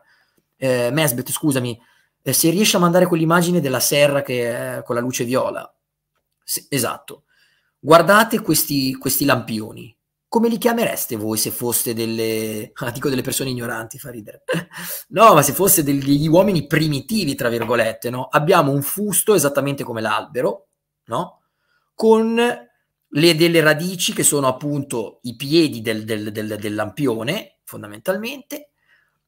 Eh, Mesbet, scusami, eh, se riesci a mandare quell'immagine della serra che è con la luce viola. Se, esatto. Guardate questi, questi, lampioni. Come li chiamereste voi se foste delle... Ah, [laughs] dico delle persone ignoranti, fa ridere. [laughs] no, ma se foste degli uomini primitivi, tra virgolette, no? Abbiamo un fusto esattamente come l'albero, no? Con le, delle radici che sono appunto i piedi del, del, del, del lampione, fondamentalmente,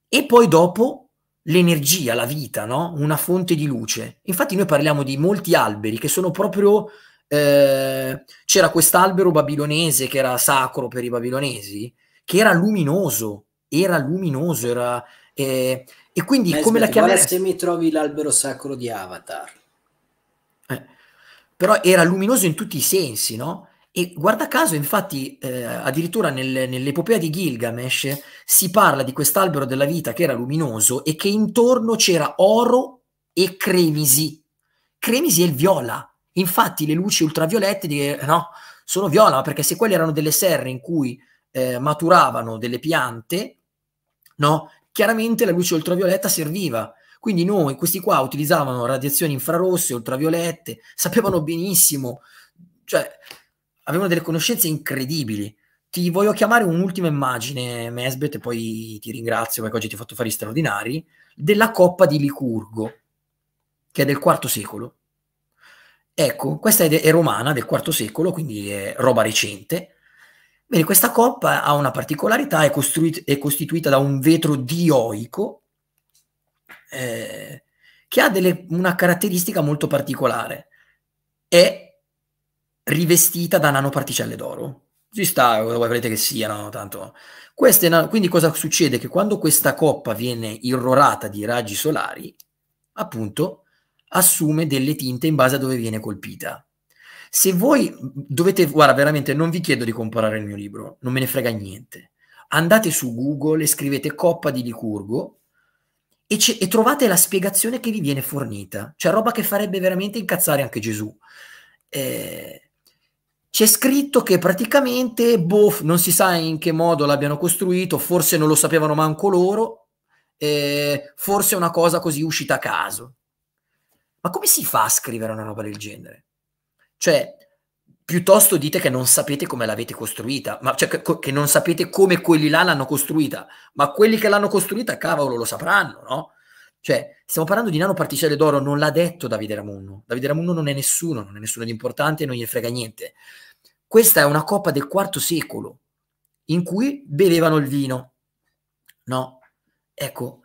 e poi dopo l'energia, la vita, no? una fonte di luce. Infatti noi parliamo di molti alberi che sono proprio... Eh, c'era quest'albero babilonese che era sacro per i babilonesi, che era luminoso, era luminoso, era... Eh, e quindi Ma come smetti, la chiameresti? se mi trovi l'albero sacro di Avatar. Eh, però era luminoso in tutti i sensi, no? E guarda caso, infatti, eh, addirittura nel, nell'epopea di Gilgamesh si parla di quest'albero della vita che era luminoso e che intorno c'era oro e cremisi. Cremisi è il viola. Infatti le luci ultraviolette di, no, sono viola, perché se quelle erano delle serre in cui eh, maturavano delle piante, no, chiaramente la luce ultravioletta serviva. Quindi noi, questi qua, utilizzavano radiazioni infrarosse, ultraviolette, sapevano benissimo, cioè avevano delle conoscenze incredibili. Ti voglio chiamare un'ultima immagine, Mesbet, e poi ti ringrazio perché oggi ti ho fatto fare i straordinari, della Coppa di Licurgo, che è del IV secolo. Ecco, questa è, de- è romana del IV secolo, quindi è roba recente. Bene, questa coppa ha una particolarità, è, costruit- è costituita da un vetro dioico eh, che ha delle, una caratteristica molto particolare. È rivestita da nanoparticelle d'oro. Ci sta, dove volete che siano, tanto. Queste, quindi cosa succede? Che quando questa coppa viene irrorata di raggi solari, appunto, assume delle tinte in base a dove viene colpita. Se voi dovete, guarda, veramente non vi chiedo di comprare il mio libro, non me ne frega niente. Andate su Google e scrivete coppa di Licurgo e, e trovate la spiegazione che vi viene fornita. Cioè roba che farebbe veramente incazzare anche Gesù. Eh, c'è scritto che praticamente, boh, non si sa in che modo l'abbiano costruito, forse non lo sapevano manco loro, eh, forse è una cosa così uscita a caso. Ma come si fa a scrivere una roba del genere? Cioè, piuttosto dite che non sapete come l'avete costruita, ma cioè che, che non sapete come quelli là l'hanno costruita, ma quelli che l'hanno costruita, cavolo, lo sapranno, no? Cioè, stiamo parlando di nanoparticelle d'oro, non l'ha detto Davide Ramunno. Davide Ramunno non è nessuno, non è nessuno di importante, non gli frega niente. Questa è una coppa del IV secolo in cui bevevano il vino. No? Ecco,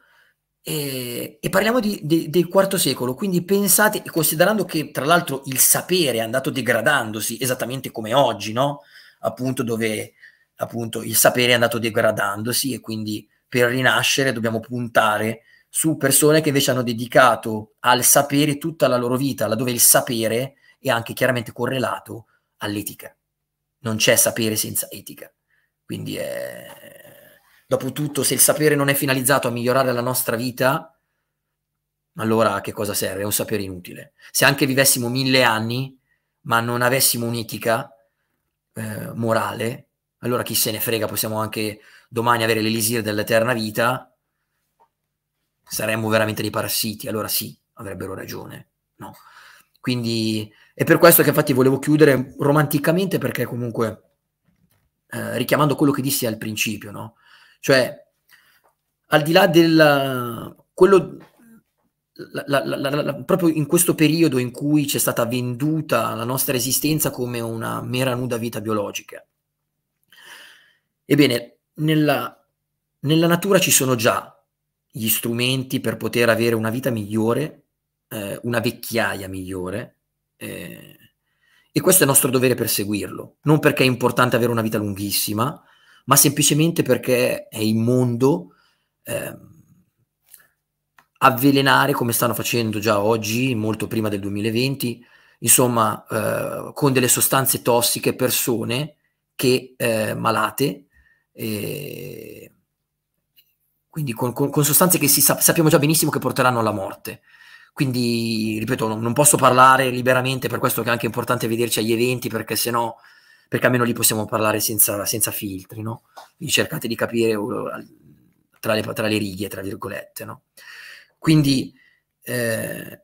e, e, parliamo di, di, del IV secolo, quindi pensate, considerando che tra l'altro il sapere è andato degradandosi esattamente come oggi, no? appunto dove appunto, il sapere è andato degradandosi e quindi per rinascere dobbiamo puntare su persone che invece hanno dedicato al sapere tutta la loro vita, laddove il sapere è anche chiaramente correlato all'etica. Non c'è sapere senza etica. Quindi, è... dopotutto, se il sapere non è finalizzato a migliorare la nostra vita, allora a che cosa serve? È un sapere inutile. Se anche vivessimo mille anni, ma non avessimo un'etica eh, morale, allora chi se ne frega, possiamo anche domani avere l'elisir dell'eterna vita, saremmo veramente dei parassiti, allora sì, avrebbero ragione, no? Quindi è per questo che infatti volevo chiudere romanticamente perché comunque eh, richiamando quello che dissi al principio, no? Cioè, al di là del... Quello, la, la, la, proprio in questo periodo in cui c'è stata venduta la nostra esistenza come una mera nuda vita biologica. Ebbene, nella, nella natura ci sono già gli strumenti per poter avere una vita migliore, eh, una vecchiaia migliore. Eh, e questo è nostro dovere perseguirlo, non perché è importante avere una vita lunghissima, ma semplicemente perché è immondo eh, avvelenare, come stanno facendo già oggi, molto prima del 2020, insomma, eh, con delle sostanze tossiche persone che eh, malate. Eh, quindi con, con, con sostanze che sa, sappiamo già benissimo che porteranno alla morte. Quindi, ripeto, non, non posso parlare liberamente, per questo che è anche importante vederci agli eventi, perché se no perché almeno lì possiamo parlare senza, senza filtri, no? Quindi cercate di capire uh, tra le, tra le righe, tra virgolette, no? Quindi eh,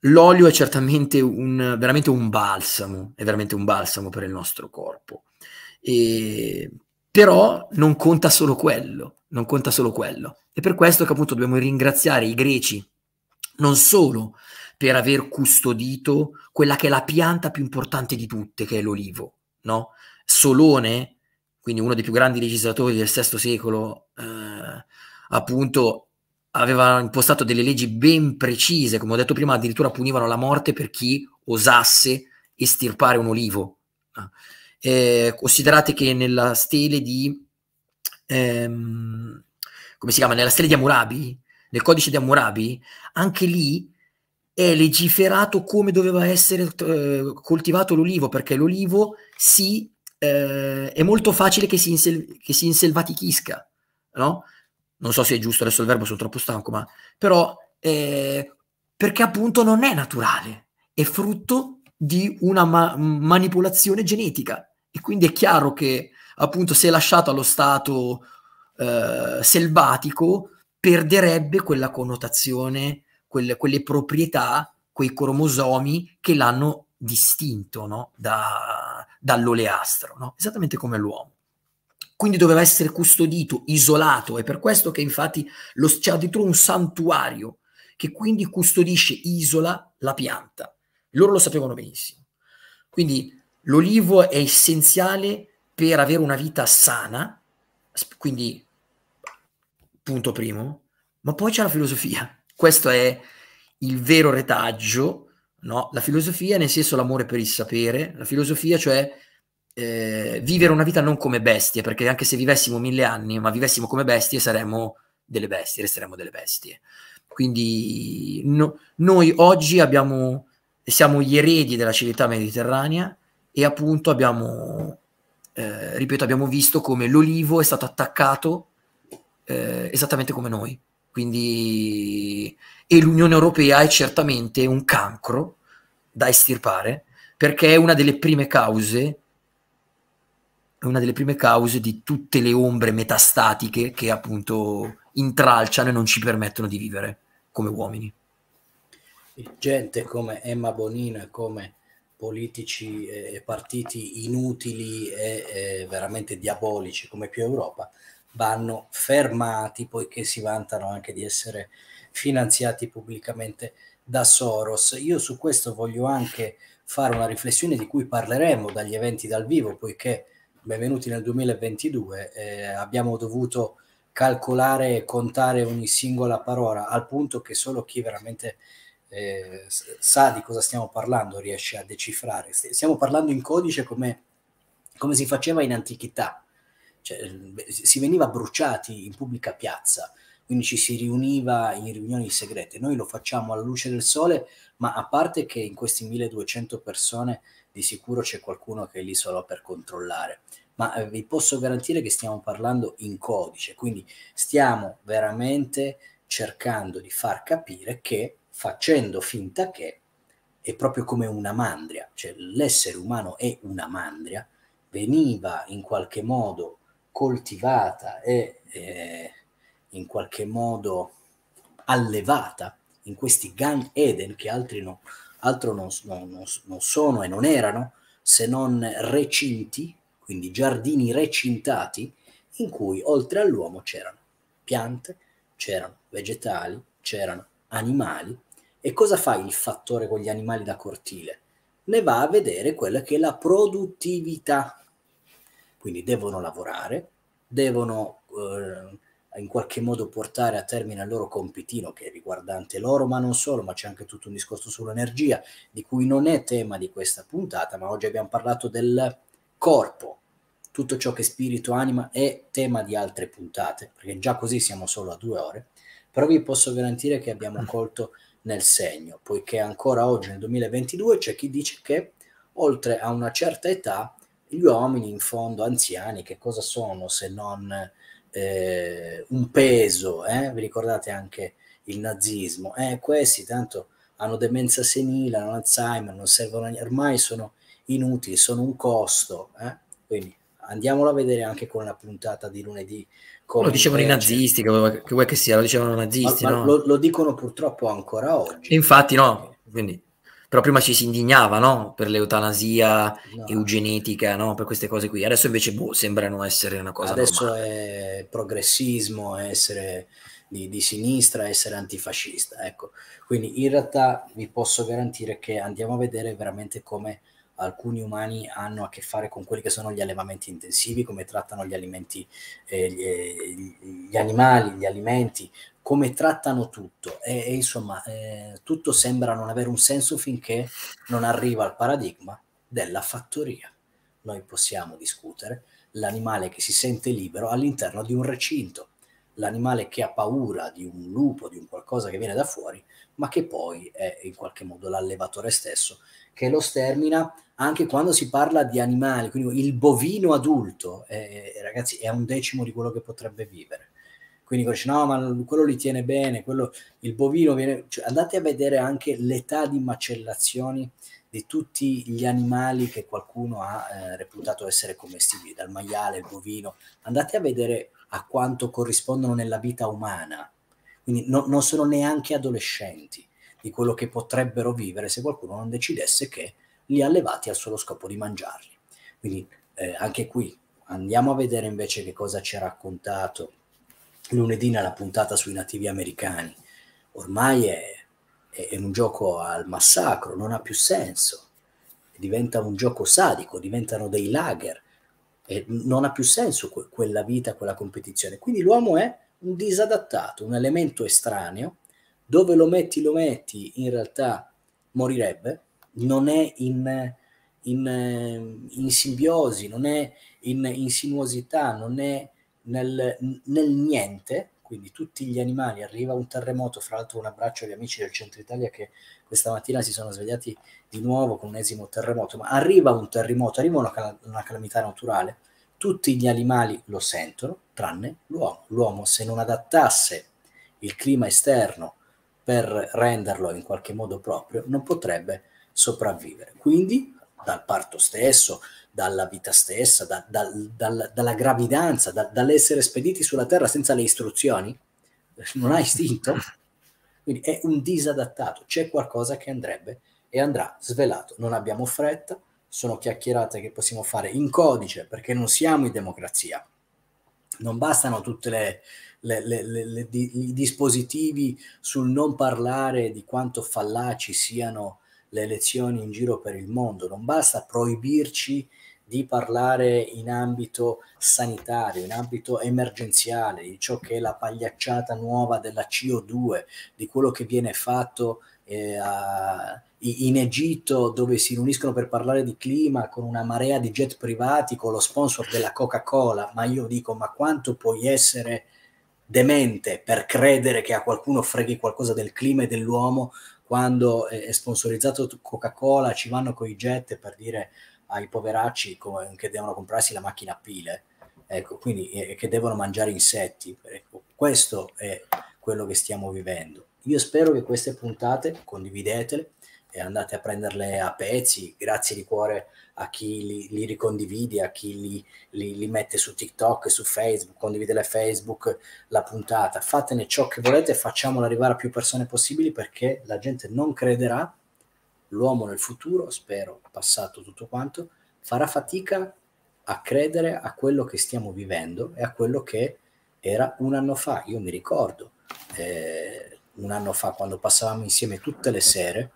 l'olio è certamente un, veramente un balsamo, è veramente un balsamo per il nostro corpo, e, però non conta solo quello, non conta solo quello. E per questo che appunto dobbiamo ringraziare i greci non solo per aver custodito quella che è la pianta più importante di tutte, che è l'olivo, no? Solone, quindi uno dei più grandi legislatori del VI secolo, eh, appunto aveva impostato delle leggi ben precise, come ho detto prima, addirittura punivano la morte per chi osasse estirpare un olivo. Eh, considerate che nella stele di ehm, come si chiama, nella stella di Amurabi, nel codice di Amurabi, anche lì è legiferato come doveva essere eh, coltivato l'olivo, perché l'olivo si, eh, è molto facile che si, insel- che si inselvatichisca, no? Non so se è giusto adesso il verbo, sono troppo stanco, ma però eh, perché appunto non è naturale, è frutto di una ma- manipolazione genetica e quindi è chiaro che appunto se lasciato allo stato eh, selvatico perderebbe quella connotazione, quelle, quelle proprietà, quei cromosomi che l'hanno distinto no? da, dall'oleastro, no? esattamente come l'uomo. Quindi doveva essere custodito, isolato, è per questo che infatti lo, c'è addirittura un santuario che quindi custodisce, isola la pianta. Loro lo sapevano benissimo. Quindi l'olivo è essenziale per avere una vita sana, quindi punto primo, ma poi c'è la filosofia. Questo è il vero retaggio, no? La filosofia, nel senso l'amore per il sapere, la filosofia cioè eh, vivere una vita non come bestie, perché anche se vivessimo mille anni, ma vivessimo come bestie, saremmo delle bestie, resteremmo delle bestie. Quindi no, noi oggi abbiamo, siamo gli eredi della civiltà mediterranea e appunto abbiamo eh, ripeto, abbiamo visto come l'olivo è stato attaccato eh, esattamente come noi. Quindi, e l'Unione Europea è certamente un cancro da estirpare perché è una delle prime cause una delle prime cause di tutte le ombre metastatiche che appunto intralciano e non ci permettono di vivere come uomini. Gente come Emma Bonina, come politici e partiti inutili e veramente diabolici come più Europa vanno fermati poiché si vantano anche di essere finanziati pubblicamente da Soros. Io su questo voglio anche fare una riflessione di cui parleremo dagli eventi dal vivo poiché benvenuti nel 2022 eh, abbiamo dovuto calcolare e contare ogni singola parola al punto che solo chi veramente eh, sa di cosa stiamo parlando, riesce a decifrare. Stiamo parlando in codice come, come si faceva in antichità, cioè, si veniva bruciati in pubblica piazza, quindi ci si riuniva in riunioni segrete. Noi lo facciamo alla luce del sole, ma a parte che in questi 1200 persone di sicuro c'è qualcuno che è lì solo per controllare ma eh, vi posso garantire che stiamo parlando in codice, quindi stiamo veramente cercando di far capire che facendo finta che è proprio come una mandria, cioè l'essere umano è una mandria, veniva in qualche modo coltivata e eh, in qualche modo allevata in questi Gan Eden che altri no, altro non, non, non sono e non erano se non recinti, quindi giardini recintati in cui oltre all'uomo c'erano piante, c'erano vegetali, c'erano animali e cosa fa il fattore con gli animali da cortile? Ne va a vedere quella che è la produttività. Quindi devono lavorare, devono eh, in qualche modo portare a termine il loro compitino che è riguardante loro, ma non solo, ma c'è anche tutto un discorso sull'energia, di cui non è tema di questa puntata, ma oggi abbiamo parlato del corpo, tutto ciò che spirito anima è tema di altre puntate, perché già così siamo solo a due ore, però vi posso garantire che abbiamo mm. colto nel segno, poiché ancora oggi nel 2022 c'è chi dice che oltre a una certa età gli uomini in fondo anziani che cosa sono se non eh, un peso, eh? vi ricordate anche il nazismo, eh, questi tanto hanno demenza senile, hanno Alzheimer, non servono a ormai sono inutili, sono un costo, eh? quindi andiamolo a vedere anche con la puntata di lunedì come lo dicevano i nazisti, che che vuoi che, sia, lo dicevano i nazisti. Ma, ma lo, lo, dicono purtroppo ancora oggi. Infatti no, quindi, però prima ci si indignava no? per l'eutanasia no. eugenetica, no? per queste cose qui. Adesso invece boh, sembrano essere una cosa... Adesso normale. è progressismo, essere di, di sinistra, essere antifascista. Ecco. Quindi in realtà vi posso garantire che andiamo a vedere veramente come alcuni umani hanno a che fare con quelli che sono gli allevamenti intensivi, come trattano gli alimenti, eh, gli, eh, gli, animali, gli alimenti, come trattano tutto. E, e insomma, eh, tutto sembra non avere un senso finché non arriva al paradigma della fattoria. Noi possiamo discutere l'animale che si sente libero all'interno di un recinto, l'animale che ha paura di un lupo, di un qualcosa che viene da fuori, ma che poi è in qualche modo l'allevatore stesso che lo stermina anche quando si parla di animali, quindi il bovino adulto, eh, eh, ragazzi, è un decimo di quello che potrebbe vivere. Quindi dice, no, ma quello li tiene bene, quello, il bovino viene... Cioè, andate a vedere anche l'età di macellazioni di tutti gli animali che qualcuno ha eh, reputato essere commestibili, dal maiale, il bovino. Andate a vedere a quanto corrispondono nella vita umana. Quindi no, non sono neanche adolescenti di quello che potrebbero vivere se qualcuno non decidesse che li ha allevati al solo scopo di mangiarli. Quindi eh, anche qui andiamo a vedere invece che cosa ci ha raccontato lunedì nella puntata sui nativi americani. Ormai è, è, è un gioco al massacro, non ha più senso, diventa un gioco sadico, diventano dei lager, e non ha più senso que- quella vita, quella competizione. Quindi l'uomo è un disadattato, un elemento estraneo dove lo metti lo metti in realtà morirebbe, non è in, in, in simbiosi, non è in, in sinuosità, non è nel, nel, niente, quindi tutti gli animali, arriva un terremoto, fra l'altro un abbraccio agli amici del centro Italia che questa mattina si sono svegliati di nuovo con un esimo terremoto, ma arriva un terremoto, arriva una, cal- una calamità naturale, tutti gli animali lo sentono, tranne l'uomo. L'uomo se non adattasse il clima esterno per renderlo in qualche modo proprio, non potrebbe sopravvivere. Quindi dal parto stesso, dalla vita stessa, da, da, dal, dalla gravidanza, da, dall'essere spediti sulla Terra senza le istruzioni, [laughs] non ha istinto, quindi è un disadattato, c'è qualcosa che andrebbe e andrà svelato. Non abbiamo fretta, sono chiacchierate che possiamo fare in codice perché non siamo in democrazia, non bastano tutti i dispositivi sul non parlare di quanto fallaci siano le elezioni in giro per il mondo, non basta proibirci di parlare in ambito sanitario, in ambito emergenziale, di ciò che è la pagliacciata nuova della CO2, di quello che viene fatto eh, in Egitto dove si riuniscono per parlare di clima con una marea di jet privati, con lo sponsor della Coca-Cola, ma io dico, ma quanto puoi essere demente per credere che a qualcuno freghi qualcosa del clima e dell'uomo quando eh, è sponsorizzato Coca-Cola, ci vanno con i jet per dire ai poveracci che devono comprarsi la macchina a pile, ecco, quindi eh, che devono mangiare insetti. Ecco, questo è quello che stiamo vivendo. Io spero che queste puntate condividetele e andate a prenderle a pezzi. Grazie di cuore a chi li, li ricondivide, a chi li, li, li, mette su TikTok, su Facebook, condividete Facebook la puntata. Fatene ciò che volete, facciamola arrivare a più persone possibili perché la gente non crederà. L'uomo nel futuro, spero, passato tutto quanto, farà fatica a credere a quello che stiamo vivendo e a quello che era un anno fa. Io mi ricordo. Eh, un anno fa, quando passavamo insieme tutte le sere,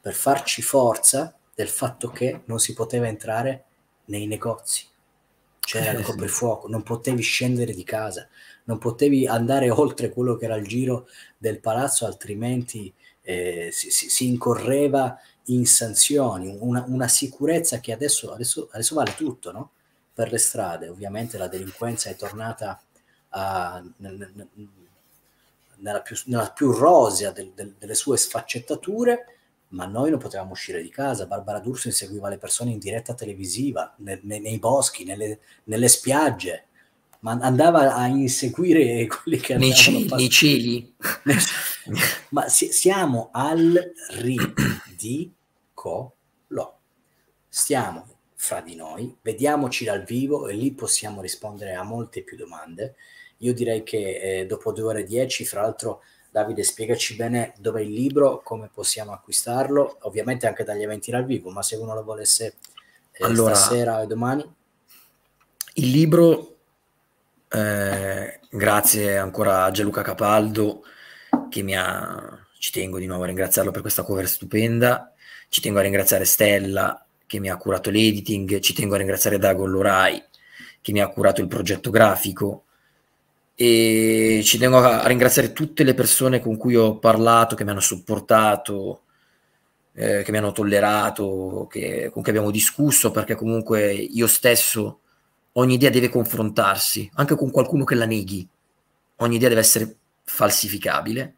per farci forza del fatto che non si poteva entrare nei negozi. C'era il coprifuoco, non potevi scendere di casa, non potevi andare [laughs] oltre quello che era il giro del palazzo, altrimenti eh, si, si, si, incorreva in sanzioni, una, una sicurezza che adesso, adesso, adesso vale tutto, no? Per le strade, ovviamente la delinquenza è tornata a, nella più, nella più rosea del, del, delle sue sfaccettature, ma noi non potevamo uscire di casa. Barbara D'Urso inseguiva le persone in diretta televisiva, ne, ne, nei boschi, nelle, nelle, spiagge, ma andava a inseguire [laughs] quelli che nei andavano... Nei cieli. [laughs] ma si, siamo al ridicolo. Stiamo fra di noi, vediamoci dal vivo e lì possiamo rispondere a molte più domande io direi che eh, dopo due ore e dieci, fra l'altro, Davide, spiegaci bene dove è il libro, come possiamo acquistarlo, ovviamente anche dagli eventi dal vivo, ma se uno lo volesse eh, allora, stasera e domani. Il libro, eh, grazie ancora a Gianluca Capaldo, che mi ha, ci tengo di nuovo a ringraziarlo per questa cover stupenda, ci tengo a ringraziare Stella che mi ha curato l'editing, ci tengo a ringraziare Dago Lorai che mi ha curato il progetto grafico, e ci tengo a ringraziare tutte le persone con cui ho parlato, che mi hanno supportato, eh, che mi hanno tollerato, che, con cui abbiamo discusso, perché comunque io stesso ogni idea deve confrontarsi, anche con qualcuno che la neghi, ogni idea deve essere falsificabile.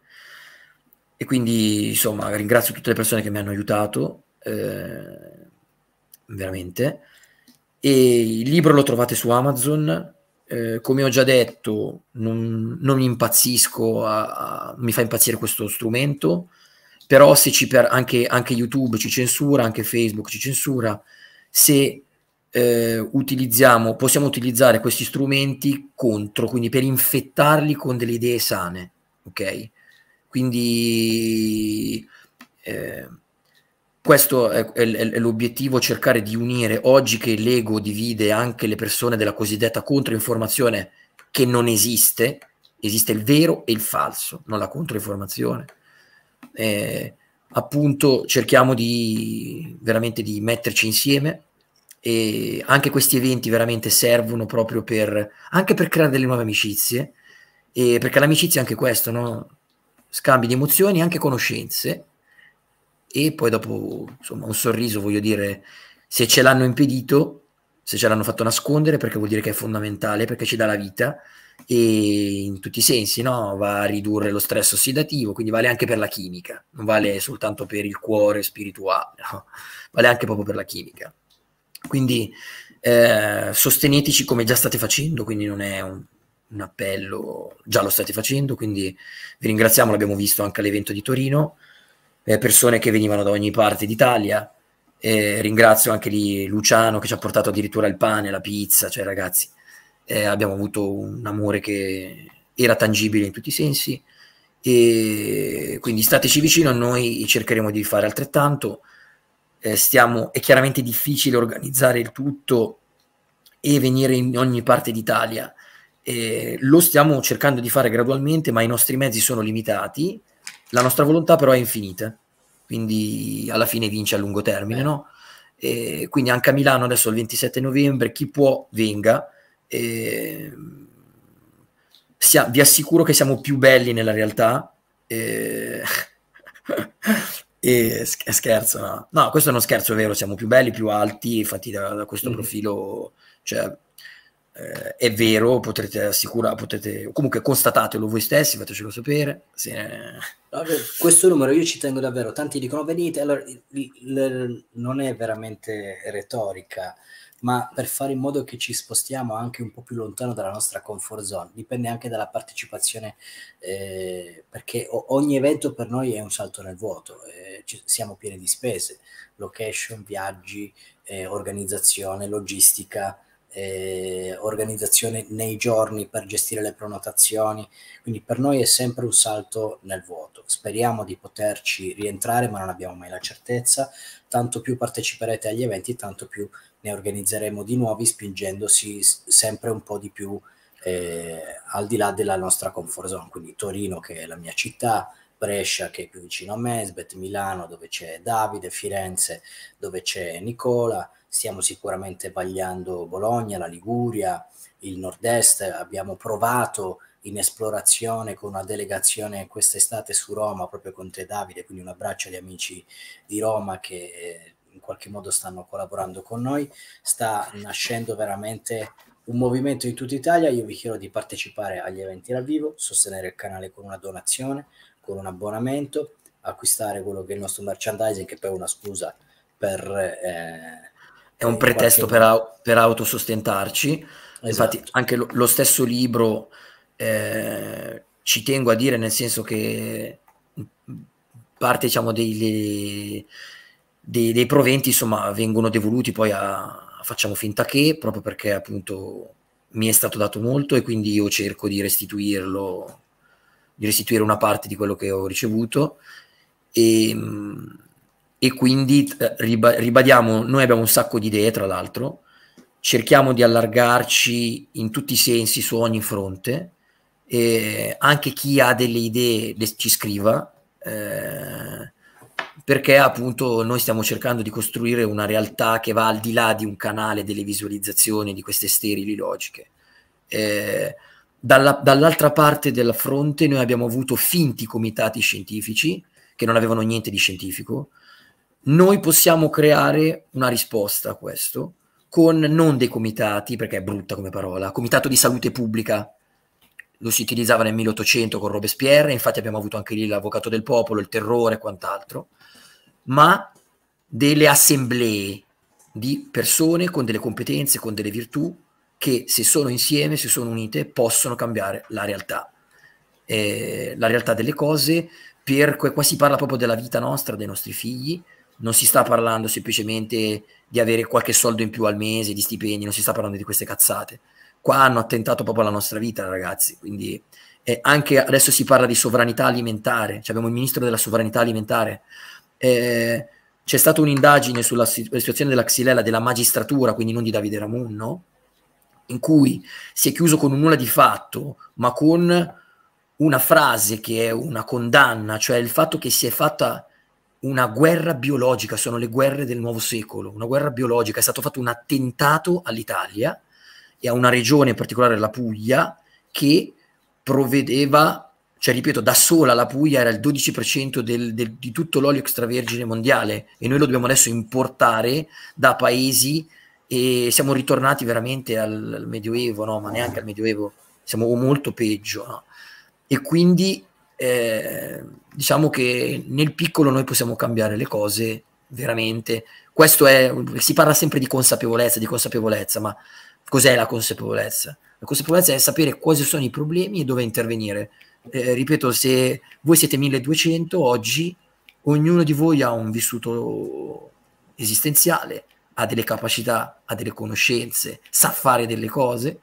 E quindi, insomma, ringrazio tutte le persone che mi hanno aiutato, eh, veramente. E il libro lo trovate su Amazon, eh, come ho già detto, non, non impazzisco, a, a, mi fa impazzire questo strumento, però se ci per, anche, anche YouTube ci censura, anche Facebook ci censura, se eh, utilizziamo, possiamo utilizzare questi strumenti contro, quindi per infettarli con delle idee sane, ok? Quindi eh, questo è, è, è l'obiettivo, cercare di unire oggi che l'ego divide anche le persone della cosiddetta controinformazione che non esiste, esiste il vero e il falso, non la controinformazione. Eh, appunto cerchiamo di veramente di metterci insieme e anche questi eventi veramente servono proprio per anche per creare delle nuove amicizie e perché l'amicizia è anche questo, no? scambi di emozioni, e anche conoscenze e poi dopo insomma un sorriso voglio dire se ce l'hanno impedito se ce l'hanno fatto nascondere perché vuol dire che è fondamentale perché ci dà la vita e in tutti i sensi no? va a ridurre lo stress ossidativo quindi vale anche per la chimica non vale soltanto per il cuore spirituale [laughs] no? vale anche proprio per la chimica quindi eh, sosteneteci come già state facendo quindi non è un, un appello già lo state facendo quindi vi ringraziamo l'abbiamo visto anche all'evento di Torino eh, persone che venivano da ogni parte d'Italia. Eh, ringrazio anche lì Luciano che ci ha portato addirittura il pane, la pizza, cioè ragazzi eh, abbiamo avuto un amore che era tangibile in tutti i sensi e quindi stateci vicino, noi cercheremo di fare altrettanto. Eh, stiamo, è chiaramente difficile organizzare il tutto e venire in ogni parte d'Italia. Eh, lo stiamo cercando di fare gradualmente, ma i nostri mezzi sono limitati la nostra volontà però è infinita, quindi alla fine vince a lungo termine, eh. no? E quindi anche a Milano adesso il 27 novembre, chi può venga. E... Sia, vi assicuro che siamo più belli nella realtà. E... [laughs] e scherzo, no? no? questo è uno scherzo, è vero, siamo più belli, più alti, infatti da, da questo mm -hmm. profilo, cioè, eh, è vero, potrete assicurare, potete, comunque constatatelo voi stessi, fatecelo sapere. Se... Questo numero io ci tengo davvero, tanti dicono venite, allora non è veramente retorica, ma per fare in modo che ci spostiamo anche un po' più lontano dalla nostra comfort zone, dipende anche dalla partecipazione, eh, perché ogni evento per noi è un salto nel vuoto, eh, siamo pieni di spese, location, viaggi, eh, organizzazione, logistica eh, organizzazione nei giorni per gestire le prenotazioni, quindi per noi è sempre un salto nel vuoto. Speriamo di poterci rientrare, ma non abbiamo mai la certezza. Tanto più parteciperete agli eventi, tanto più ne organizzeremo di nuovi, spingendosi sempre un po' di più eh, al di là della nostra comfort zone, quindi Torino che è la mia città, Brescia che è più vicino a me, Sbet Milano dove c'è Davide, Firenze dove c'è Nicola, stiamo sicuramente vagliando Bologna, la Liguria, il nord-est, abbiamo provato in esplorazione con una delegazione quest'estate su Roma proprio con te Davide, quindi un abbraccio agli amici di Roma che eh, in qualche modo stanno collaborando con noi, sta nascendo veramente un movimento in tutta Italia, io vi chiedo di partecipare agli eventi dal vivo, sostenere il canale con una donazione, con un abbonamento, acquistare quello che è il nostro merchandising che poi è una scusa per eh, è un pretesto per, per autosostentarci. Esatto. Infatti, anche lo, lo stesso libro eh, ci tengo a dire, nel senso che mm, parte diciamo, dei, dei, dei proventi insomma, vengono devoluti poi a, a facciamo finta che, proprio perché appunto mi è stato dato molto e quindi io cerco di restituirlo, di restituire una parte di quello che ho ricevuto. E, mm, e quindi eh, ribadiamo, noi abbiamo un sacco di idee tra l'altro, cerchiamo di allargarci in tutti i sensi su ogni fronte, e anche chi ha delle idee le, ci scriva, eh, perché appunto noi stiamo cercando di costruire una realtà che va al di là di un canale delle visualizzazioni, di queste sterili logiche. Eh, dalla, dall'altra parte della fronte noi abbiamo avuto finti comitati scientifici che non avevano niente di scientifico, noi possiamo creare una risposta a questo con non dei comitati, perché è brutta come parola, comitato di salute pubblica, lo si utilizzava nel 1800 con Robespierre, infatti abbiamo avuto anche lì l'avvocato del popolo, il terrore e quant'altro, ma delle assemblee di persone con delle competenze, con delle virtù che se sono insieme, se sono unite, possono cambiare la realtà, eh, la realtà delle cose, per, qua si parla proprio della vita nostra, dei nostri figli, non si sta parlando semplicemente di avere qualche soldo in più al mese, di stipendi, non si sta parlando di queste cazzate. Qua hanno attentato proprio alla nostra vita, ragazzi. Quindi eh, anche adesso si parla di sovranità alimentare, cioè abbiamo il ministro della sovranità alimentare. Eh, c'è stata un'indagine sulla situazione della Xilella della magistratura, quindi non di Davide Ramun, no? in cui si è chiuso con un nulla di fatto, ma con una frase che è una condanna, cioè il fatto che si è fatta una guerra biologica, sono le guerre del nuovo secolo, una guerra biologica, è stato fatto un attentato all'Italia e a una regione in particolare, la Puglia, che provvedeva, cioè ripeto, da sola la Puglia era il 12% del, del, di tutto l'olio extravergine mondiale e noi lo dobbiamo adesso importare da paesi e siamo ritornati veramente al, al Medioevo, no? ma ah. neanche al Medioevo, siamo molto peggio. No? E quindi... Eh, diciamo che nel piccolo noi possiamo cambiare le cose veramente. Questo è, si parla sempre di consapevolezza, di consapevolezza, ma cos'è la consapevolezza? La consapevolezza è sapere quali sono i problemi e dove intervenire. Eh, ripeto, se voi siete 1200 oggi, ognuno di voi ha un vissuto esistenziale, ha delle capacità, ha delle conoscenze, sa fare delle cose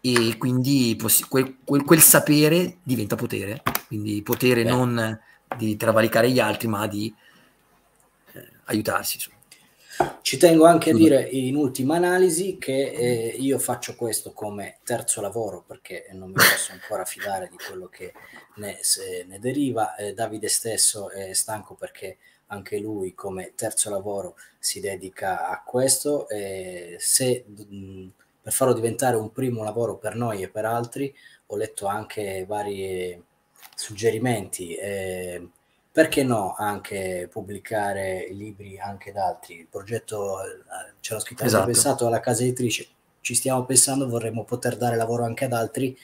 e quindi poss- quel, quel, quel, sapere diventa potere, quindi potere Beh. non di travalicare gli altri, ma di eh, aiutarsi. Su. Ci tengo anche a dire in ultima analisi che eh, io faccio questo come terzo lavoro perché non mi posso [laughs] ancora fidare di quello che ne, ne deriva. Eh, Davide stesso è stanco perché anche lui come terzo lavoro si dedica a questo. Eh, se mh, mhmm, per farlo diventare un primo lavoro per noi e per altri, ho letto anche vari suggerimenti. Eh, perché no anche pubblicare libri anche da altri? Il progetto eh, ce l'ho scritto esatto. pensato alla casa editrice, ci stiamo pensando, vorremmo poter dare lavoro anche ad altri,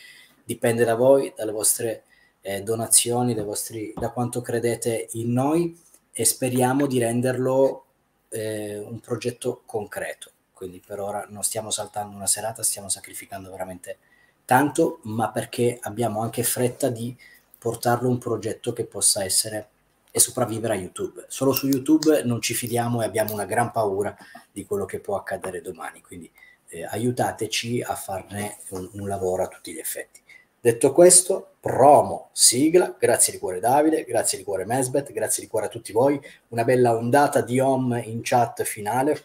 dipende da voi, dalle vostre eh, donazioni, vostri, da quanto credete in noi e speriamo di renderlo eh, un progetto concreto quindi per ora non stiamo saltando una serata, stiamo sacrificando veramente tanto, ma perché abbiamo anche fretta di portarlo un progetto che possa essere e sopravvivere a YouTube. Solo su YouTube non ci fidiamo e abbiamo una gran paura di quello che può accadere domani, quindi eh, aiutateci a farne un, un lavoro a tutti gli effetti. Detto questo, promo, sigla, grazie di cuore Davide, grazie di cuore Mesbet, grazie di cuore a tutti voi, una bella ondata di home in chat finale,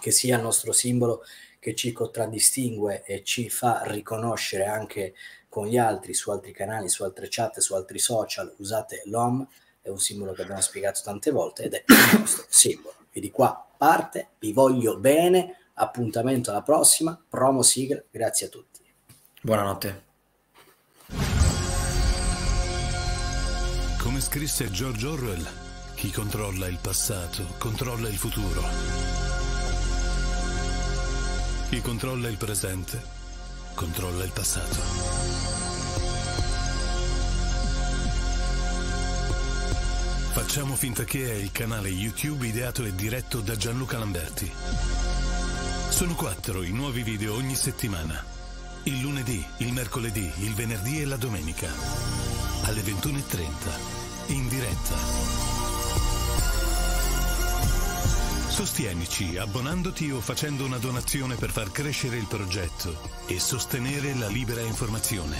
che sia il nostro simbolo che ci contraddistingue e ci fa riconoscere anche con gli altri, su altri canali, su altre chat, su altri social, usate l'OM, è un simbolo che abbiamo spiegato tante volte ed è il nostro simbolo. E di qua parte, vi voglio bene, appuntamento alla prossima, promo sigla, grazie a tutti. Buonanotte. Come scrisse George Orwell, chi controlla il passato controlla il futuro. Chi controlla il presente, controlla il passato. Facciamo finta che è il canale YouTube ideato e diretto da Gianluca Lamberti. Sono quattro i nuovi video ogni settimana. Il lunedì, il mercoledì, il venerdì e la domenica. Alle 21.30. In diretta. Sostienici abbonandoti o facendo una donazione per far crescere il progetto e sostenere la libera informazione.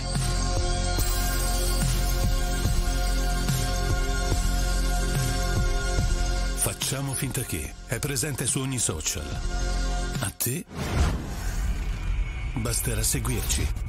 Facciamo finta che è presente su ogni social. A te basterà seguirci.